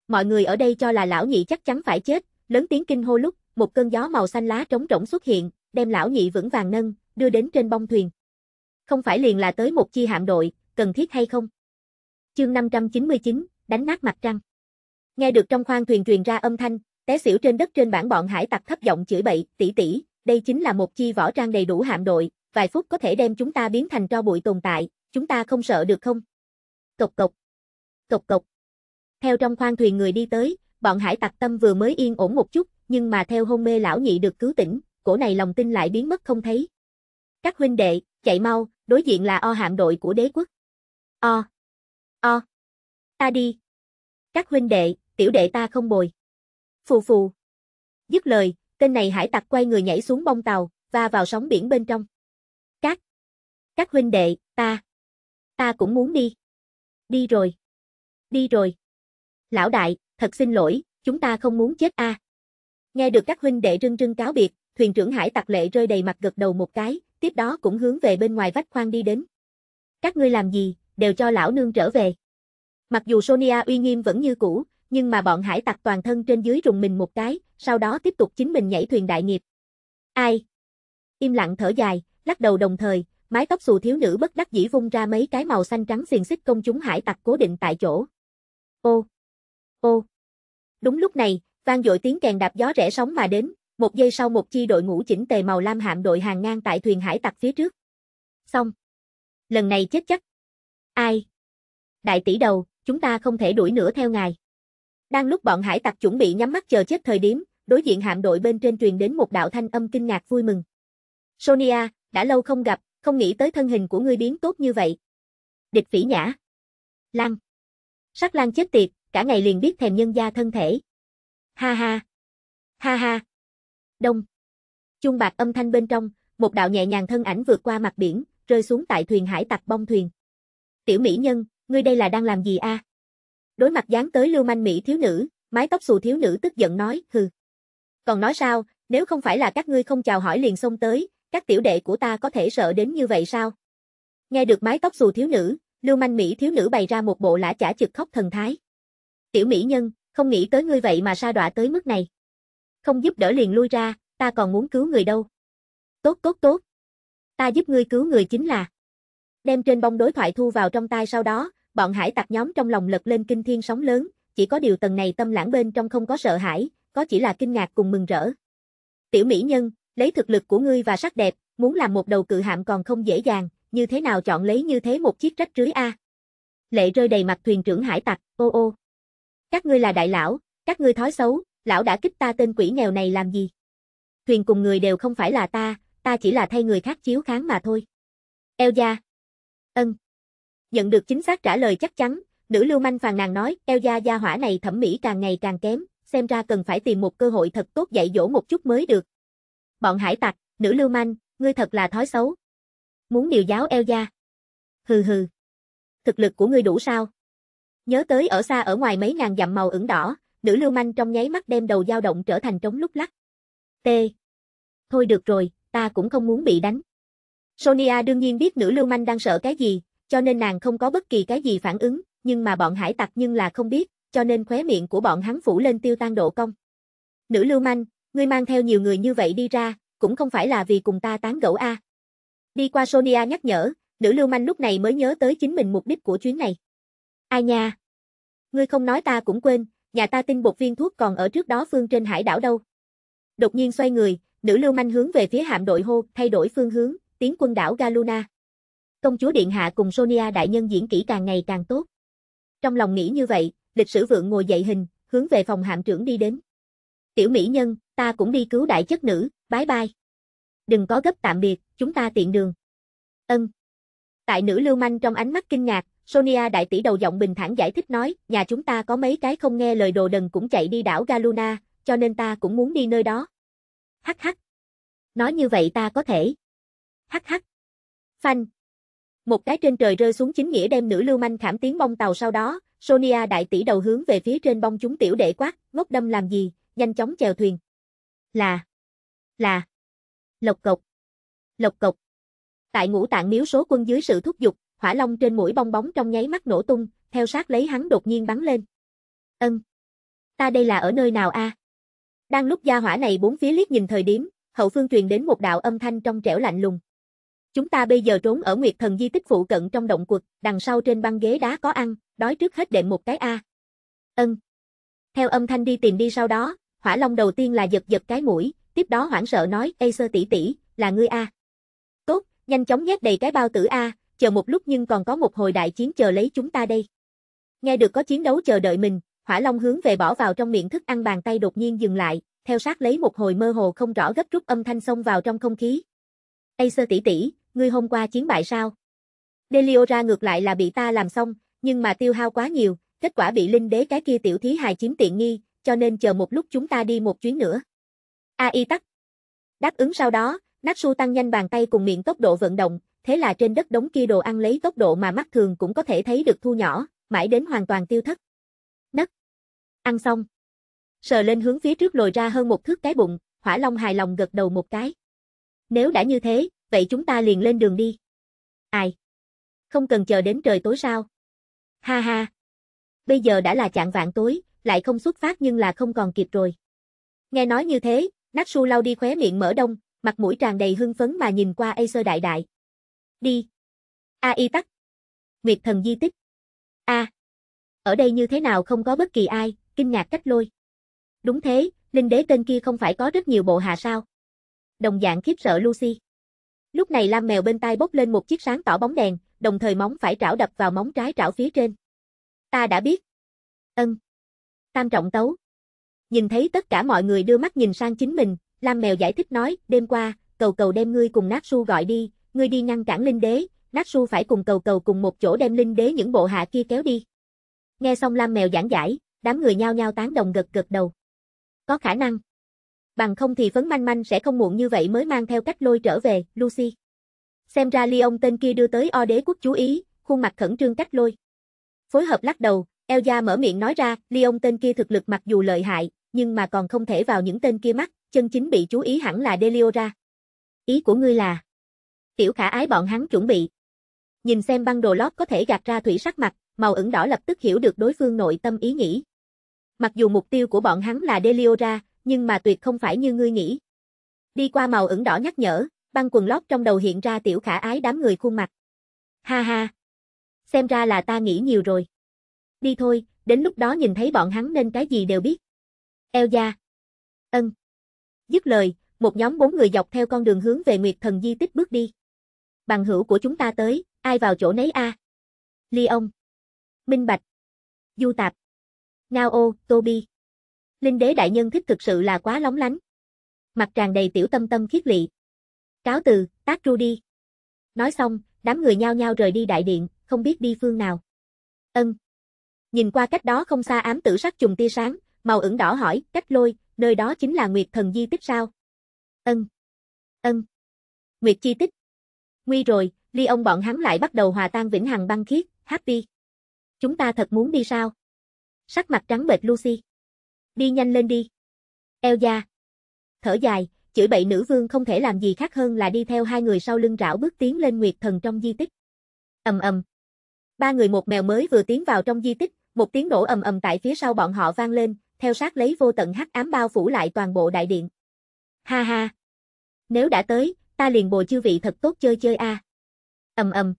Mọi người ở đây cho là lão nhị chắc chắn phải chết, lớn tiếng kinh hô lúc, một cơn gió màu xanh lá trống rỗng xuất hiện, đem lão nhị vững vàng nâng, đưa đến trên bông thuyền. Không phải liền là tới một chi hạm đội, cần thiết hay không? Chương 599, đánh nát mặt trăng. Nghe được trong khoang thuyền truyền ra âm thanh, té xỉu trên đất trên bản bọn hải tặc thấp giọng chửi bậy, tỷ tỷ, đây chính là một chi võ trang đầy đủ hạm đội, vài phút có thể đem chúng ta biến thành tro bụi tồn tại, chúng ta không sợ được không? Cộc cộc cộc cộc. Theo trong khoang thuyền người đi tới, bọn hải tặc tâm vừa mới yên ổn một chút, nhưng mà theo hôn mê lão nhị được cứu tỉnh, cổ này lòng tin lại biến mất không thấy. Các huynh đệ, chạy mau, đối diện là o hạm đội của đế quốc. O. O. Ta đi. Các huynh đệ, tiểu đệ ta không bồi. Phù phù. Dứt lời, tên này hải tặc quay người nhảy xuống bông tàu, và vào sóng biển bên trong. Các. Các huynh đệ, ta. Ta cũng muốn đi. Đi rồi đi rồi. Lão đại, thật xin lỗi, chúng ta không muốn chết a. À. Nghe được các huynh đệ rưng rưng cáo biệt, thuyền trưởng Hải Tặc Lệ rơi đầy mặt gật đầu một cái, tiếp đó cũng hướng về bên ngoài vách khoang đi đến. Các ngươi làm gì, đều cho lão nương trở về. Mặc dù Sonia uy nghiêm vẫn như cũ, nhưng mà bọn hải tặc toàn thân trên dưới rùng mình một cái, sau đó tiếp tục chính mình nhảy thuyền đại nghiệp. Ai? Im lặng thở dài, lắc đầu đồng thời, mái tóc xù thiếu nữ bất đắc dĩ vung ra mấy cái màu xanh trắng xiềng xích công chúng hải tặc cố định tại chỗ. Ô, ô. Đúng lúc này, vang dội tiếng kèn đạp gió rẽ sóng mà đến, một giây sau một chi đội ngũ chỉnh tề màu lam hạm đội hàng ngang tại thuyền hải tặc phía trước. Xong. Lần này chết chắc. Ai? Đại tỷ đầu, chúng ta không thể đuổi nữa theo ngài. Đang lúc bọn hải tặc chuẩn bị nhắm mắt chờ chết thời điểm, đối diện hạm đội bên trên truyền đến một đạo thanh âm kinh ngạc vui mừng. Sonia, đã lâu không gặp, không nghĩ tới thân hình của ngươi biến tốt như vậy. Địch phỉ nhã. Lăng. Sắc Lan chết tiệt, cả ngày liền biết thèm nhân gia thân thể. Ha ha. Ha ha. Đông. Chuông bạc âm thanh bên trong, một đạo nhẹ nhàng thân ảnh vượt qua mặt biển, rơi xuống tại thuyền hải tặc bong thuyền. Tiểu mỹ nhân, ngươi đây là đang làm gì a? Đối mặt dáng tới lưu manh mỹ thiếu nữ, mái tóc xù thiếu nữ tức giận nói, hừ. Còn nói sao, nếu không phải là các ngươi không chào hỏi liền xông tới, các tiểu đệ của ta có thể sợ đến như vậy sao? Nghe được mái tóc xù thiếu nữ, Lưu manh Mỹ thiếu nữ bày ra một bộ lã chả chực khóc thần thái. Tiểu Mỹ nhân, không nghĩ tới ngươi vậy mà sa đọa tới mức này. Không giúp đỡ liền lui ra, ta còn muốn cứu người đâu. Tốt tốt tốt. Ta giúp ngươi cứu người chính là. Đem trên bông đối thoại thu vào trong tay sau đó, bọn hải tặc nhóm trong lòng lật lên kinh thiên sóng lớn, chỉ có điều tầng này tâm lãng bên trong không có sợ hãi, có chỉ là kinh ngạc cùng mừng rỡ. Tiểu mỹ nhân, lấy thực lực của ngươi và sắc đẹp, muốn làm một đầu cự hạm còn không dễ dàng, như thế nào chọn lấy như thế một chiếc rách rưới a. Lệ rơi đầy mặt thuyền trưởng hải tặc, ô ô. Các ngươi là đại lão, các ngươi thói xấu, lão đã kích ta tên quỷ nghèo này làm gì? Thuyền cùng người đều không phải là ta, ta chỉ là thay người khác chiếu kháng mà thôi. Eo gia. Ân. Nhận được chính xác trả lời chắc chắn, nữ lưu manh phàn nàn nói, eo gia gia hỏa này thẩm mỹ càng ngày càng kém, xem ra cần phải tìm một cơ hội thật tốt dạy dỗ một chút mới được. Bọn hải tặc, nữ lưu manh, ngươi thật là thói xấu, Muốn điều giáo eo gia. Hừ hừ. Thực lực của ngươi đủ sao? Nhớ tới ở xa ở ngoài mấy ngàn dặm màu ửng đỏ, nữ lưu manh trong nháy mắt đem đầu dao động trở thành trống lúc lắc. T. Thôi được rồi, ta cũng không muốn bị đánh. Sonia đương nhiên biết nữ lưu manh đang sợ cái gì, cho nên nàng không có bất kỳ cái gì phản ứng, nhưng mà bọn hải tặc nhưng là không biết, cho nên khóe miệng của bọn hắn phủ lên tiêu tan độ công. Nữ lưu manh, ngươi mang theo nhiều người như vậy đi ra, cũng không phải là vì cùng ta tán gẫu a. Đi qua Sonia nhắc nhở, nữ lưu manh lúc này mới nhớ tới chính mình mục đích của chuyến này. Ai nha? Ngươi không nói ta cũng quên, nhà ta tin bột viên thuốc còn ở trước đó phương trên hải đảo đâu. Đột nhiên xoay người, nữ lưu manh hướng về phía hạm đội hô, thay đổi phương hướng, tiến quân đảo Galuna. Công chúa Điện Hạ cùng Sonia đại nhân diễn kỹ càng ngày càng tốt. Trong lòng nghĩ như vậy, lịch sử vượng ngồi dậy hình, hướng về phòng hạm trưởng đi đến. Tiểu mỹ nhân, ta cũng đi cứu đại chất nữ, bái bai đừng có gấp tạm biệt, chúng ta tiện đường. Ân. Tại nữ lưu manh trong ánh mắt kinh ngạc, Sonia đại tỷ đầu giọng bình thản giải thích nói, nhà chúng ta có mấy cái không nghe lời đồ đần cũng chạy đi đảo Galuna, cho nên ta cũng muốn đi nơi đó. Hắc hắc. Nói như vậy ta có thể. Hắc hắc. Phanh. Một cái trên trời rơi xuống chính nghĩa đem nữ lưu manh khảm tiếng bông tàu sau đó, Sonia đại tỷ đầu hướng về phía trên bong chúng tiểu đệ quát, ngốc đâm làm gì, nhanh chóng chèo thuyền. Là. Là. Lộc cộc. Lộc cộc. Tại ngũ tạng miếu số quân dưới sự thúc giục, hỏa long trên mũi bong bóng trong nháy mắt nổ tung, theo sát lấy hắn đột nhiên bắn lên. Ân. Ta đây là ở nơi nào a? À? Đang lúc gia hỏa này bốn phía liếc nhìn thời điểm, hậu phương truyền đến một đạo âm thanh trong trẻo lạnh lùng. Chúng ta bây giờ trốn ở Nguyệt Thần di tích phụ cận trong động quật, đằng sau trên băng ghế đá có ăn, đói trước hết đệm một cái a. À. Ân. Theo âm thanh đi tìm đi sau đó, Hỏa Long đầu tiên là giật giật cái mũi, tiếp đó hoảng sợ nói, sơ tỷ tỷ, là ngươi a. Tốt, nhanh chóng nhét đầy cái bao tử a, chờ một lúc nhưng còn có một hồi đại chiến chờ lấy chúng ta đây. Nghe được có chiến đấu chờ đợi mình, Hỏa Long hướng về bỏ vào trong miệng thức ăn bàn tay đột nhiên dừng lại, theo sát lấy một hồi mơ hồ không rõ gấp rút âm thanh xông vào trong không khí. sơ tỷ tỷ, ngươi hôm qua chiến bại sao? Deliora ngược lại là bị ta làm xong, nhưng mà tiêu hao quá nhiều, kết quả bị linh đế cái kia tiểu thí hài chiếm tiện nghi, cho nên chờ một lúc chúng ta đi một chuyến nữa. AI tắt. Đáp ứng sau đó, Natsu tăng nhanh bàn tay cùng miệng tốc độ vận động, thế là trên đất đống kia đồ ăn lấy tốc độ mà mắt thường cũng có thể thấy được thu nhỏ, mãi đến hoàn toàn tiêu thất. Đất. Ăn xong. Sờ lên hướng phía trước lồi ra hơn một thước cái bụng, hỏa long hài lòng gật đầu một cái. Nếu đã như thế, vậy chúng ta liền lên đường đi. Ai? Không cần chờ đến trời tối sao? Ha ha. Bây giờ đã là chạng vạn tối, lại không xuất phát nhưng là không còn kịp rồi. Nghe nói như thế, Natsu lau đi khóe miệng mở đông, mặt mũi tràn đầy hưng phấn mà nhìn qua Acer đại đại. Đi. A y tắc. Nguyệt thần di tích. A. À. Ở đây như thế nào không có bất kỳ ai, kinh ngạc cách lôi. Đúng thế, linh đế tên kia không phải có rất nhiều bộ hạ sao. Đồng dạng khiếp sợ Lucy. Lúc này lam mèo bên tai bốc lên một chiếc sáng tỏ bóng đèn, đồng thời móng phải trảo đập vào móng trái trảo phía trên. Ta đã biết. Ân. Tam trọng tấu. Nhìn thấy tất cả mọi người đưa mắt nhìn sang chính mình, Lam Mèo giải thích nói, đêm qua, cầu cầu đem ngươi cùng nát su gọi đi, ngươi đi ngăn cản Linh Đế, nát su phải cùng cầu cầu cùng một chỗ đem Linh Đế những bộ hạ kia kéo đi. Nghe xong Lam Mèo giảng giải, đám người nhao nhao tán đồng gật gật đầu. Có khả năng. Bằng không thì phấn manh manh sẽ không muộn như vậy mới mang theo cách lôi trở về, Lucy. Xem ra Leon tên kia đưa tới o đế quốc chú ý, khuôn mặt khẩn trương cách lôi. Phối hợp lắc đầu, elia mở miệng nói ra, Leon tên kia thực lực mặc dù lợi hại, nhưng mà còn không thể vào những tên kia mắt, chân chính bị chú ý hẳn là Deliora. Ý của ngươi là? Tiểu khả ái bọn hắn chuẩn bị. Nhìn xem băng đồ lót có thể gạt ra thủy sắc mặt, màu ửng đỏ lập tức hiểu được đối phương nội tâm ý nghĩ. Mặc dù mục tiêu của bọn hắn là Deliora, nhưng mà tuyệt không phải như ngươi nghĩ. Đi qua màu ửng đỏ nhắc nhở, băng quần lót trong đầu hiện ra tiểu khả ái đám người khuôn mặt. Ha ha! Xem ra là ta nghĩ nhiều rồi. Đi thôi, đến lúc đó nhìn thấy bọn hắn nên cái gì đều biết. Elia, Ân. Dứt lời, một nhóm bốn người dọc theo con đường hướng về Nguyệt Thần di tích bước đi. Bằng hữu của chúng ta tới, ai vào chỗ nấy a? À? ông. Minh Bạch. Du Tạp. Ngao ô, Toby. Linh đế đại nhân thích thực sự là quá lóng lánh. Mặt tràn đầy tiểu tâm tâm khiết lị. Cáo từ, tác đi. Nói xong, đám người nhao nhao rời đi đại điện, không biết đi phương nào. Ân. Nhìn qua cách đó không xa ám tử sắc trùng tia sáng, màu ửng đỏ hỏi, cách lôi, nơi đó chính là Nguyệt thần di tích sao? Ân. Ân. Nguyệt chi tích. Nguy rồi, ly ông bọn hắn lại bắt đầu hòa tan vĩnh hằng băng khiết, happy. Chúng ta thật muốn đi sao? Sắc mặt trắng bệch Lucy. Đi nhanh lên đi. Eo da. Thở dài, chửi bậy nữ vương không thể làm gì khác hơn là đi theo hai người sau lưng rảo bước tiến lên Nguyệt thần trong di tích. ầm ầm. Ba người một mèo mới vừa tiến vào trong di tích, một tiếng nổ ầm ầm tại phía sau bọn họ vang lên, theo sát lấy vô tận hắc ám bao phủ lại toàn bộ đại điện. Ha ha! Nếu đã tới, ta liền bồi chư vị thật tốt chơi chơi a. À. Ầm ầm.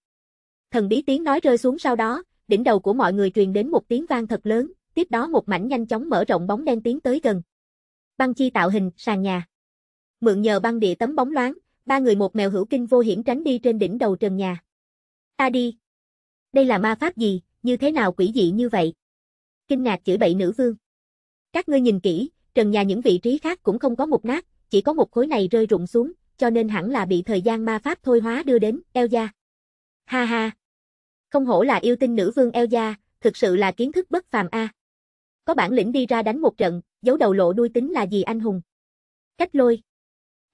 Thần bí tiếng nói rơi xuống sau đó, đỉnh đầu của mọi người truyền đến một tiếng vang thật lớn, tiếp đó một mảnh nhanh chóng mở rộng bóng đen tiến tới gần. Băng chi tạo hình, sàn nhà. Mượn nhờ băng địa tấm bóng loáng, ba người một mèo hữu kinh vô hiểm tránh đi trên đỉnh đầu trần nhà. Ta đi. Đây là ma pháp gì, như thế nào quỷ dị như vậy? Kinh ngạc chửi bậy nữ vương. Các ngươi nhìn kỹ, trần nhà những vị trí khác cũng không có một nát, chỉ có một khối này rơi rụng xuống, cho nên hẳn là bị thời gian ma pháp thôi hóa đưa đến, eo gia. Ha ha! Không hổ là yêu tinh nữ vương eo gia, thực sự là kiến thức bất phàm a. Có bản lĩnh đi ra đánh một trận, giấu đầu lộ đuôi tính là gì anh hùng? Cách lôi.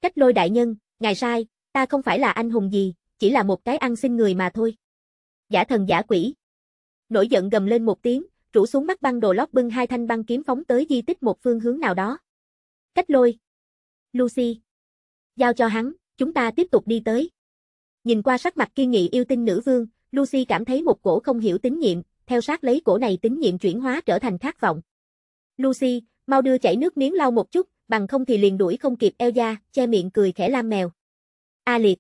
Cách lôi đại nhân, ngài sai, ta không phải là anh hùng gì, chỉ là một cái ăn xin người mà thôi. Giả thần giả quỷ. Nổi giận gầm lên một tiếng, rủ xuống mắt băng đồ lót bưng hai thanh băng kiếm phóng tới di tích một phương hướng nào đó. Cách lôi. Lucy. Giao cho hắn, chúng ta tiếp tục đi tới. Nhìn qua sắc mặt kiên nghị yêu tinh nữ vương, Lucy cảm thấy một cổ không hiểu tín nhiệm, theo sát lấy cổ này tín nhiệm chuyển hóa trở thành khát vọng. Lucy, mau đưa chảy nước miếng lau một chút, bằng không thì liền đuổi không kịp Elza, che miệng cười khẽ lam mèo. A liệt.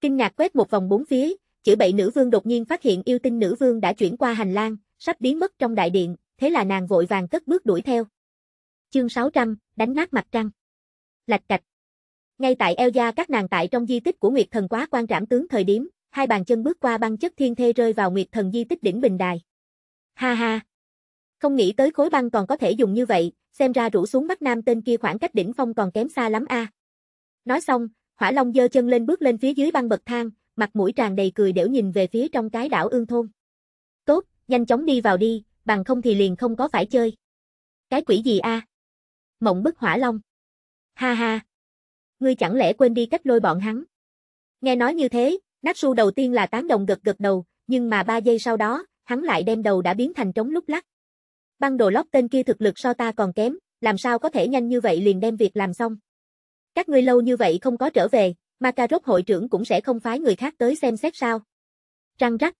Kinh ngạc quét một vòng bốn phía, chữ bậy nữ vương đột nhiên phát hiện yêu tinh nữ vương đã chuyển qua hành lang, sắp biến mất trong đại điện, thế là nàng vội vàng cất bước đuổi theo. Chương 600, đánh nát mặt trăng. Lạch cạch. Ngay tại eo gia các nàng tại trong di tích của Nguyệt Thần quá quan trảm tướng thời điểm, hai bàn chân bước qua băng chất thiên thê rơi vào Nguyệt Thần di tích đỉnh bình đài. Ha ha. Không nghĩ tới khối băng còn có thể dùng như vậy, xem ra rủ xuống Bắc Nam tên kia khoảng cách đỉnh phong còn kém xa lắm a. Nói xong, Hỏa Long giơ chân lên bước lên phía dưới băng bậc thang, mặt mũi tràn đầy cười đểu nhìn về phía trong cái đảo ương thôn. Tốt, nhanh chóng đi vào đi, bằng không thì liền không có phải chơi. Cái quỷ gì a? Mộng bức hỏa long. Ha ha. Ngươi chẳng lẽ quên đi cách lôi bọn hắn? Nghe nói như thế, Natsu đầu tiên là tán đồng gật gật đầu, nhưng mà ba giây sau đó, hắn lại đem đầu đã biến thành trống lúc lắc. Băng đồ lóc tên kia thực lực so ta còn kém, làm sao có thể nhanh như vậy liền đem việc làm xong. Các ngươi lâu như vậy không có trở về, makarov hội trưởng cũng sẽ không phái người khác tới xem xét sao. Trăng rắc.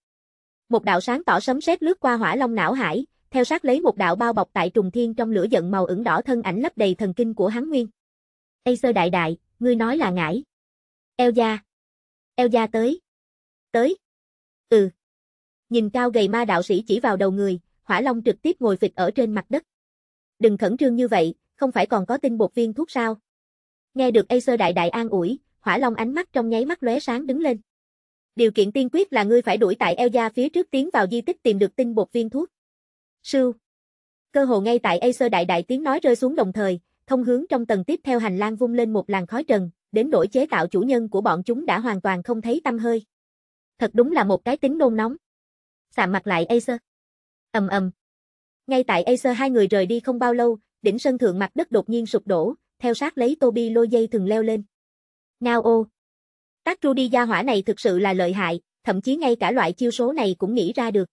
Một đạo sáng tỏ sấm sét lướt qua hỏa long não hải, theo sát lấy một đạo bao bọc tại trùng thiên trong lửa giận màu ửng đỏ thân ảnh lấp đầy thần kinh của hắn nguyên. Ây sơ đại đại, ngươi nói là ngải. Eo gia. Eo gia tới. Tới. Ừ. Nhìn cao gầy ma đạo sĩ chỉ vào đầu người, hỏa long trực tiếp ngồi phịch ở trên mặt đất. Đừng khẩn trương như vậy, không phải còn có tinh bột viên thuốc sao. Nghe được sơ đại đại an ủi, hỏa long ánh mắt trong nháy mắt lóe sáng đứng lên điều kiện tiên quyết là ngươi phải đuổi tại Elza phía trước tiến vào di tích tìm được tinh bột viên thuốc. Sưu. Cơ hồ ngay tại Acer đại đại tiếng nói rơi xuống đồng thời, thông hướng trong tầng tiếp theo hành lang vung lên một làn khói trần, đến đổi chế tạo chủ nhân của bọn chúng đã hoàn toàn không thấy tâm hơi. Thật đúng là một cái tính nôn nóng. Sạm mặt lại Acer. Ầm ầm. Ngay tại Acer hai người rời đi không bao lâu, đỉnh sân thượng mặt đất đột nhiên sụp đổ, theo sát lấy Toby lôi dây thường leo lên. Ngao ô. Tác Rudy gia hỏa này thực sự là lợi hại, thậm chí ngay cả loại chiêu số này cũng nghĩ ra được.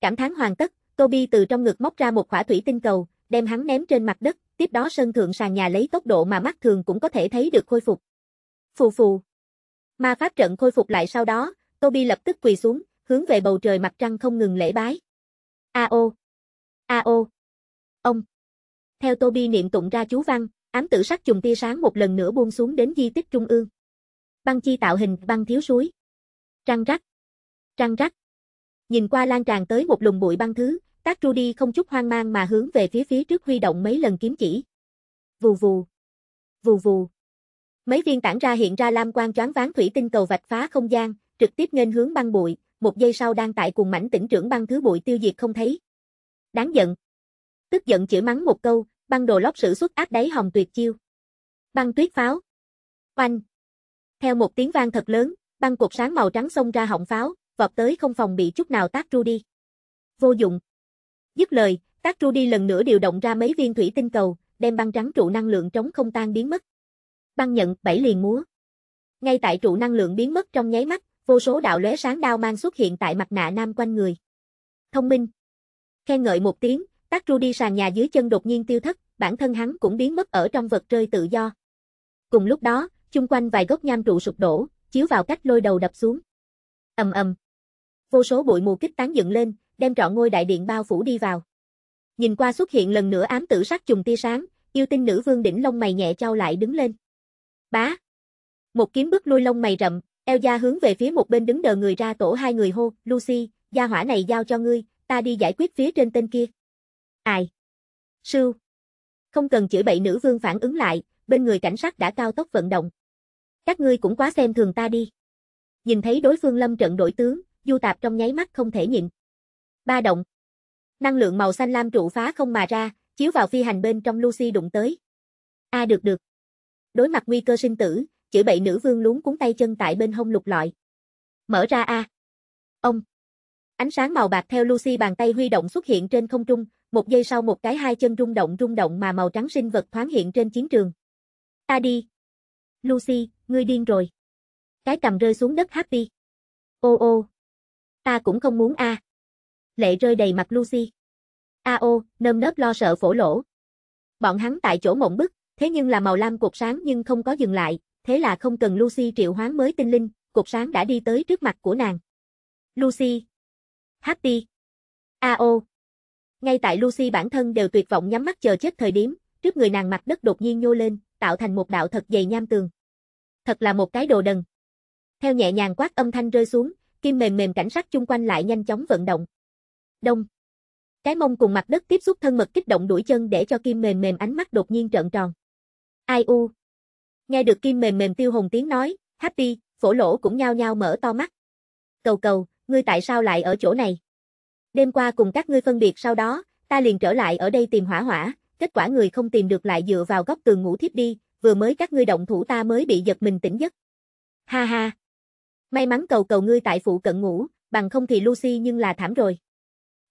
Cảm thán hoàn tất, Toby từ trong ngực móc ra một quả thủy tinh cầu, đem hắn ném trên mặt đất, tiếp đó sân thượng sàn nhà lấy tốc độ mà mắt thường cũng có thể thấy được khôi phục. Phù phù. Ma pháp trận khôi phục lại sau đó, Toby lập tức quỳ xuống, hướng về bầu trời mặt trăng không ngừng lễ bái. A ô. A ô. Ông. Theo Toby niệm tụng ra chú văn, ám tử sắc trùng tia sáng một lần nữa buông xuống đến di tích trung ương. Băng chi tạo hình băng thiếu suối. Trăng rắc. Trăng rắc. Nhìn qua lan tràn tới một lùng bụi băng thứ, tác Rudy không chút hoang mang mà hướng về phía phía trước huy động mấy lần kiếm chỉ. Vù vù. Vù vù. Mấy viên tản ra hiện ra lam quang choáng váng thủy tinh cầu vạch phá không gian, trực tiếp nghênh hướng băng bụi, một giây sau đang tại cùng mảnh tỉnh trưởng băng thứ bụi tiêu diệt không thấy. Đáng giận. Tức giận chửi mắng một câu, băng đồ lóc sử xuất ác đáy hồng tuyệt chiêu. Băng tuyết pháo. Oanh. Theo một tiếng vang thật lớn, băng cột sáng màu trắng xông ra họng pháo, vọt tới không phòng bị chút nào tác đi. Vô dụng. Dứt lời, tác đi lần nữa điều động ra mấy viên thủy tinh cầu, đem băng trắng trụ năng lượng trống không tan biến mất. Băng nhận bảy liền múa. Ngay tại trụ năng lượng biến mất trong nháy mắt, vô số đạo lóe sáng đao mang xuất hiện tại mặt nạ nam quanh người. Thông minh. Khen ngợi một tiếng, tác đi sàn nhà dưới chân đột nhiên tiêu thất, bản thân hắn cũng biến mất ở trong vật rơi tự do. Cùng lúc đó, chung quanh vài gốc nham trụ sụp đổ, chiếu vào cách lôi đầu đập xuống. ầm ầm, Vô số bụi mù kích tán dựng lên, đem trọn ngôi đại điện bao phủ đi vào. Nhìn qua xuất hiện lần nữa ám tử sắc trùng tia sáng, yêu tinh nữ vương đỉnh lông mày nhẹ trao lại đứng lên. Bá. Một kiếm bước lui lông mày rậm, eo gia hướng về phía một bên đứng đờ người ra tổ hai người hô, Lucy, gia hỏa này giao cho ngươi, ta đi giải quyết phía trên tên kia. Ai? Sưu. Không cần chửi bậy nữ vương phản ứng lại, bên người cảnh sát đã cao tốc vận động. Các ngươi cũng quá xem thường ta đi. Nhìn thấy đối phương lâm trận đổi tướng, du tạp trong nháy mắt không thể nhịn. Ba động. Năng lượng màu xanh lam trụ phá không mà ra, chiếu vào phi hành bên trong Lucy đụng tới. A được được. Đối mặt nguy cơ sinh tử, chữ bậy nữ vương lún cuốn tay chân tại bên hông lục lọi. Mở ra A. Ông. Ánh sáng màu bạc theo Lucy bàn tay huy động xuất hiện trên không trung, một giây sau một cái hai chân rung động rung động mà màu trắng sinh vật thoáng hiện trên chiến trường. Ta đi. Lucy, Ngươi điên rồi. Cái cầm rơi xuống đất Happy. Ô ô. Ta cũng không muốn a. À. Lệ rơi đầy mặt Lucy. A à, ô, nơm nớp lo sợ phổ lỗ. Bọn hắn tại chỗ mộng bức, thế nhưng là màu lam cột sáng nhưng không có dừng lại, thế là không cần Lucy triệu hoán mới tinh linh, cột sáng đã đi tới trước mặt của nàng. Lucy. Happy. A à, ô. Ngay tại Lucy bản thân đều tuyệt vọng nhắm mắt chờ chết thời điểm, trước người nàng mặt đất đột nhiên nhô lên, tạo thành một đạo thật dày nham tường thật là một cái đồ đần. Theo nhẹ nhàng quát âm thanh rơi xuống, kim mềm mềm cảnh sát chung quanh lại nhanh chóng vận động. Đông. Cái mông cùng mặt đất tiếp xúc thân mật kích động đuổi chân để cho kim mềm mềm ánh mắt đột nhiên trợn tròn. Ai u. Nghe được kim mềm mềm tiêu hồn tiếng nói, happy, phổ lỗ cũng nhao nhao mở to mắt. Cầu cầu, ngươi tại sao lại ở chỗ này? Đêm qua cùng các ngươi phân biệt sau đó, ta liền trở lại ở đây tìm hỏa hỏa, kết quả người không tìm được lại dựa vào góc tường ngủ thiếp đi, vừa mới các ngươi động thủ ta mới bị giật mình tỉnh giấc. Ha ha. May mắn cầu cầu ngươi tại phụ cận ngủ, bằng không thì Lucy nhưng là thảm rồi.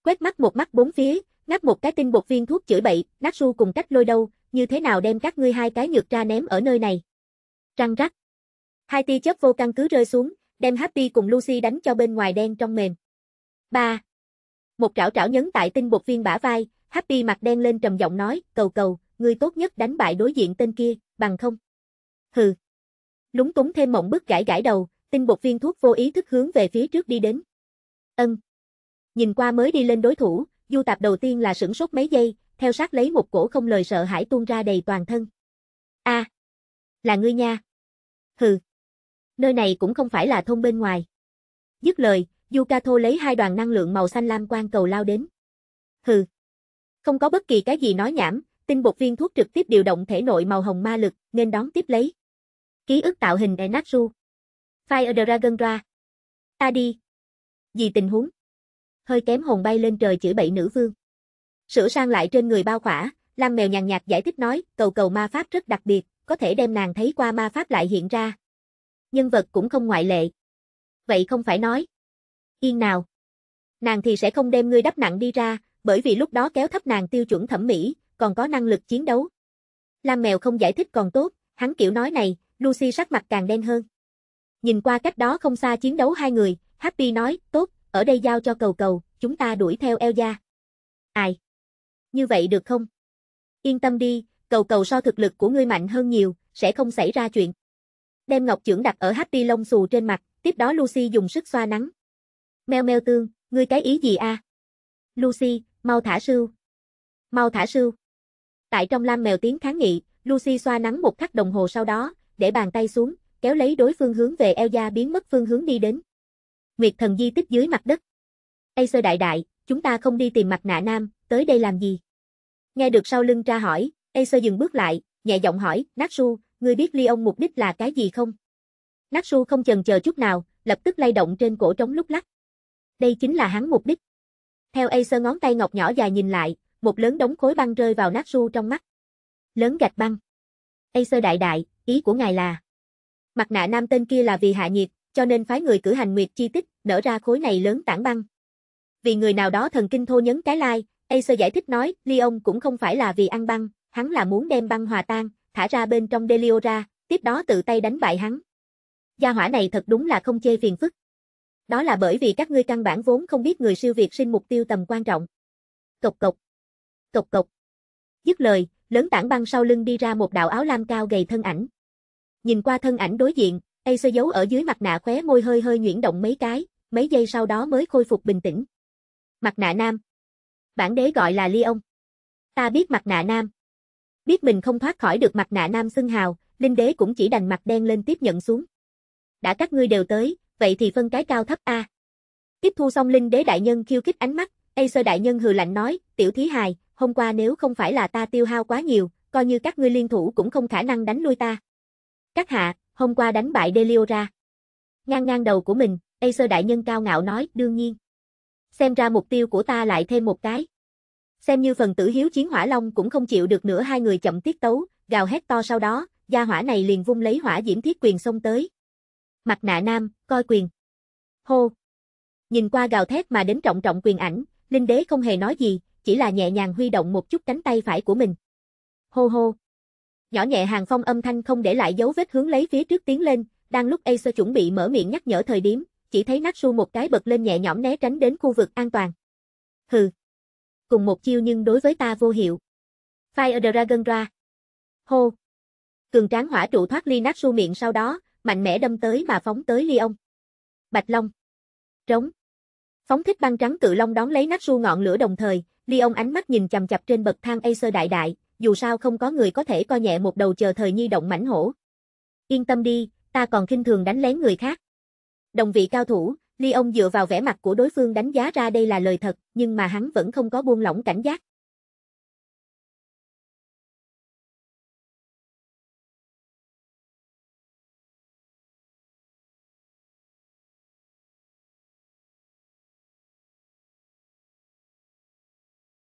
Quét mắt một mắt bốn phía, ngắt một cái tinh bột viên thuốc chữa bậy, nát su cùng cách lôi đâu, như thế nào đem các ngươi hai cái nhược ra ném ở nơi này. Răng rắc. Hai tia chớp vô căn cứ rơi xuống, đem Happy cùng Lucy đánh cho bên ngoài đen trong mềm. ba Một trảo trảo nhấn tại tinh bột viên bả vai, Happy mặt đen lên trầm giọng nói, cầu cầu, ngươi tốt nhất đánh bại đối diện tên kia, bằng không. Hừ. Lúng túng thêm mộng bức gãi gãi đầu, tinh bột viên thuốc vô ý thức hướng về phía trước đi đến. Ân. Nhìn qua mới đi lên đối thủ, du tạp đầu tiên là sửng sốt mấy giây, theo sát lấy một cổ không lời sợ hãi tuôn ra đầy toàn thân. A. Là ngươi nha. Hừ. Nơi này cũng không phải là thôn bên ngoài. Dứt lời, du thô lấy hai đoàn năng lượng màu xanh lam quang cầu lao đến. Hừ. Không có bất kỳ cái gì nói nhảm, tinh bột viên thuốc trực tiếp điều động thể nội màu hồng ma lực, nên đón tiếp lấy. Ký ức tạo hình Enatsu. Fire Dragon Ra. Ta đi. Vì tình huống. Hơi kém hồn bay lên trời chửi bậy nữ vương. Sửa sang lại trên người bao khỏa, Lam Mèo nhàn nhạt giải thích nói, cầu cầu ma pháp rất đặc biệt, có thể đem nàng thấy qua ma pháp lại hiện ra. Nhân vật cũng không ngoại lệ. Vậy không phải nói. Yên nào. Nàng thì sẽ không đem ngươi đắp nặng đi ra, bởi vì lúc đó kéo thấp nàng tiêu chuẩn thẩm mỹ, còn có năng lực chiến đấu. Lam mèo không giải thích còn tốt, hắn kiểu nói này, Lucy sắc mặt càng đen hơn. Nhìn qua cách đó không xa chiến đấu hai người, Happy nói, tốt, ở đây giao cho cầu cầu, chúng ta đuổi theo Elza. Ai? Như vậy được không? Yên tâm đi, cầu cầu so thực lực của ngươi mạnh hơn nhiều, sẽ không xảy ra chuyện. Đem ngọc trưởng đặt ở Happy lông xù trên mặt, tiếp đó Lucy dùng sức xoa nắng. Mèo mèo tương, ngươi cái ý gì a? À? Lucy, mau thả sưu. Mau thả sưu. Tại trong lam mèo tiếng kháng nghị, Lucy xoa nắng một khắc đồng hồ sau đó, để bàn tay xuống, kéo lấy đối phương hướng về Elza biến mất phương hướng đi đến. Nguyệt thần di tích dưới mặt đất. Acer đại đại, chúng ta không đi tìm mặt nạ nam, tới đây làm gì? Nghe được sau lưng tra hỏi, Acer dừng bước lại, nhẹ giọng hỏi, Natsu, ngươi biết ly ông mục đích là cái gì không? Natsu không chần chờ chút nào, lập tức lay động trên cổ trống lúc lắc. Đây chính là hắn mục đích. Theo Acer ngón tay ngọc nhỏ dài nhìn lại, một lớn đống khối băng rơi vào nát su trong mắt. Lớn gạch băng. Acer đại đại, ý của ngài là. Mặt nạ nam tên kia là vì hạ nhiệt, cho nên phái người cử hành nguyệt chi tích, nở ra khối này lớn tảng băng. Vì người nào đó thần kinh thô nhấn cái lai, like, Acer giải thích nói, Leon cũng không phải là vì ăn băng, hắn là muốn đem băng hòa tan, thả ra bên trong Deliora, tiếp đó tự tay đánh bại hắn. Gia hỏa này thật đúng là không chê phiền phức. Đó là bởi vì các ngươi căn bản vốn không biết người siêu việt sinh mục tiêu tầm quan trọng. Cộc cộc cộc cộc. Dứt lời, lớn tảng băng sau lưng đi ra một đạo áo lam cao gầy thân ảnh. Nhìn qua thân ảnh đối diện, sơ giấu ở dưới mặt nạ khóe môi hơi hơi nhuyễn động mấy cái, mấy giây sau đó mới khôi phục bình tĩnh. Mặt nạ nam. Bản đế gọi là Ly ông. Ta biết mặt nạ nam. Biết mình không thoát khỏi được mặt nạ nam xưng hào, linh đế cũng chỉ đành mặt đen lên tiếp nhận xuống. Đã các ngươi đều tới, vậy thì phân cái cao thấp A. Tiếp thu xong linh đế đại nhân khiêu kích ánh mắt, Acer đại nhân hừ lạnh nói, tiểu thí hài, hôm qua nếu không phải là ta tiêu hao quá nhiều, coi như các ngươi liên thủ cũng không khả năng đánh lui ta. Các hạ, hôm qua đánh bại Deliora. Ngang ngang đầu của mình, Acer đại nhân cao ngạo nói, đương nhiên. Xem ra mục tiêu của ta lại thêm một cái. Xem như phần tử hiếu chiến hỏa long cũng không chịu được nữa hai người chậm tiết tấu, gào hét to sau đó, gia hỏa này liền vung lấy hỏa diễm thiết quyền xông tới. Mặt nạ nam, coi quyền. Hô. Nhìn qua gào thét mà đến trọng trọng quyền ảnh, Linh đế không hề nói gì, chỉ là nhẹ nhàng huy động một chút cánh tay phải của mình. Hô hô. Nhỏ nhẹ hàng phong âm thanh không để lại dấu vết hướng lấy phía trước tiến lên, đang lúc Acer chuẩn bị mở miệng nhắc nhở thời điểm, chỉ thấy Natsu một cái bật lên nhẹ nhõm né tránh đến khu vực an toàn. Hừ. Cùng một chiêu nhưng đối với ta vô hiệu. Fire Dragon ra. Hô. Cường tráng hỏa trụ thoát ly Natsu miệng sau đó, mạnh mẽ đâm tới mà phóng tới ly ông. Bạch Long. Trống. Phóng thích băng trắng cự long đón lấy Natsu ngọn lửa đồng thời, Leon ánh mắt nhìn chầm chập trên bậc thang Acer đại đại, dù sao không có người có thể coi nhẹ một đầu chờ thời nhi động mảnh hổ. Yên tâm đi, ta còn khinh thường đánh lén người khác. Đồng vị cao thủ, Leon dựa vào vẻ mặt của đối phương đánh giá ra đây là lời thật, nhưng mà hắn vẫn không có buông lỏng cảnh giác.